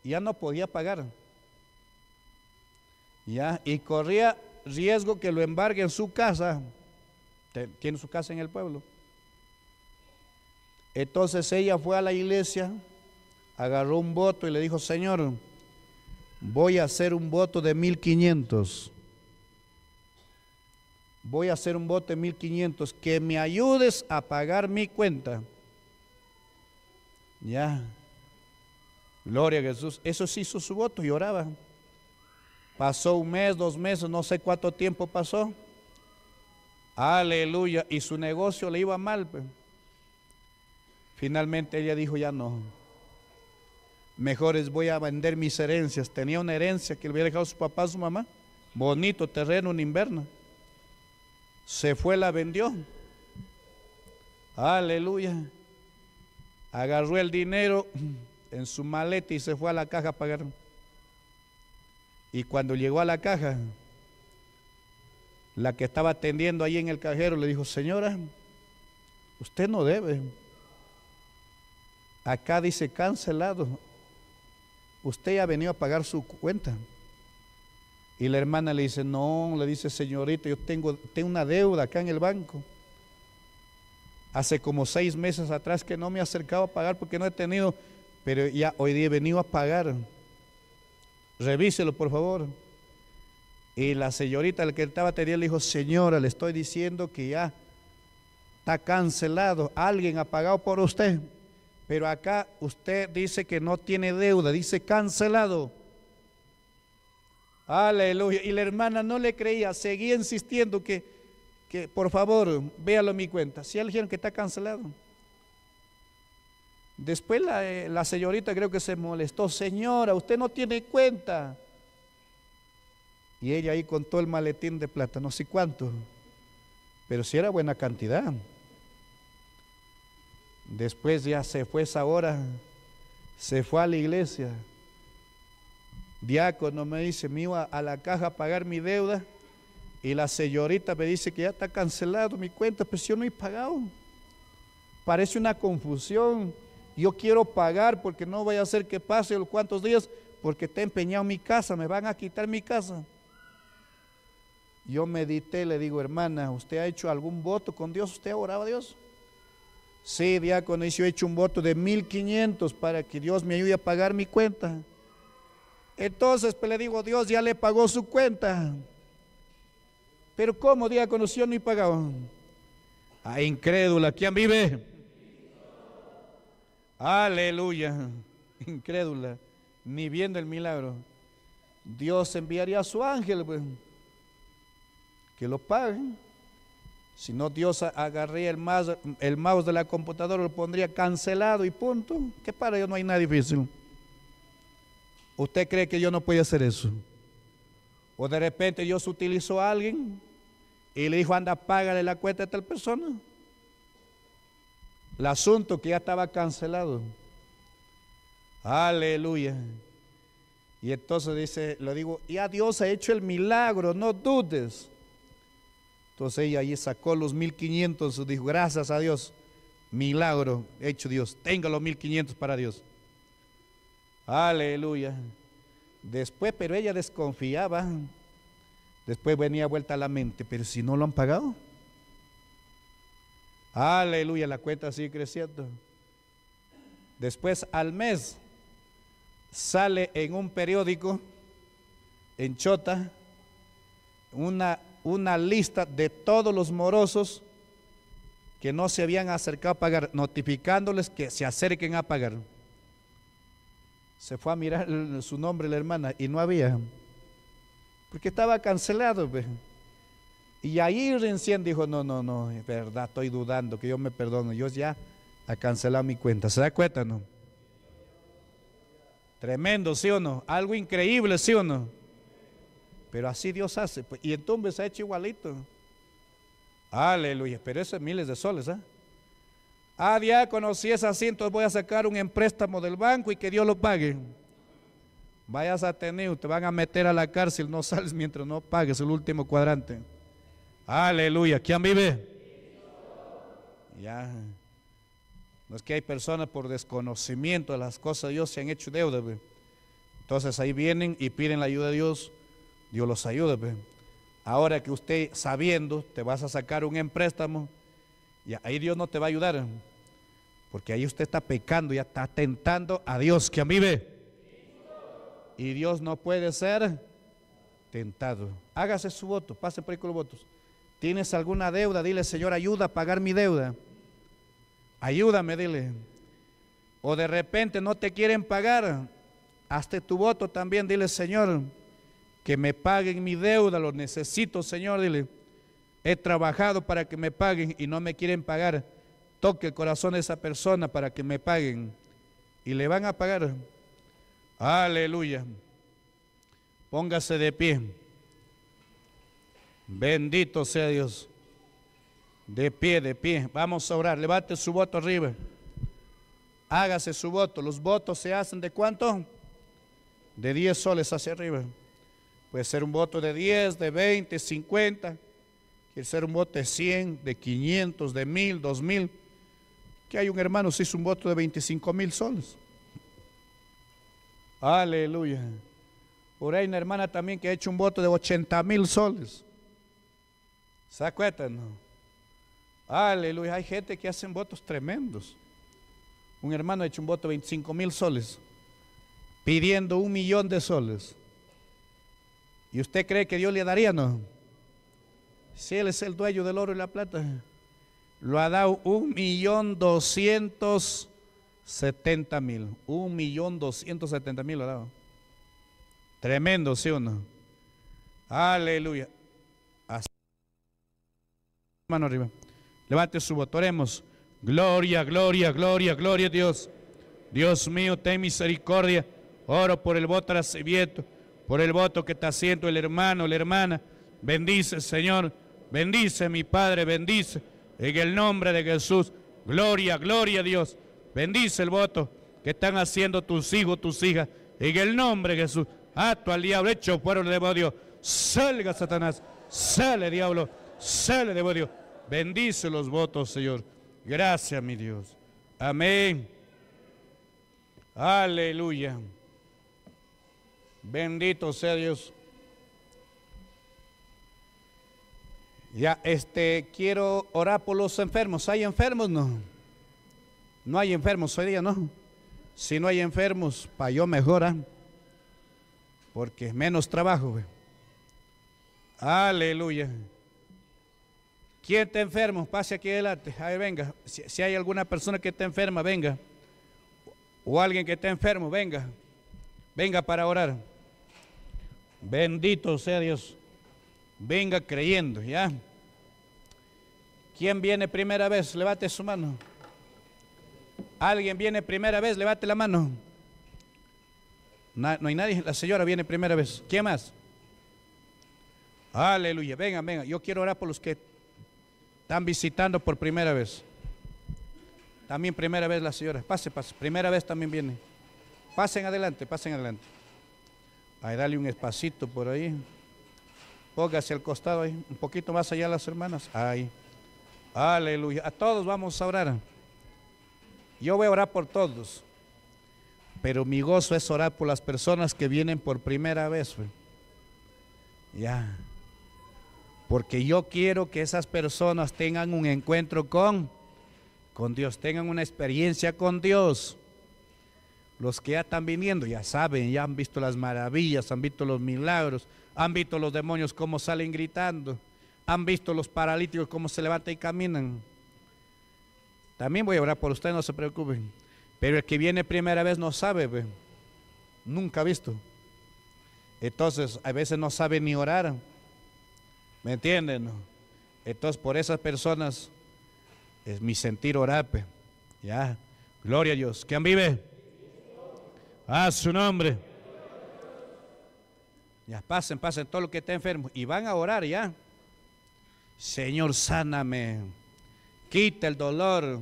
y ya no podía pagar. Ya, y corría riesgo que lo embargue en su casa. Tiene su casa en el pueblo. Entonces ella fue a la iglesia, agarró un voto y le dijo, Señor, voy a hacer un voto de 1500. Voy a hacer un voto de 1500, que me ayudes a pagar mi cuenta. Ya. Gloria a Jesús. Eso sí hizo su voto y oraba. Pasó un mes, dos meses, no sé cuánto tiempo pasó. Aleluya. Y su negocio le iba mal. Pues. Finalmente ella dijo, ya no. Mejor voy a vender mis herencias. Tenía una herencia que le había dejado su papá, su mamá. Bonito terreno en invierno. Se fue, la vendió. Aleluya agarró el dinero en su maleta y se fue a la caja a pagar. Y cuando llegó a la caja, la que estaba atendiendo ahí en el cajero le dijo, señora, usted no debe. Acá dice cancelado. Usted ya venido a pagar su cuenta. Y la hermana le dice, no, le dice, señorita, yo tengo, tengo una deuda acá en el banco. Hace como seis meses atrás que no me acercaba a pagar porque no he tenido, pero ya hoy día he venido a pagar. Revíselo, por favor. Y la señorita, la que estaba teniendo le dijo, señora, le estoy diciendo que ya está cancelado, alguien ha pagado por usted, pero acá usted dice que no tiene deuda, dice cancelado. Aleluya. Y la hermana no le creía, seguía insistiendo que que por favor, véalo en mi cuenta. Si alguien dijeron que está cancelado. Después eh, la, señorita creo que se molestó, señora, usted no tiene cuenta. Y ella ahí contó el maletín de plata, no sé cuánto, pero si era buena cantidad. Después ya se fue esa hora, se fue a la iglesia. Diácono me dice, me iba a la caja a pagar mi deuda y la señorita me dice que ya está cancelado mi cuenta, pero pues yo no he pagado. Parece una confusión. Yo quiero pagar porque no vaya a ser que pase los cuantos días, porque está empeñado mi casa, me van a quitar mi casa. Yo medité, le digo, hermana, ¿usted ha hecho algún voto con Dios? ¿Usted ha orado a Dios? Sí, diácono, yo he hecho un voto de 1500 para que Dios me ayude a pagar mi cuenta. Entonces pues, le digo, Dios ya le pagó su cuenta. Pero ¿cómo diácono conoció ni no pagado? A ah, incrédula, ¿quién vive? Aleluya, incrédula, ni viendo el milagro. Dios enviaría a su ángel, pues, que lo paguen. Si no, Dios agarría el mouse, el de la computadora, lo pondría cancelado y punto. Que para yo no hay nada difícil. ¿Usted cree que yo no puedo hacer eso? O de repente Dios utilizó a alguien y le dijo, anda, págale la cuenta a tal persona. El asunto que ya estaba cancelado. Aleluya. Y entonces dice, lo digo, ya Dios ha hecho el milagro, no dudes. Entonces ella allí sacó los 1500, dijo, gracias a Dios, milagro hecho Dios, tenga los 1500 para Dios. Aleluya. Después, pero ella desconfiaba Después venía vuelta a la mente, pero si no lo han pagado. Aleluya, la cuenta sigue creciendo. Después al mes sale en un periódico, en Chota, una, una lista de todos los morosos que no se habían acercado a pagar, notificándoles que se acerquen a pagar. Se fue a mirar su nombre la hermana y no había porque estaba cancelado. Pues. Y ahí recién dijo, no, no, no, es verdad, estoy dudando, que yo me perdone, Dios ya ha cancelado mi cuenta. ¿Se da cuenta, no? Tremendo, ¿sí o no? Algo increíble, ¿sí o no? Pero así Dios hace. Pues, y entonces se ha hecho igualito. Aleluya. Pero eso es miles de soles, ¿ah? ah diácono, si voy a sacar un empréstamo del banco y que Dios lo pague. Vayas a tener, te van a meter a la cárcel, no sales mientras no pagues el último cuadrante. Aleluya. ¿Quién vive? Ya. No es que hay personas por desconocimiento de las cosas de Dios se han hecho deuda. Entonces ahí vienen y piden la ayuda de Dios. Dios los ayuda. Ahora que usted sabiendo te vas a sacar un empréstamo, y ahí Dios no te va a ayudar. Porque ahí usted está pecando, ya está tentando a Dios ¿Quién vive y Dios no puede ser tentado. Hágase su voto, pase por ahí con los votos. ¿Tienes alguna deuda? Dile, Señor, ayuda a pagar mi deuda. Ayúdame, dile. O de repente no te quieren pagar. Hazte tu voto también, dile, Señor, que me paguen mi deuda, lo necesito, Señor, dile. He trabajado para que me paguen y no me quieren pagar. Toque el corazón de esa persona para que me paguen. Y le van a pagar. Aleluya. Póngase de pie. Bendito sea Dios. De pie, de pie. Vamos a orar. Levante su voto arriba. Hágase su voto. Los votos se hacen de cuánto? De 10 soles hacia arriba. Puede ser un voto de 10, de 20, 50. Quiere ser un voto de 100, de 500, de 1000, 2000. Que hay un hermano se hizo un voto de 25 mil soles. Aleluya. Por ahí una hermana también que ha hecho un voto de 80 mil soles. ¿Se acuerdan? Aleluya. Hay gente que hacen votos tremendos. Un hermano ha hecho un voto de 25 mil soles, pidiendo un millón de soles. ¿Y usted cree que Dios le daría? No. Si Él es el dueño del oro y la plata, lo ha dado un millón doscientos 70 mil, un millón doscientos setenta mil, Tremendo, ¿sí o no? Aleluya. hermano Mano arriba. Levante su voto, oremos. Gloria, gloria, gloria, gloria a Dios. Dios mío, ten misericordia. Oro por el voto recibido. por el voto que está haciendo el hermano, la hermana. Bendice, Señor. Bendice, mi Padre, bendice. En el nombre de Jesús. Gloria, gloria a Dios. Bendice el voto que están haciendo tus hijos, tus hijas. En el nombre de Jesús, acto al diablo, hecho fuera el demonio. Salga Satanás, sale diablo, sale demonio. Bendice los votos, Señor. Gracias, mi Dios. Amén. Aleluya. Bendito sea Dios. Ya, este, quiero orar por los enfermos. ¿Hay enfermos? No. No hay enfermos hoy día, ¿no? Si no hay enfermos, para yo mejora, ¿ah? porque menos trabajo. Aleluya. ¿Quién está enfermo? Pase aquí adelante. Ahí venga. Si, hay alguna persona que está enferma, venga. O alguien que está enfermo, venga. Venga para orar. Bendito sea Dios. Venga creyendo, ¿ya? ¿Quién viene primera vez? Levante su mano. ¿Alguien viene primera vez? Levante la mano. No, hay nadie. La señora viene primera vez. ¿Quién más? Aleluya. Venga, venga. Yo quiero orar por los que están visitando por primera vez. También primera vez la señora. Pase, pase. Primera vez también viene. Pasen adelante, pasen adelante. Ahí dale un espacito por ahí. Póngase al costado ahí. Un poquito más allá las hermanas. Ahí. Aleluya. A todos vamos a orar. Yo voy a orar por todos, pero mi gozo es orar por las personas que vienen por primera vez. Ya. Porque yo quiero que esas personas tengan un encuentro con, con Dios, tengan una experiencia con Dios. Los que ya están viniendo ya saben, ya han visto las maravillas, han visto los milagros, han visto los demonios cómo salen gritando, han visto los paralíticos cómo se levantan y caminan. También voy a orar por ustedes no se preocupen. Pero el que viene primera vez no sabe, nunca ha visto. Entonces, a veces no sabe ni orar. ¿Me entienden? Entonces, por esas personas es mi sentir orar. Ya. Gloria a Dios. ¿Quién vive? A su nombre. Ya, pasen, pasen todo lo que está enfermo. Y van a orar ya. Señor, sáname quita el dolor.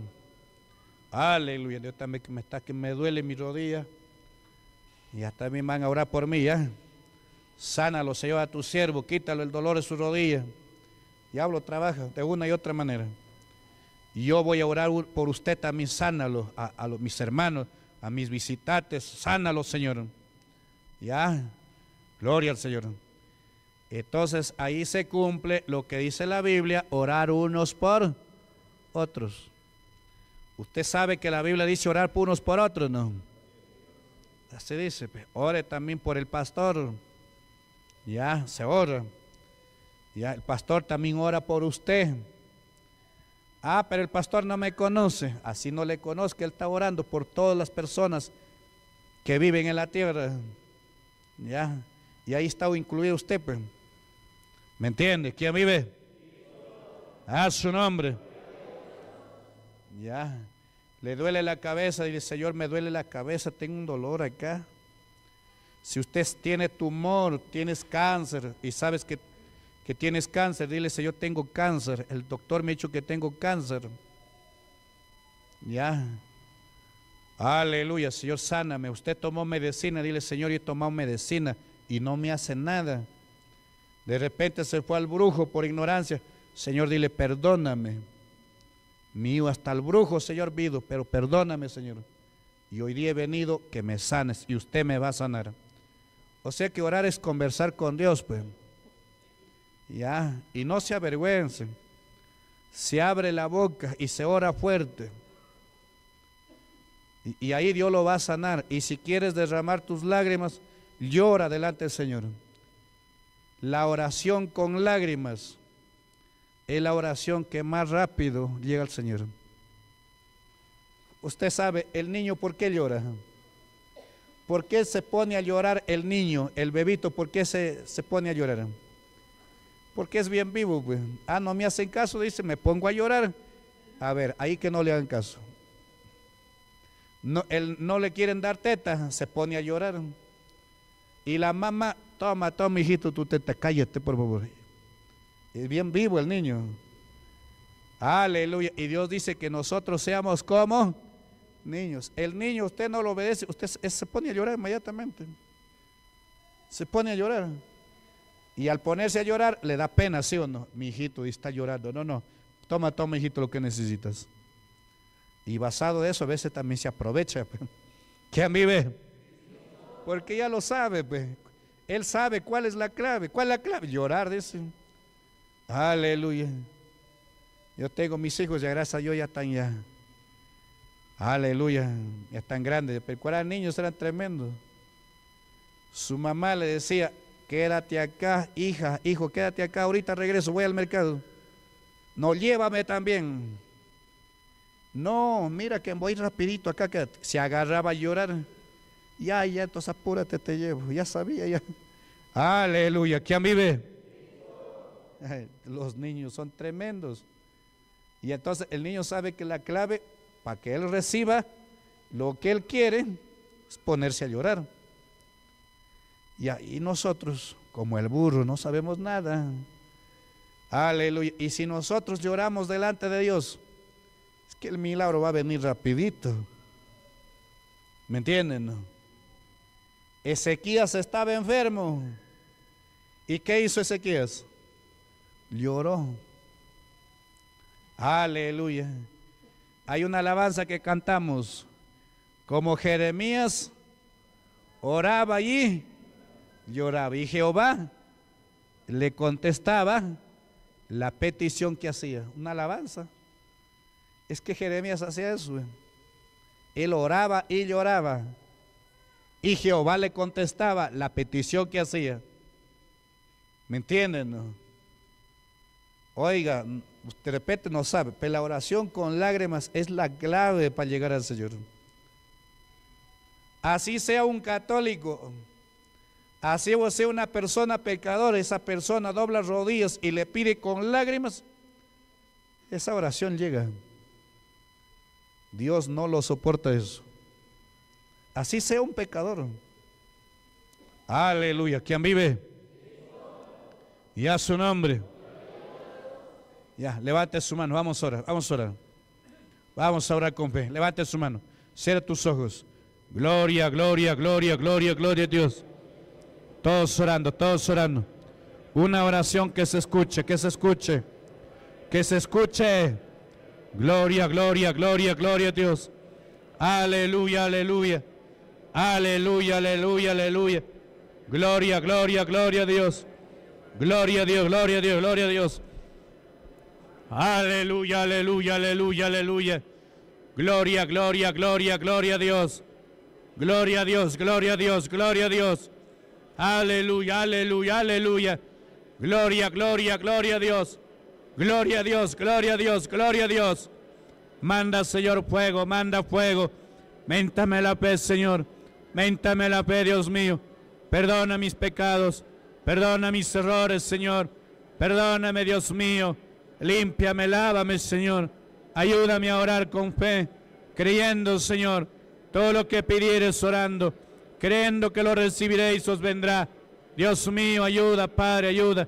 Aleluya, Dios también que me está, que me duele mi rodilla. Y hasta mi van a orar por mí, ¿ya? Sánalo, Señor, a tu siervo, quítalo el dolor de su rodilla. Diablo trabaja de una y otra manera. Y yo voy a orar por usted también, sánalo, a, a mis hermanos, a mis visitantes, sánalo, Señor. ¿Ya? Gloria al Señor. Entonces ahí se cumple lo que dice la Biblia, orar unos por otros. Usted sabe que la Biblia dice orar por unos por otros, ¿no? Así dice, pues, ore también por el pastor. Ya, se ora. Ya, el pastor también ora por usted. Ah, pero el pastor no me conoce. Así no le conozco Él está orando por todas las personas que viven en la tierra. Ya, y ahí está incluido usted, pues. ¿Me entiende? ¿Quién vive? A ah, su nombre. Ya. Le duele la cabeza, dice, Señor, me duele la cabeza, tengo un dolor acá. Si usted tiene tumor, tienes cáncer y sabes que, que tienes cáncer, dile, Señor, tengo cáncer. El doctor me ha dicho que tengo cáncer. Ya. Aleluya, Señor, sáname. Usted tomó medicina, dile, Señor, yo he tomado medicina y no me hace nada. De repente se fue al brujo por ignorancia. Señor, dile, perdóname. Mío hasta el brujo, Señor, vido, pero perdóname, Señor. Y hoy día he venido que me sanes y usted me va a sanar. O sea que orar es conversar con Dios, pues. Ya, y no se avergüencen. Se abre la boca y se ora fuerte. Y, y ahí Dios lo va a sanar. Y si quieres derramar tus lágrimas, llora delante del Señor. La oración con lágrimas es la oración que más rápido llega al Señor. Usted sabe, el niño, ¿por qué llora? ¿Por qué se pone a llorar el niño, el bebito? ¿Por qué se, pone a llorar? Porque es bien vivo. Pues. Ah, no me hacen caso, dice, me pongo a llorar. A ver, ahí que no le hagan caso. No, él, no le quieren dar teta, se pone a llorar. Y la mamá, toma, toma, hijito, tu teta, cállate, por favor. Es bien vivo el niño. Aleluya. Y Dios dice que nosotros seamos como niños. El niño, usted no lo obedece, usted se pone a llorar inmediatamente. Se pone a llorar. Y al ponerse a llorar, le da pena, ¿sí o no? Mi hijito está llorando. No, no. Toma, toma, hijito, lo que necesitas. Y basado en eso, a veces también se aprovecha. Pues. ¿Quién vive? Porque ya lo sabe, pues. Él sabe cuál es la clave. ¿Cuál es la clave? Llorar, dice. Aleluya. Yo tengo mis hijos, ya gracias a Dios ya están ya. Aleluya, ya están grandes. Pero cuando eran niños eran tremendos. Su mamá le decía, quédate acá, hija, hijo, quédate acá, ahorita regreso, voy al mercado. No, llévame también. No, mira que voy rapidito acá, que se agarraba a llorar. Ya, ya, entonces apúrate, te llevo. Ya sabía, ya. Aleluya, mí ve los niños son tremendos. Y entonces el niño sabe que la clave para que él reciba lo que él quiere es ponerse a llorar. Y ahí nosotros, como el burro, no sabemos nada. Aleluya. Y si nosotros lloramos delante de Dios, es que el milagro va a venir rapidito. ¿Me entienden? Ezequías estaba enfermo. ¿Y qué hizo Ezequías? Lloró. Aleluya. Hay una alabanza que cantamos. Como Jeremías oraba allí, lloraba. Y Jehová le contestaba la petición que hacía. Una alabanza. Es que Jeremías hacía eso. Él oraba y lloraba. Y Jehová le contestaba la petición que hacía. ¿Me entienden? Oiga, usted repete, no sabe, pero la oración con lágrimas es la clave para llegar al Señor. Así sea un católico, así sea una persona pecadora, esa persona dobla rodillas y le pide con lágrimas, esa oración llega. Dios no lo soporta eso. Así sea un pecador. Aleluya. ¿Quién vive? Y a su nombre. Ya, levante su mano, vamos a orar, vamos a orar. Vamos a orar con fe, levante su mano, cierra tus ojos. Gloria, gloria, gloria, gloria, gloria a Dios. Todos orando, todos orando. Una oración que se escuche, que se escuche, que se escuche. Gloria, gloria, gloria, gloria a Dios. Aleluya, aleluya. Aleluya, aleluya, aleluya. Gloria, gloria, gloria a Dios. Gloria a Dios, gloria a Dios, gloria a Dios. Aleluya, aleluya, aleluya, aleluya. Gloria, gloria, gloria, gloria a Dios. Gloria a Dios, gloria a Dios, gloria a Dios. Aleluya, aleluya, aleluya. Gloria, gloria, gloria a Dios. Gloria a Dios, gloria a Dios, gloria a Dios. Manda, Señor, fuego, manda fuego. Méntame la fe, Señor. Méntame la fe, Dios mío. Perdona mis pecados. Perdona mis errores, Señor. Perdóname, Dios mío. Límpiame, lávame, Señor. Ayúdame a orar con fe, creyendo, Señor, todo lo que pidieres orando, creyendo que lo recibiréis, os vendrá. Dios mío, ayuda, Padre, ayuda.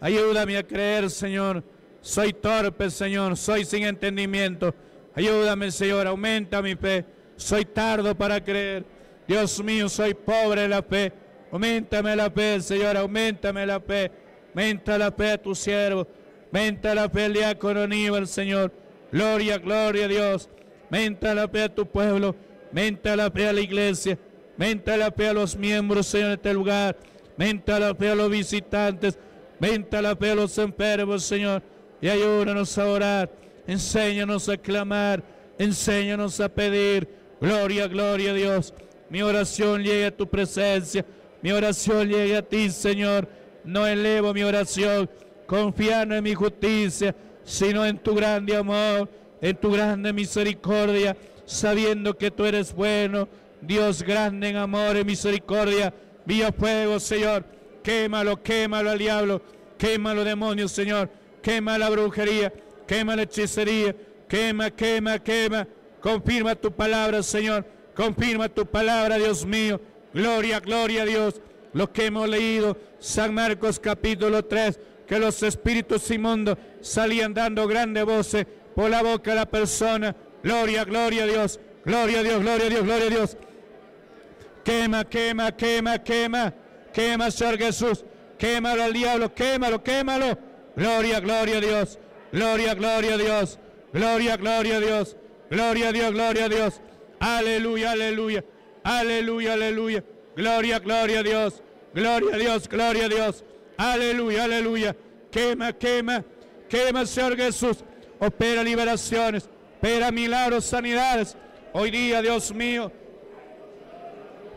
Ayúdame a creer, Señor. Soy torpe, Señor, soy sin entendimiento. Ayúdame, Señor, aumenta mi fe. Soy tardo para creer. Dios mío, soy pobre en la fe. Aumentame la fe, Señor, aumentame la fe. Aumenta la fe a tu siervo. Venta la fe al diácono Aníbal, Señor. Gloria, gloria a Dios. Venta la fe a tu pueblo. Venta la fe a la iglesia. Venta la fe a los miembros, Señor, de este lugar. Venta la fe a los visitantes. Venta la fe a los enfermos, Señor. Y ayúdanos a orar. Enséñanos a clamar. Enséñanos a pedir. Gloria, gloria a Dios. Mi oración llegue a tu presencia. Mi oración llegue a ti, Señor. No elevo mi oración confiar en mi justicia, sino en tu grande amor, en tu grande misericordia, sabiendo que tú eres bueno, Dios grande en amor y misericordia, vía fuego, Señor, quémalo, quémalo al diablo, quémalo demonio, Señor, quema la brujería, quema la hechicería, quema, quema, quema, confirma tu palabra, Señor, confirma tu palabra, Dios mío, gloria, gloria a Dios, lo que hemos leído, San Marcos capítulo 3, que los espíritus inmundos salían dando grandes voces por la boca de la persona. Gloria, gloria a Dios, gloria a Dios, gloria a Dios, gloria a Dios. Quema, quema, quema, quema, quema, Señor Jesús. Quémalo al diablo, quémalo, quémalo. Gloria, gloria a Dios, gloria, gloria a Dios, gloria, gloria a Dios, gloria a Dios, gloria a Dios. Aleluya, aleluya, aleluya, aleluya. Gloria, gloria a Dios, gloria a Dios, gloria a Dios. Aleluya, aleluya. Quema, quema, quema, Señor Jesús. Opera liberaciones, opera milagros, sanidades. Hoy día, Dios mío.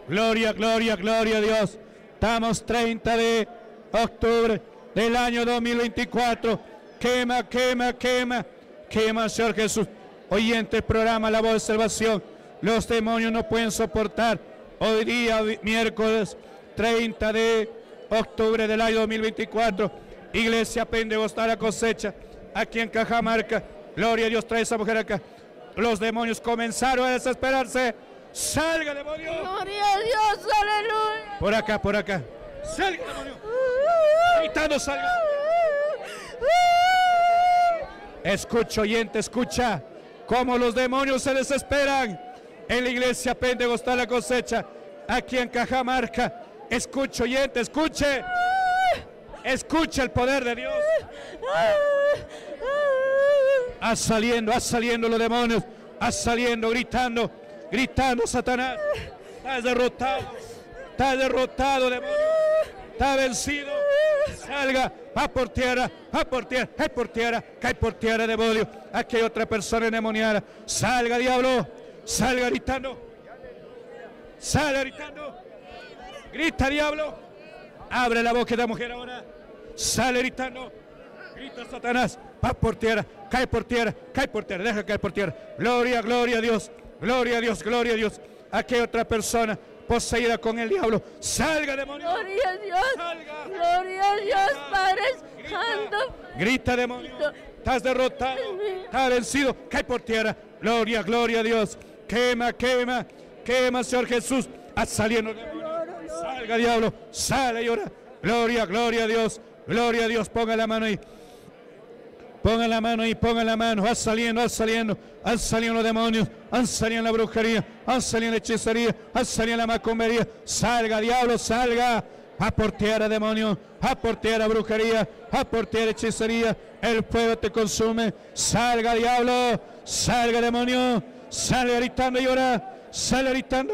Gloria, gloria, gloria a Dios. Estamos 30 de octubre del año 2024. Quema, quema, quema. Quema, Señor Jesús. Oyente este programa La Voz de Salvación. Los demonios no pueden soportar. Hoy día, miércoles 30 de octubre del año 2024, Iglesia Pentecostal la cosecha, aquí en Cajamarca. Gloria a Dios, trae esa mujer acá. Los demonios comenzaron a desesperarse. ¡Salga, demonio! ¡Gloria a Dios, aleluya! Por acá, por acá. ¡Salga, demonio! Gritando, salga. Escucha, oyente, escucha cómo los demonios se desesperan en la iglesia pentecostal la cosecha, aquí en Cajamarca. Escucho, oyente, escuche. Escuche el poder de Dios. Ah. Ha saliendo, ha saliendo los demonios. ha saliendo, gritando, gritando, Satanás. Está derrotado. Está derrotado, demonio. Está vencido. Salga, va por tierra, va por tierra, cae por tierra, cae por tierra, demonio. Aquí hay otra persona demoniada Salga, diablo. Salga gritando. Salga gritando. Grita diablo. Abre la boca de la mujer ahora. Sale gritando. Grita Satanás. Va por tierra. Cae por tierra. Cae por tierra. Deja caer por tierra. Gloria, gloria a Dios. Gloria a Dios. Gloria a Dios. a otra persona poseída con el diablo. Salga, demonio. Gloria a Dios. Salga. Gloria a Dios, Padre. Santo. grita demonio. Estás derrotado. Estás vencido. Cae por tierra. Gloria, gloria a Dios. Quema, quema. Quema, Señor Jesús. ha salido Salga diablo, sale y ora. Gloria, gloria a Dios, gloria a Dios. Ponga la mano ahí. Ponga la mano ahí, Ponga la mano. Va saliendo, va saliendo. Han salido los demonios, han salido la brujería, han salido la hechicería, han salido la macumbería. Salga, diablo, salga. A por demonio. A por brujería. A por hechicería. El fuego te consume. Salga, diablo. Salga, demonio. Sale gritando y ora. Sale gritando.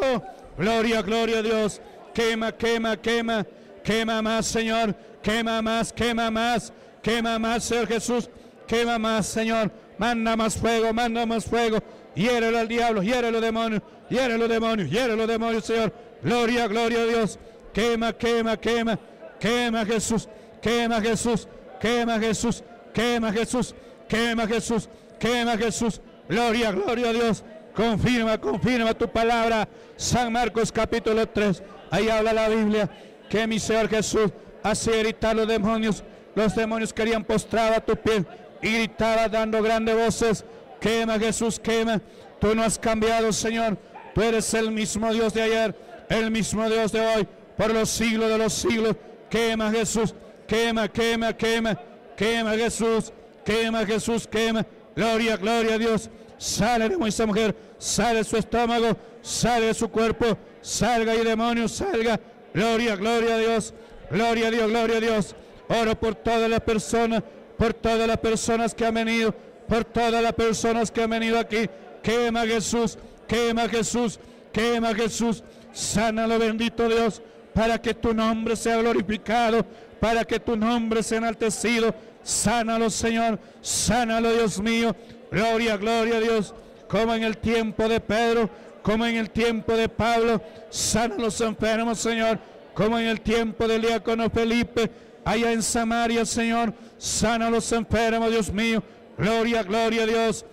Gloria, gloria a Dios quema, quema, quema, quema más, Señor, quema más, quema más, quema más, Señor Jesús, quema más, Señor, manda más fuego, manda más fuego, hiérelo al diablo, hiérelo demonio, hiérelo demonio, hiérelo demonio, Señor, gloria, gloria a Dios, quema, quema, quema, quema Jesús, quema Jesús, quema Jesús, quema Jesús, quema Jesús, quema Jesús, gloria, gloria a Dios, confirma, confirma tu palabra, San Marcos capítulo 3. Ahí habla la Biblia que mi Señor Jesús hacía gritar los demonios. Los demonios querían postrar a tu pie y gritaba dando grandes voces. Quema Jesús, quema. Tú no has cambiado, Señor. Tú eres el mismo Dios de ayer, el mismo Dios de hoy, por los siglos de los siglos. Quema Jesús, quema, quema, quema. Quema Jesús, quema Jesús, quema. Gloria, gloria a Dios. Sale de mujer sale su estómago, sale su cuerpo, salga y demonio, salga. Gloria, gloria a Dios, gloria a Dios, gloria a Dios. Oro por todas las personas, por todas las personas que han venido, por todas las personas que han venido aquí. Quema Jesús, quema Jesús, quema Jesús. Sánalo, bendito Dios, para que tu nombre sea glorificado, para que tu nombre sea enaltecido. Sánalo, Señor, sánalo, Dios mío. Gloria, gloria a Dios como en el tiempo de Pedro, como en el tiempo de Pablo, sana los enfermos, Señor, como en el tiempo del diácono Felipe, allá en Samaria, Señor, sana los enfermos, Dios mío, gloria, gloria a Dios,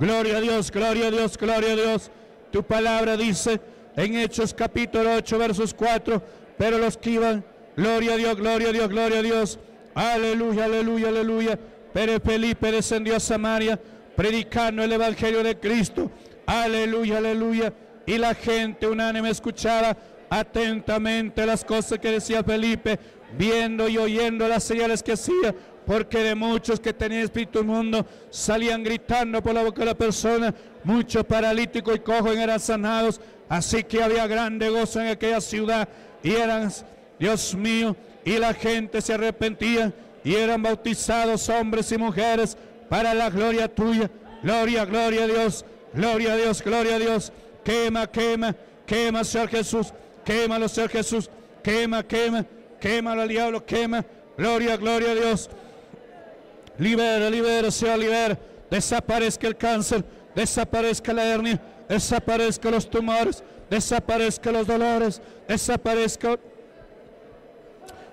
gloria a Dios, gloria a Dios, gloria a Dios. Tu palabra dice en Hechos capítulo 8, versos 4, pero los que iban, gloria a Dios, gloria a Dios, gloria a Dios, aleluya, aleluya, aleluya, pero Felipe descendió a Samaria, predicando el Evangelio de Cristo. Aleluya, aleluya. Y la gente unánime escuchaba atentamente las cosas que decía Felipe, viendo y oyendo las señales que hacía, porque de muchos que tenían espíritu mundo, salían gritando por la boca de la persona, muchos paralíticos y cojos eran sanados, así que había grande gozo en aquella ciudad y eran, Dios mío, y la gente se arrepentía y eran bautizados hombres y mujeres para la gloria tuya. Gloria, gloria a Dios, gloria a Dios, gloria a Dios. Quema, quema, quema, Señor Jesús. Quémalo, Señor Jesús. Quema, quema, quémalo al diablo, quema. Gloria, gloria a Dios. Libera, libera, Señor, libera. Desaparezca el cáncer, desaparezca la hernia, desaparezca los tumores, desaparezca los dolores, desaparezca.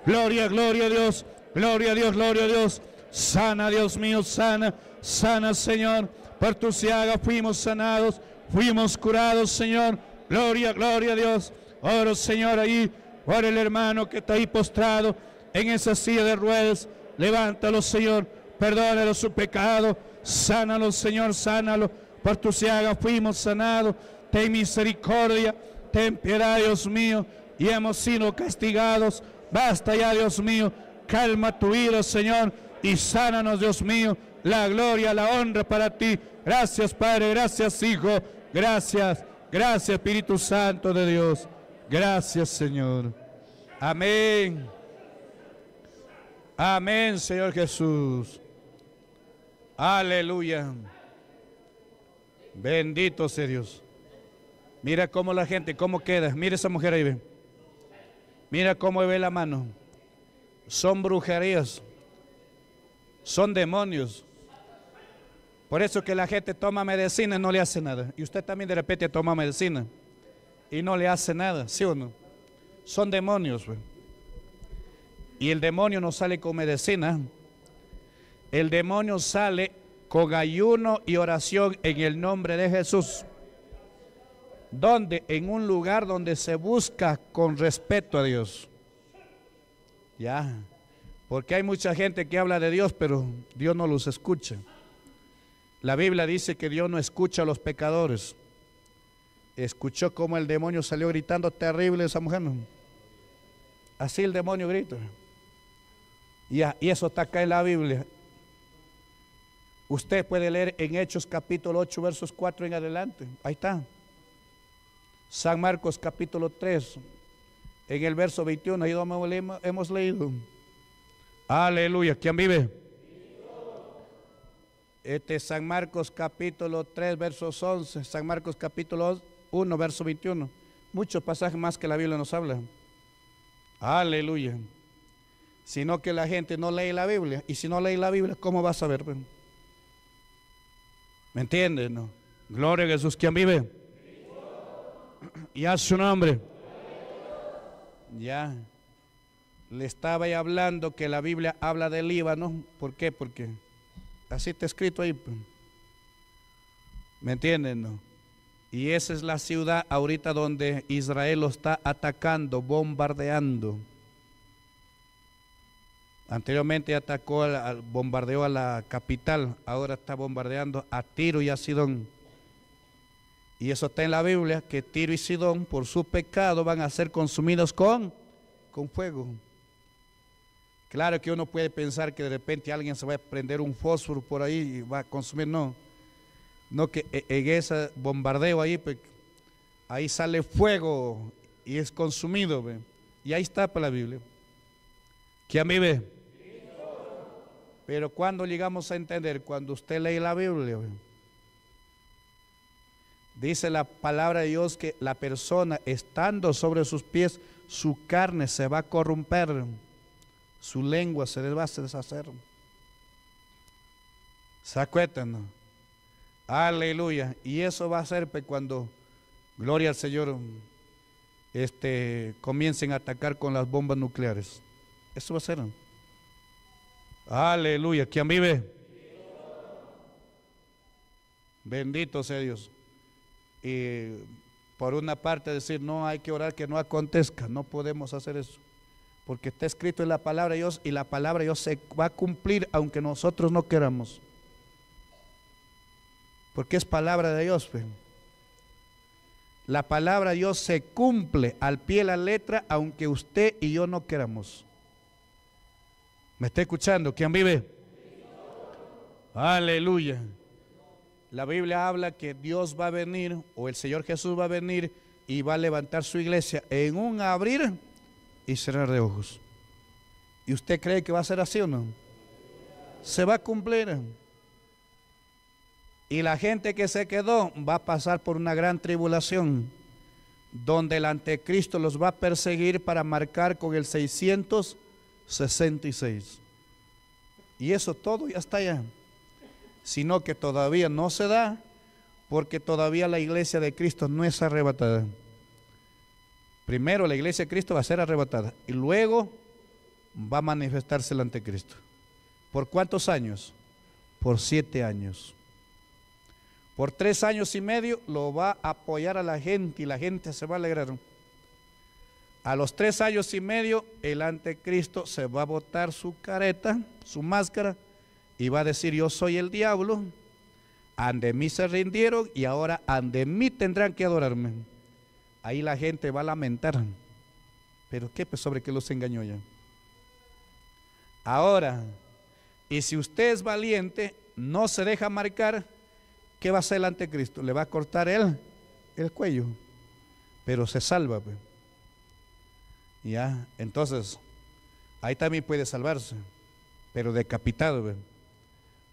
Gloria, gloria a Dios, gloria a Dios, gloria a Dios. Sana, Dios mío, sana, sana, Señor. Por tu siaga fuimos sanados, fuimos curados, Señor. Gloria, gloria a Dios. Oro, Señor, ahí por el hermano que está ahí postrado en esa silla de ruedas. Levántalo, Señor. Perdónalo su pecado. Sánalo, Señor, sánalo. Por tus llagas fuimos sanados. Ten misericordia, ten piedad, Dios mío. Y hemos sido castigados. Basta ya, Dios mío. Calma tu vida Señor y sánanos, Dios mío. La gloria, la honra para ti. Gracias, Padre, gracias, Hijo. Gracias, gracias, Espíritu Santo de Dios. Gracias, Señor. Amén. Amén, Señor Jesús. Aleluya. Bendito sea Dios. Mira cómo la gente, cómo queda. Mira esa mujer ahí, ve. Mira cómo ve la mano. Son brujerías. Son demonios. Por eso que la gente toma medicina y no le hace nada. Y usted también de repente toma medicina y no le hace nada, ¿sí o no? Son demonios. Y el demonio no sale con medicina. El demonio sale con ayuno y oración en el nombre de Jesús. Donde en un lugar donde se busca con respeto a Dios. Ya. Porque hay mucha gente que habla de Dios, pero Dios no los escucha. La Biblia dice que Dios no escucha a los pecadores. Escuchó cómo el demonio salió gritando terrible esa mujer. Así el demonio grita. Y, eso está acá en la Biblia. Usted puede leer en Hechos capítulo 8, versos 4 en adelante. Ahí está. San Marcos capítulo 3, en el verso 21, ahí hemos leído. Aleluya. ¿Quién vive? Este es San Marcos capítulo 3, versos 11. San Marcos capítulo 1, verso 21. Muchos pasajes más que la Biblia nos habla. Aleluya. Sino que la gente no lee la Biblia. Y si no lee la Biblia, ¿cómo va a saber? Pues? ¿Me entiendes? Gloria a Jesús. ¿Quién vive? Y a su nombre. Ya le estaba ahí hablando que la Biblia habla del Líbano. ¿Por qué? Porque así está escrito ahí. Pues. ¿Me entienden? Y esa es la ciudad ahorita donde Israel lo está atacando, bombardeando. Anteriormente atacó, bombardeó a la capital, ahora está bombardeando a Tiro y a Sidón. Y eso está en la Biblia, que Tiro y Sidón por su pecado van a ser consumidos con, con fuego. Claro que uno puede pensar que de repente alguien se va a prender un fósforo por ahí y va a consumir, no. No que e-, en ese bombardeo ahí, pues, ahí sale fuego y es consumido. Y ahí está para pues, la Biblia. ¿Quién a mí ve? Pero cuando llegamos a entender, cuando usted lee la Biblia, dice la palabra de Dios que la persona estando sobre sus pies, su carne se va a corromper su lengua se les va a deshacer. sacuétenlo, Aleluya. Y eso va a ser pues, cuando, gloria al Señor, este, comiencen a atacar con las bombas nucleares. Eso va a ser. Aleluya. ¿Quién vive? Bendito sea Dios. Y por una parte decir, no hay que orar que no acontezca, no podemos hacer eso porque está escrito en la palabra de Dios y la palabra de Dios se va a cumplir aunque nosotros no queramos. Porque es palabra de Dios. La palabra de Dios se cumple al pie de la letra aunque usted y yo no queramos. ¿Me está escuchando? ¿Quién vive? Aleluya. La Biblia habla que Dios va a venir o el Señor Jesús va a venir y va a levantar su iglesia en un abrir y cerrar de ojos. ¿Y usted cree que va a ser así o no? Se va a cumplir. Y la gente que se quedó va a pasar por una gran tribulación, donde el anticristo los va a perseguir para marcar con el 666. Y eso todo ya está allá. Sino que todavía no se da, porque todavía la iglesia de Cristo no es arrebatada. Primero la iglesia de Cristo va a ser arrebatada y luego va a manifestarse el anticristo. ¿Por cuántos años? Por siete años. Por tres años y medio lo va a apoyar a la gente y la gente se va a alegrar. A los tres años y medio el anticristo se va a botar su careta, su máscara y va a decir yo soy el diablo, ande mí se rindieron y ahora ande mí tendrán que adorarme ahí la gente va a lamentar. Pero qué pues sobre que los engañó ya. Ahora, y si usted es valiente, no se deja marcar, ¿qué va a hacer el anticristo? Le va a cortar él el cuello, pero se salva. Pues. Ya, entonces, ahí también puede salvarse, pero decapitado. Pues.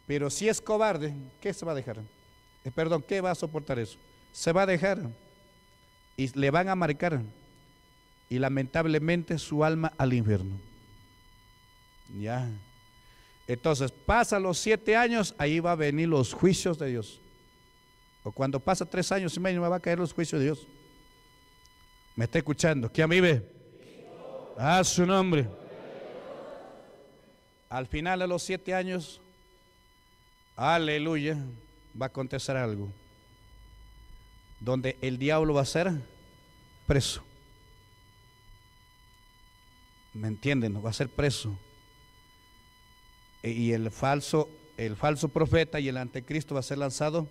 Pero si es cobarde, ¿qué se va a dejar? Eh, perdón, ¿qué va a soportar eso? Se va a dejar y le van a marcar y lamentablemente su alma al infierno. Ya. Entonces, pasa los siete años, ahí va a venir los juicios de Dios. O cuando pasa tres años y medio, me va a caer los juicios de Dios. ¿Me está escuchando? ¿Quién vive? A su nombre. Al final de los siete años, aleluya, va a acontecer algo donde el diablo va a ser preso. ¿Me entienden? Va a ser preso. E, y el falso, el falso profeta y el anticristo va a ser lanzado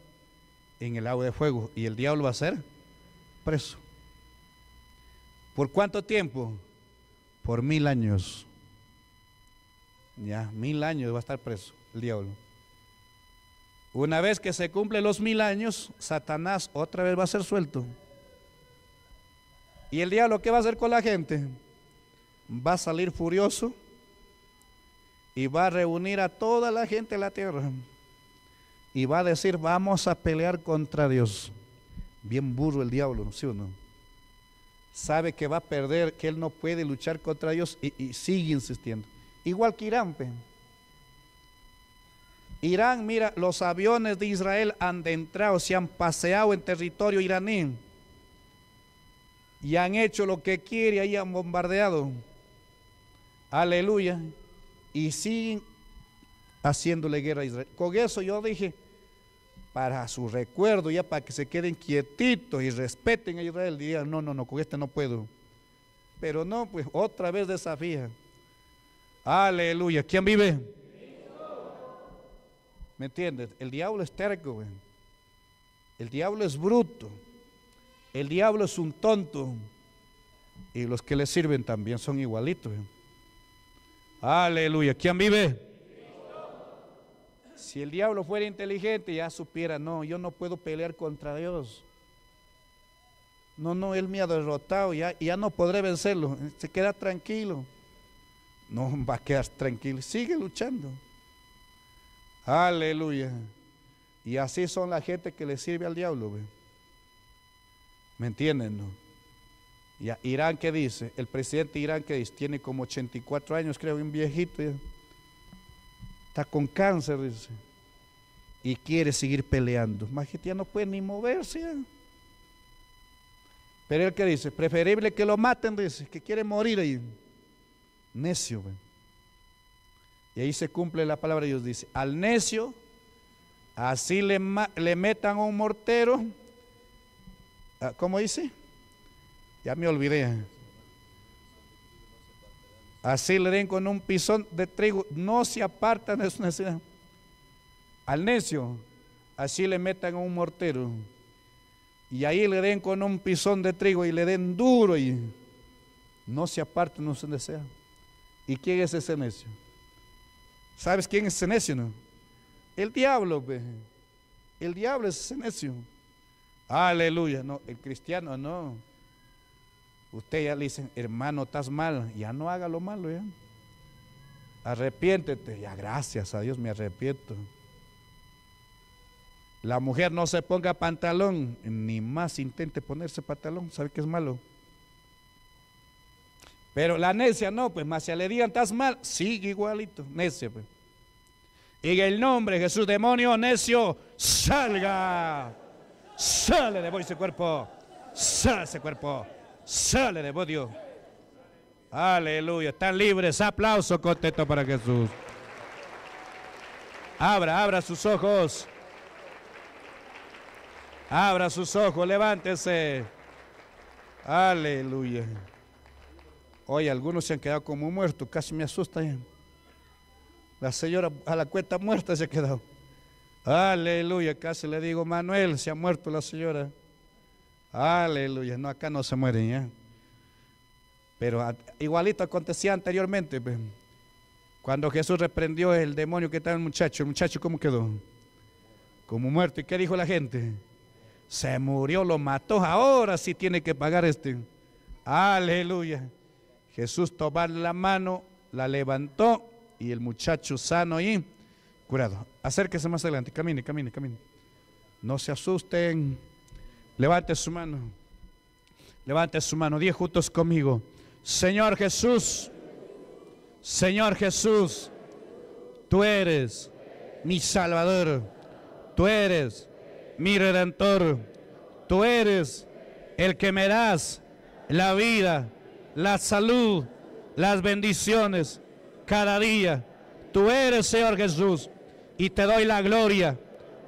en el agua de fuego. Y el diablo va a ser preso. ¿Por cuánto tiempo? Por mil años. Ya, mil años va a estar preso el diablo. Una vez que se cumplen los mil años, Satanás otra vez va a ser suelto. ¿Y el diablo qué va a hacer con la gente? Va a salir furioso y va a reunir a toda la gente de la tierra y va a decir, vamos a pelear contra Dios. Bien burro el diablo, ¿sí o no? Sabe que va a perder, que él no puede luchar contra Dios y, y sigue insistiendo. Igual que Irán, Irán, mira, los aviones de Israel han entrado, se han paseado en territorio iraní y han hecho lo que quiere, ahí han bombardeado. Aleluya. Y siguen haciéndole guerra a Israel. Con eso yo dije, para su recuerdo, ya para que se queden quietitos y respeten a Israel, dirían, no, no, no, con este no puedo. Pero no, pues otra vez desafía. Aleluya. ¿Quién vive? ¿Me entiendes? El diablo es terco, El diablo es bruto. El diablo es un tonto. Y los que le sirven también son igualitos. Aleluya. ¿Quién vive? Si el diablo fuera inteligente, ya supiera, no, yo no puedo pelear contra Dios. No, no, él me ha derrotado, y ya no podré vencerlo. Se queda tranquilo. No va a quedar tranquilo. Sigue luchando. Aleluya. Y así son la gente que le sirve al diablo. ¿Me entienden? Y Irán que dice, el presidente Irán que dice, tiene como 84 años, creo, un viejito. Está con cáncer, dice. Y quiere seguir peleando. Más ya no puede ni moverse. Pero él que dice, preferible que lo maten, dice, que quiere morir ahí. Necio, güey. Y ahí se cumple la palabra de Dios. Dice, al necio, así le, le metan un mortero. Ah, ¿Cómo dice? Ya me olvidé. Así le den con un pisón de trigo. No se apartan de su necesidad. Al necio, así le metan un mortero. Y ahí le den con un pisón de trigo y le den duro y no se apartan de su necesidad. ¿Y quién es ese necio? ¿Sabes quién es ese El diablo, El diablo es ese Aleluya. No, el cristiano no. Usted ya le dicen, hermano, estás mal. Ya no haga lo malo, ya. Arrepiéntete. Ya, gracias a Dios me arrepiento. La mujer no se ponga pantalón, ni más intente ponerse pantalón. ¿Sabe qué es malo? Pero la necia no, pues más se le digan, estás mal, sigue igualito, necia. Pues. Y en el nombre de Jesús, demonio necio, salga. Sale de vos ese cuerpo. Sale ese cuerpo. Sale de vos, Dios. Aleluya. Están libres. Aplauso contento para Jesús. Abra, abra sus ojos. Abra sus ojos. Levántese. Aleluya. Hoy algunos se han quedado como muertos, casi me asusta. La señora a la cuesta muerta se ha quedado. Aleluya, casi le digo, Manuel, se ha muerto la señora. Aleluya, no, acá no se mueren ya. Pero igualito acontecía anteriormente. Pues. Cuando Jesús reprendió el demonio que estaba en el muchacho, el muchacho cómo quedó? Como muerto. ¿Y qué dijo la gente? Se murió, lo mató. Ahora sí tiene que pagar este. Aleluya. Jesús tomar la mano, la levantó y el muchacho sano y curado. Acérquese más adelante, camine, camine, camine. No se asusten. Levante su mano. Levante su mano. Diez juntos conmigo. Señor Jesús. Señor Jesús. Tú eres mi Salvador. Tú eres mi Redentor. Tú eres el que me das la vida la salud, las bendiciones cada día. Tú eres, Señor Jesús, y te doy la gloria,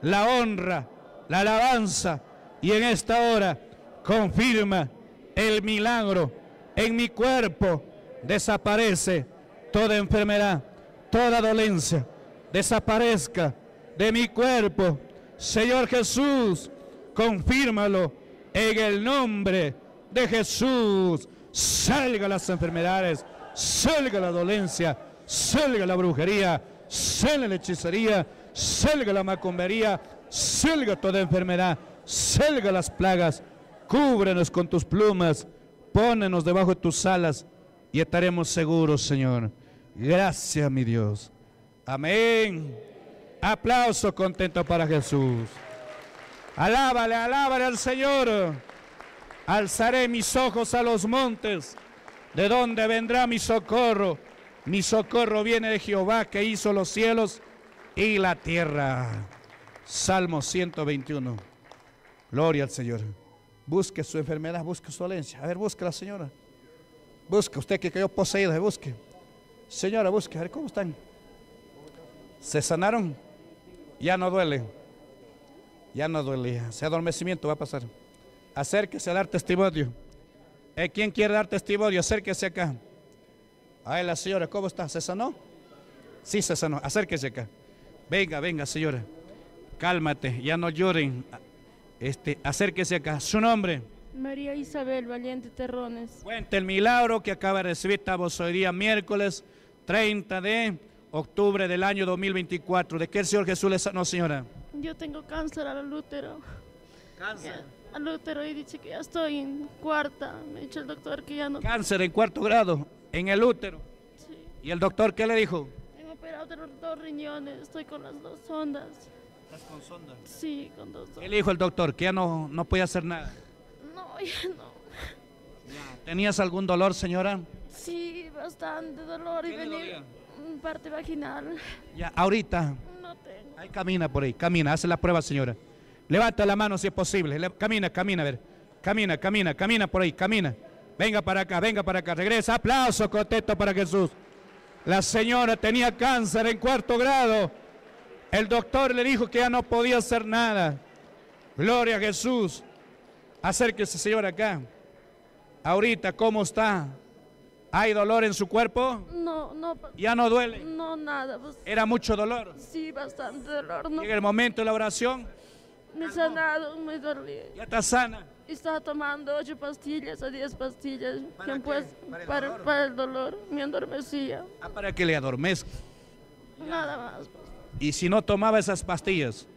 la honra, la alabanza. Y en esta hora confirma el milagro en mi cuerpo. Desaparece toda enfermedad, toda dolencia. Desaparezca de mi cuerpo. Señor Jesús, confírmalo en el nombre de Jesús salga las enfermedades, salga la dolencia, salga la brujería, salga la hechicería, salga la macumbería, salga toda enfermedad, salga las plagas, cúbrenos con tus plumas, pónenos debajo de tus alas y estaremos seguros, Señor. Gracias, mi Dios. Amén. Aplauso contento para Jesús. Alábale, alábale al Señor. Alzaré mis ojos a los montes. ¿De donde vendrá mi socorro? Mi socorro viene de Jehová que hizo los cielos y la tierra. Salmo 121. Gloria al Señor. Busque su enfermedad, busque su dolencia. A ver, busque la señora. Busque, usted que cayó poseída, busque. Señora, busque, a ver cómo están. ¿Se sanaron? Ya no duele. Ya no duele. Ese adormecimiento va a pasar acérquese a dar testimonio. Eh, ¿Quién quiere dar testimonio? Acérquese acá. Ay, la señora, ¿cómo está? ¿Se sanó? Sí, se sanó. Acérquese acá. Venga, venga, señora. Cálmate, ya no lloren. Este, acérquese acá. Su nombre. María Isabel Valiente Terrones. Cuente el milagro que acaba de recibir esta hoy día, miércoles 30 de octubre del año 2024. ¿De qué el Señor Jesús le sanó, señora? Yo tengo cáncer a al útero. ¿Cáncer? al útero y dice que ya estoy en cuarta. Me ha dicho el doctor que ya no. Cáncer en cuarto grado, en el útero. Sí. ¿Y el doctor qué le dijo? Tengo operado de los dos riñones, estoy con las dos ondas. ¿Estás con sondas? Sí, con dos ondas. ¿Qué le dijo el doctor? Que ya no, no podía hacer nada. No, ya no. ¿Tenías algún dolor, señora? Sí, bastante dolor y venir parte vaginal. Ya, ahorita. No tengo. Ahí camina por ahí, camina, hace la prueba, señora. Levanta la mano si es posible. camina, camina, a ver. Camina, camina, camina por ahí, camina. Venga para acá, venga para acá. Regresa. Aplauso, Coteto, para Jesús. La señora tenía cáncer en cuarto grado. El doctor le dijo que ya no podía hacer nada. Gloria a Jesús. Acérquese, señor, acá. Ahorita, ¿cómo está? ¿Hay dolor en su cuerpo? No, no. ¿Ya no duele? No, nada. Pues. ¿Era mucho dolor? Sí, bastante dolor. ¿Llega el momento de la oración? Me ah, sanado, me dormido ¿Ya está sana? Estaba tomando ocho pastillas o 10 pastillas. ¿Para, Pues, ¿Para, el dolor? Me adormecía. Ah, para que le adormezca. Nada más. Pues. ¿Y si no tomaba esas pastillas?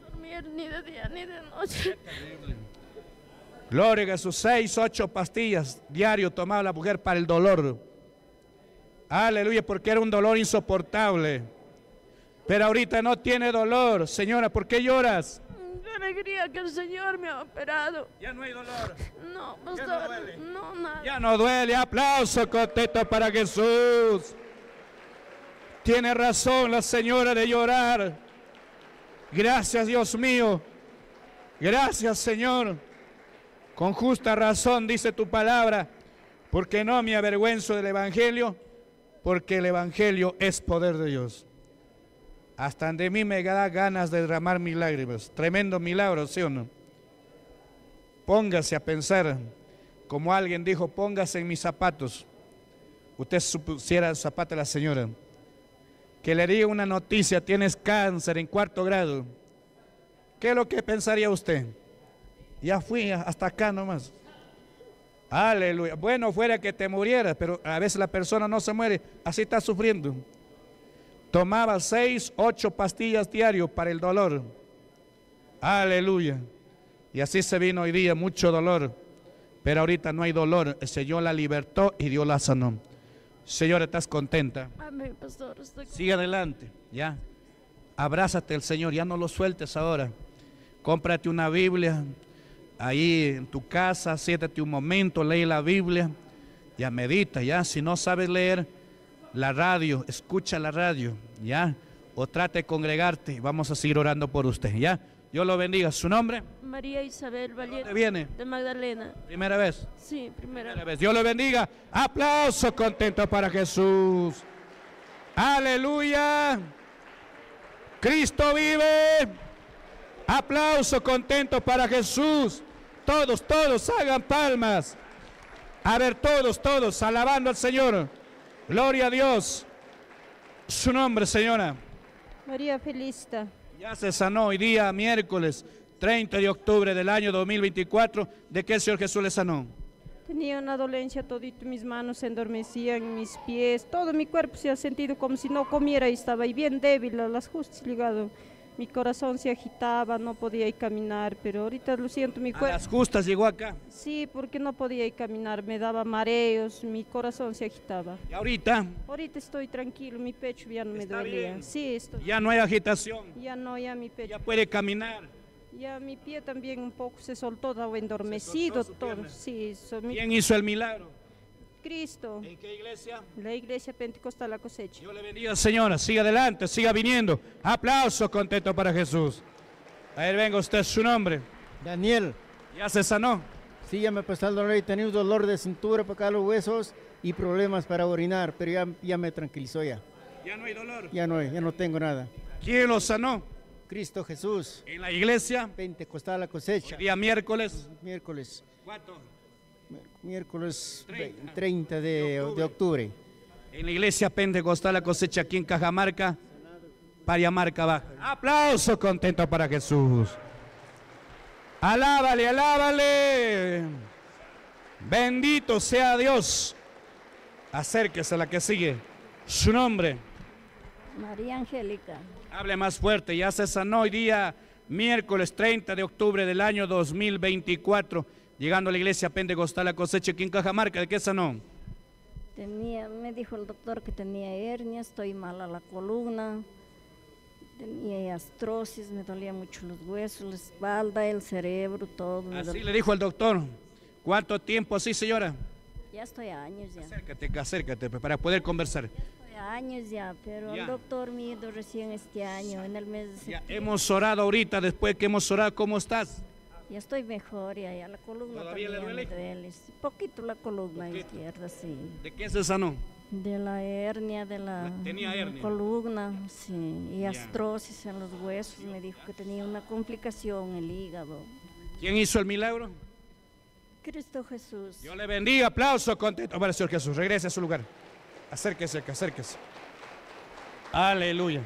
No dormir ni de día ni de noche. Gloria a sus seis, ocho pastillas diario tomaba la mujer para el dolor. Aleluya, porque era un dolor insoportable. Pero ahorita no tiene dolor. Señora, ¿por qué lloras? alegría que el Señor me ha operado! Ya no hay dolor. No, no, duele. Ya no duele. Aplauso, contento para Jesús. Tiene razón la señora de llorar. Gracias, Dios mío. Gracias, Señor. Con justa razón dice tu palabra, porque no me avergüenzo del Evangelio, porque el Evangelio es poder de Dios. Hasta de mí me da ganas de derramar mis lágrimas. Tremendo milagro, ¿sí o no? Póngase a pensar, como alguien dijo, póngase en mis zapatos. Usted supusiera zapato de la señora. Que le diga una noticia, tienes cáncer en cuarto grado. ¿Qué es lo que pensaría usted? Ya fui hasta acá nomás. Aleluya. Bueno fuera que te muriera, pero a veces la persona no se muere, así está sufriendo. Tomaba seis, ocho pastillas diario para el dolor. Aleluya. Y así se vino hoy día, mucho dolor. Pero ahorita no hay dolor. El Señor la libertó y Dios la sanó. Señora, ¿estás contenta? Amén, pastor. Sigue adelante, ya. Abrázate al Señor, ya no lo sueltes ahora. Cómprate una Biblia ahí en tu casa, siéntate un momento, lee la Biblia, ya medita, ya. Si no sabes leer, la radio, escucha la radio, ¿ya? O trate de congregarte, vamos a seguir orando por usted, ¿ya? Dios lo bendiga. ¿Su nombre? María Isabel Vallejo. ¿De viene? De Magdalena. ¿Primera vez? Sí, primera, primera vez. Dios lo bendiga. Aplauso contento para Jesús. Aleluya. Cristo vive. Aplauso contento para Jesús. Todos, todos hagan palmas. A ver, todos, todos, alabando al Señor. Gloria a Dios. Su nombre, señora. María Felista. Ya se sanó hoy día, miércoles 30 de octubre del año 2024. ¿De qué Señor Jesús le sanó? Tenía una dolencia todito, mis manos se endormecían, mis pies, todo mi cuerpo se ha sentido como si no comiera y estaba ahí bien débil, a las justas ligado mi corazón se agitaba, no podía ir caminar, pero ahorita lo siento, mi cuerpo... las justas llegó acá? Sí, porque no podía ir caminar, me daba mareos, mi corazón se agitaba. ¿Y ahorita? Ahorita estoy tranquilo, mi pecho ya no me ¿Está Sí, estoy... ¿Ya no hay agitación? Ya no, ya mi pecho... ¿Ya puede caminar? Ya mi pie también un poco se soltó, estaba endormecido, todo. Sí, ¿Quién hizo el milagro? Cristo. ¿En qué iglesia? La iglesia pentecostal La Cosecha. Dios le bendiga, señora. Siga adelante, siga viniendo. Aplausos contento para Jesús. A él venga usted su nombre. Daniel. ¿Ya se sanó? Sí, ya me pasó el dolor y tenía un dolor de cintura para acá los huesos y problemas para orinar, pero ya, me tranquilizó ya. ¿Ya no hay dolor? Ya no hay, ya no tengo nada. ¿Quién lo sanó? Cristo Jesús. ¿En la iglesia? Pentecostal la cosecha. día miércoles. Miércoles. ¿Cuánto? miércoles 30, de, octubre. En la iglesia pentecostal la cosecha aquí en Cajamarca, Pariamarca va. Aplauso contento para Jesús. Alábale, alábale. Bendito sea Dios. Acérquese a la que sigue. Su nombre. María Angélica. Hable más fuerte. Ya se sanó hoy día, miércoles 30 de octubre del año 2024 Llegando a la iglesia pentecostal a cosecha aquí en Cajamarca, ¿de qué no? Tenía, me dijo el doctor que tenía hernia, estoy mala la columna, tenía astrosis, me dolía mucho los huesos, la espalda, el cerebro, todo. Así le dijo el doctor. ¿Cuánto tiempo así, señora? Ya estoy años ya. Acércate, acércate pues, para poder conversar. Ya estoy años ya, pero el doctor me recién este año, en el mes de septiembre. Ya hemos orado ahorita, después que hemos orado, ¿cómo estás? Ya estoy mejor, y a la columna ¿Todavía le duele? Poquito la columna izquierda, sí. ¿De qué se sanó? De la hernia, de la columna, sí. Y astrosis en los huesos. Me dijo que tenía una complicación, el hígado. ¿Quién hizo el milagro? Cristo Jesús. yo le bendiga, aplauso, contento. Vale, Señor Jesús, regrese a su lugar. Acérquese, acérquese. Aleluya.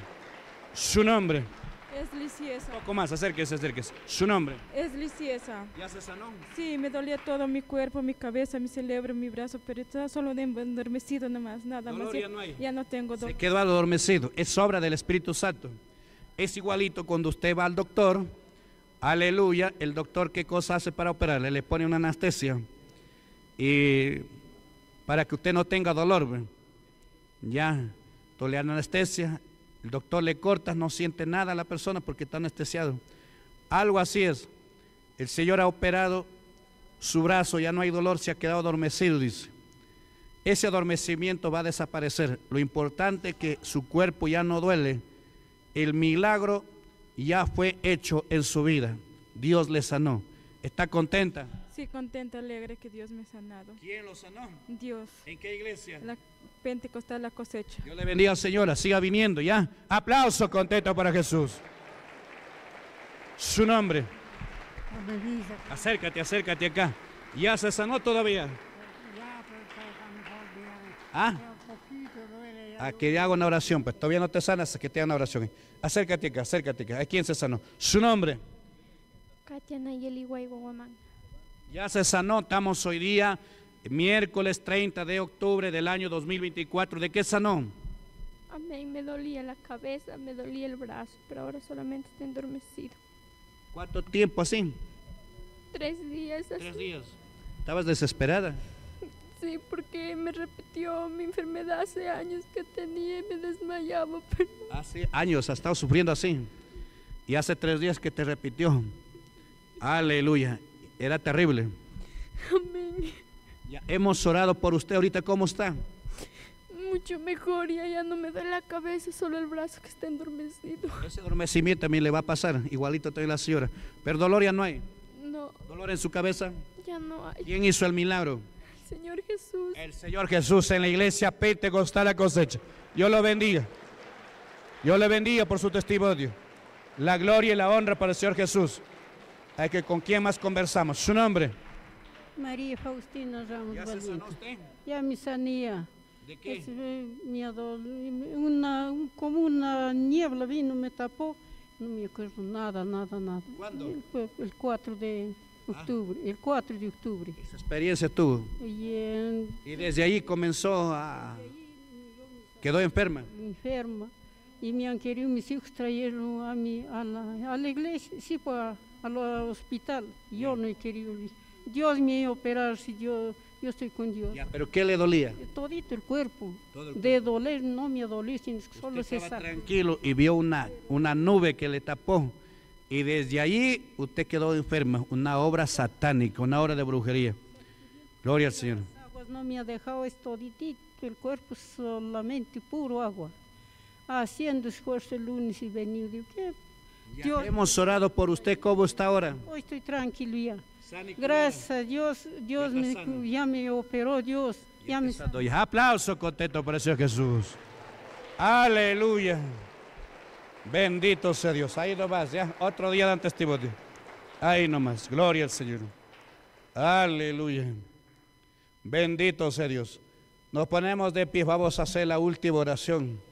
Su nombre. Es Liciesa. Un poco más, acérquese, acérquese. ¿Su nombre? Es Liciesa. ¿Ya se sanó? Sí, me dolía todo mi cuerpo, mi cabeza, mi cerebro, mi brazo, pero estaba solo de adormecido nomás, nada más. Ya no, ya no tengo dolor. Se quedó adormecido, es obra del Espíritu Santo. Es igualito cuando usted va al doctor, aleluya, el doctor qué cosa hace para operarle, le pone una anestesia y para que usted no tenga dolor, ya, tolear anestesia, el doctor le corta, no siente nada a la persona porque está anestesiado. Algo así es. El Señor ha operado su brazo, ya no hay dolor, se ha quedado adormecido, dice. Ese adormecimiento va a desaparecer. Lo importante es que su cuerpo ya no duele. El milagro ya fue hecho en su vida. Dios le sanó. ¿Está contenta? Sí, contenta, alegre que Dios me ha sanado. ¿Quién lo sanó? Dios. ¿En qué iglesia? La Pentecostal La Cosecha. Dios le bendiga, señora. Siga viniendo, ¿ya? Aplauso contento para Jesús. Su nombre. Acércate, acércate acá. ¿Ya se sanó todavía? ¿Ah? A ah, que haga una oración, pues todavía no te sanas, que te haga una oración. Acércate acá, acércate acá. ¿A quién se sanó? Su nombre. Katia Nayeli ya se sanó, estamos hoy día, miércoles 30 de octubre del año 2024. ¿De qué sanó? Amén, me dolía la cabeza, me dolía el brazo, pero ahora solamente estoy endormecido. ¿Cuánto tiempo así? Tres días Tres días. ¿Estabas desesperada? Sí, porque me repitió mi enfermedad hace años que tenía y me desmayaba. Hace años ha estado sufriendo así. Y hace tres días que te repitió. Aleluya. Era terrible. Amén. Ya hemos orado por usted ahorita, ¿cómo está? Mucho mejor, ya, ya no me da la cabeza, solo el brazo que está endormecido. Ese adormecimiento también le va a pasar, igualito también la señora. Pero dolor ya no hay. No. ¿Dolor en su cabeza? Ya no hay. ¿Quién hizo el milagro? El Señor Jesús. El Señor Jesús en la iglesia Pentecostal la cosecha. Yo lo bendiga. Yo le bendiga por su testimonio. La gloria y la honra para el Señor Jesús. Hay que con quién más conversamos. Su nombre. María Faustina Ramos ¿Ya Ya me sanía. ¿De qué? Es, eh, mi una, como una niebla vino, me tapó. No me acuerdo nada, nada, nada. ¿Cuándo? Eh, el, 4 de ah. octubre, el 4 de octubre. ¿Esa experiencia tuvo? Eh, y, desde ahí comenzó a... ¿Quedó enferma? Enferma. Y me han querido, mis hijos trajeron a mí, a la, a la iglesia, sí, para al hospital. Yo mm. no he querido. Dios me iba a operar si yo, yo estoy con Dios. ¿Pero qué le dolía? Eh, todito el cuerpo. el cuerpo. De doler no me dolía, sino que solo se estaba tranquilo y vio una, una nube que le tapó. Y desde allí usted quedó enferma, una obra satánica, una obra de brujería. Gloria al Señor. no me ha dejado es el cuerpo solamente puro agua. Haciendo esfuerzo el lunes y venido, digo, ¿qué Hemos orado por usted, ¿cómo está ahora? Hoy estoy tranquilo ya. Gracias Dios, Dios ya, me, operó, Dios. Ya, me Aplauso contento, precioso Jesús. Aleluya. Bendito sea Dios. Ahí nomás, ya. Otro día dan testimonio. Ahí nomás. Gloria al Señor. Aleluya. Bendito sea Dios. Nos ponemos de pie. Vamos a hacer la última oración.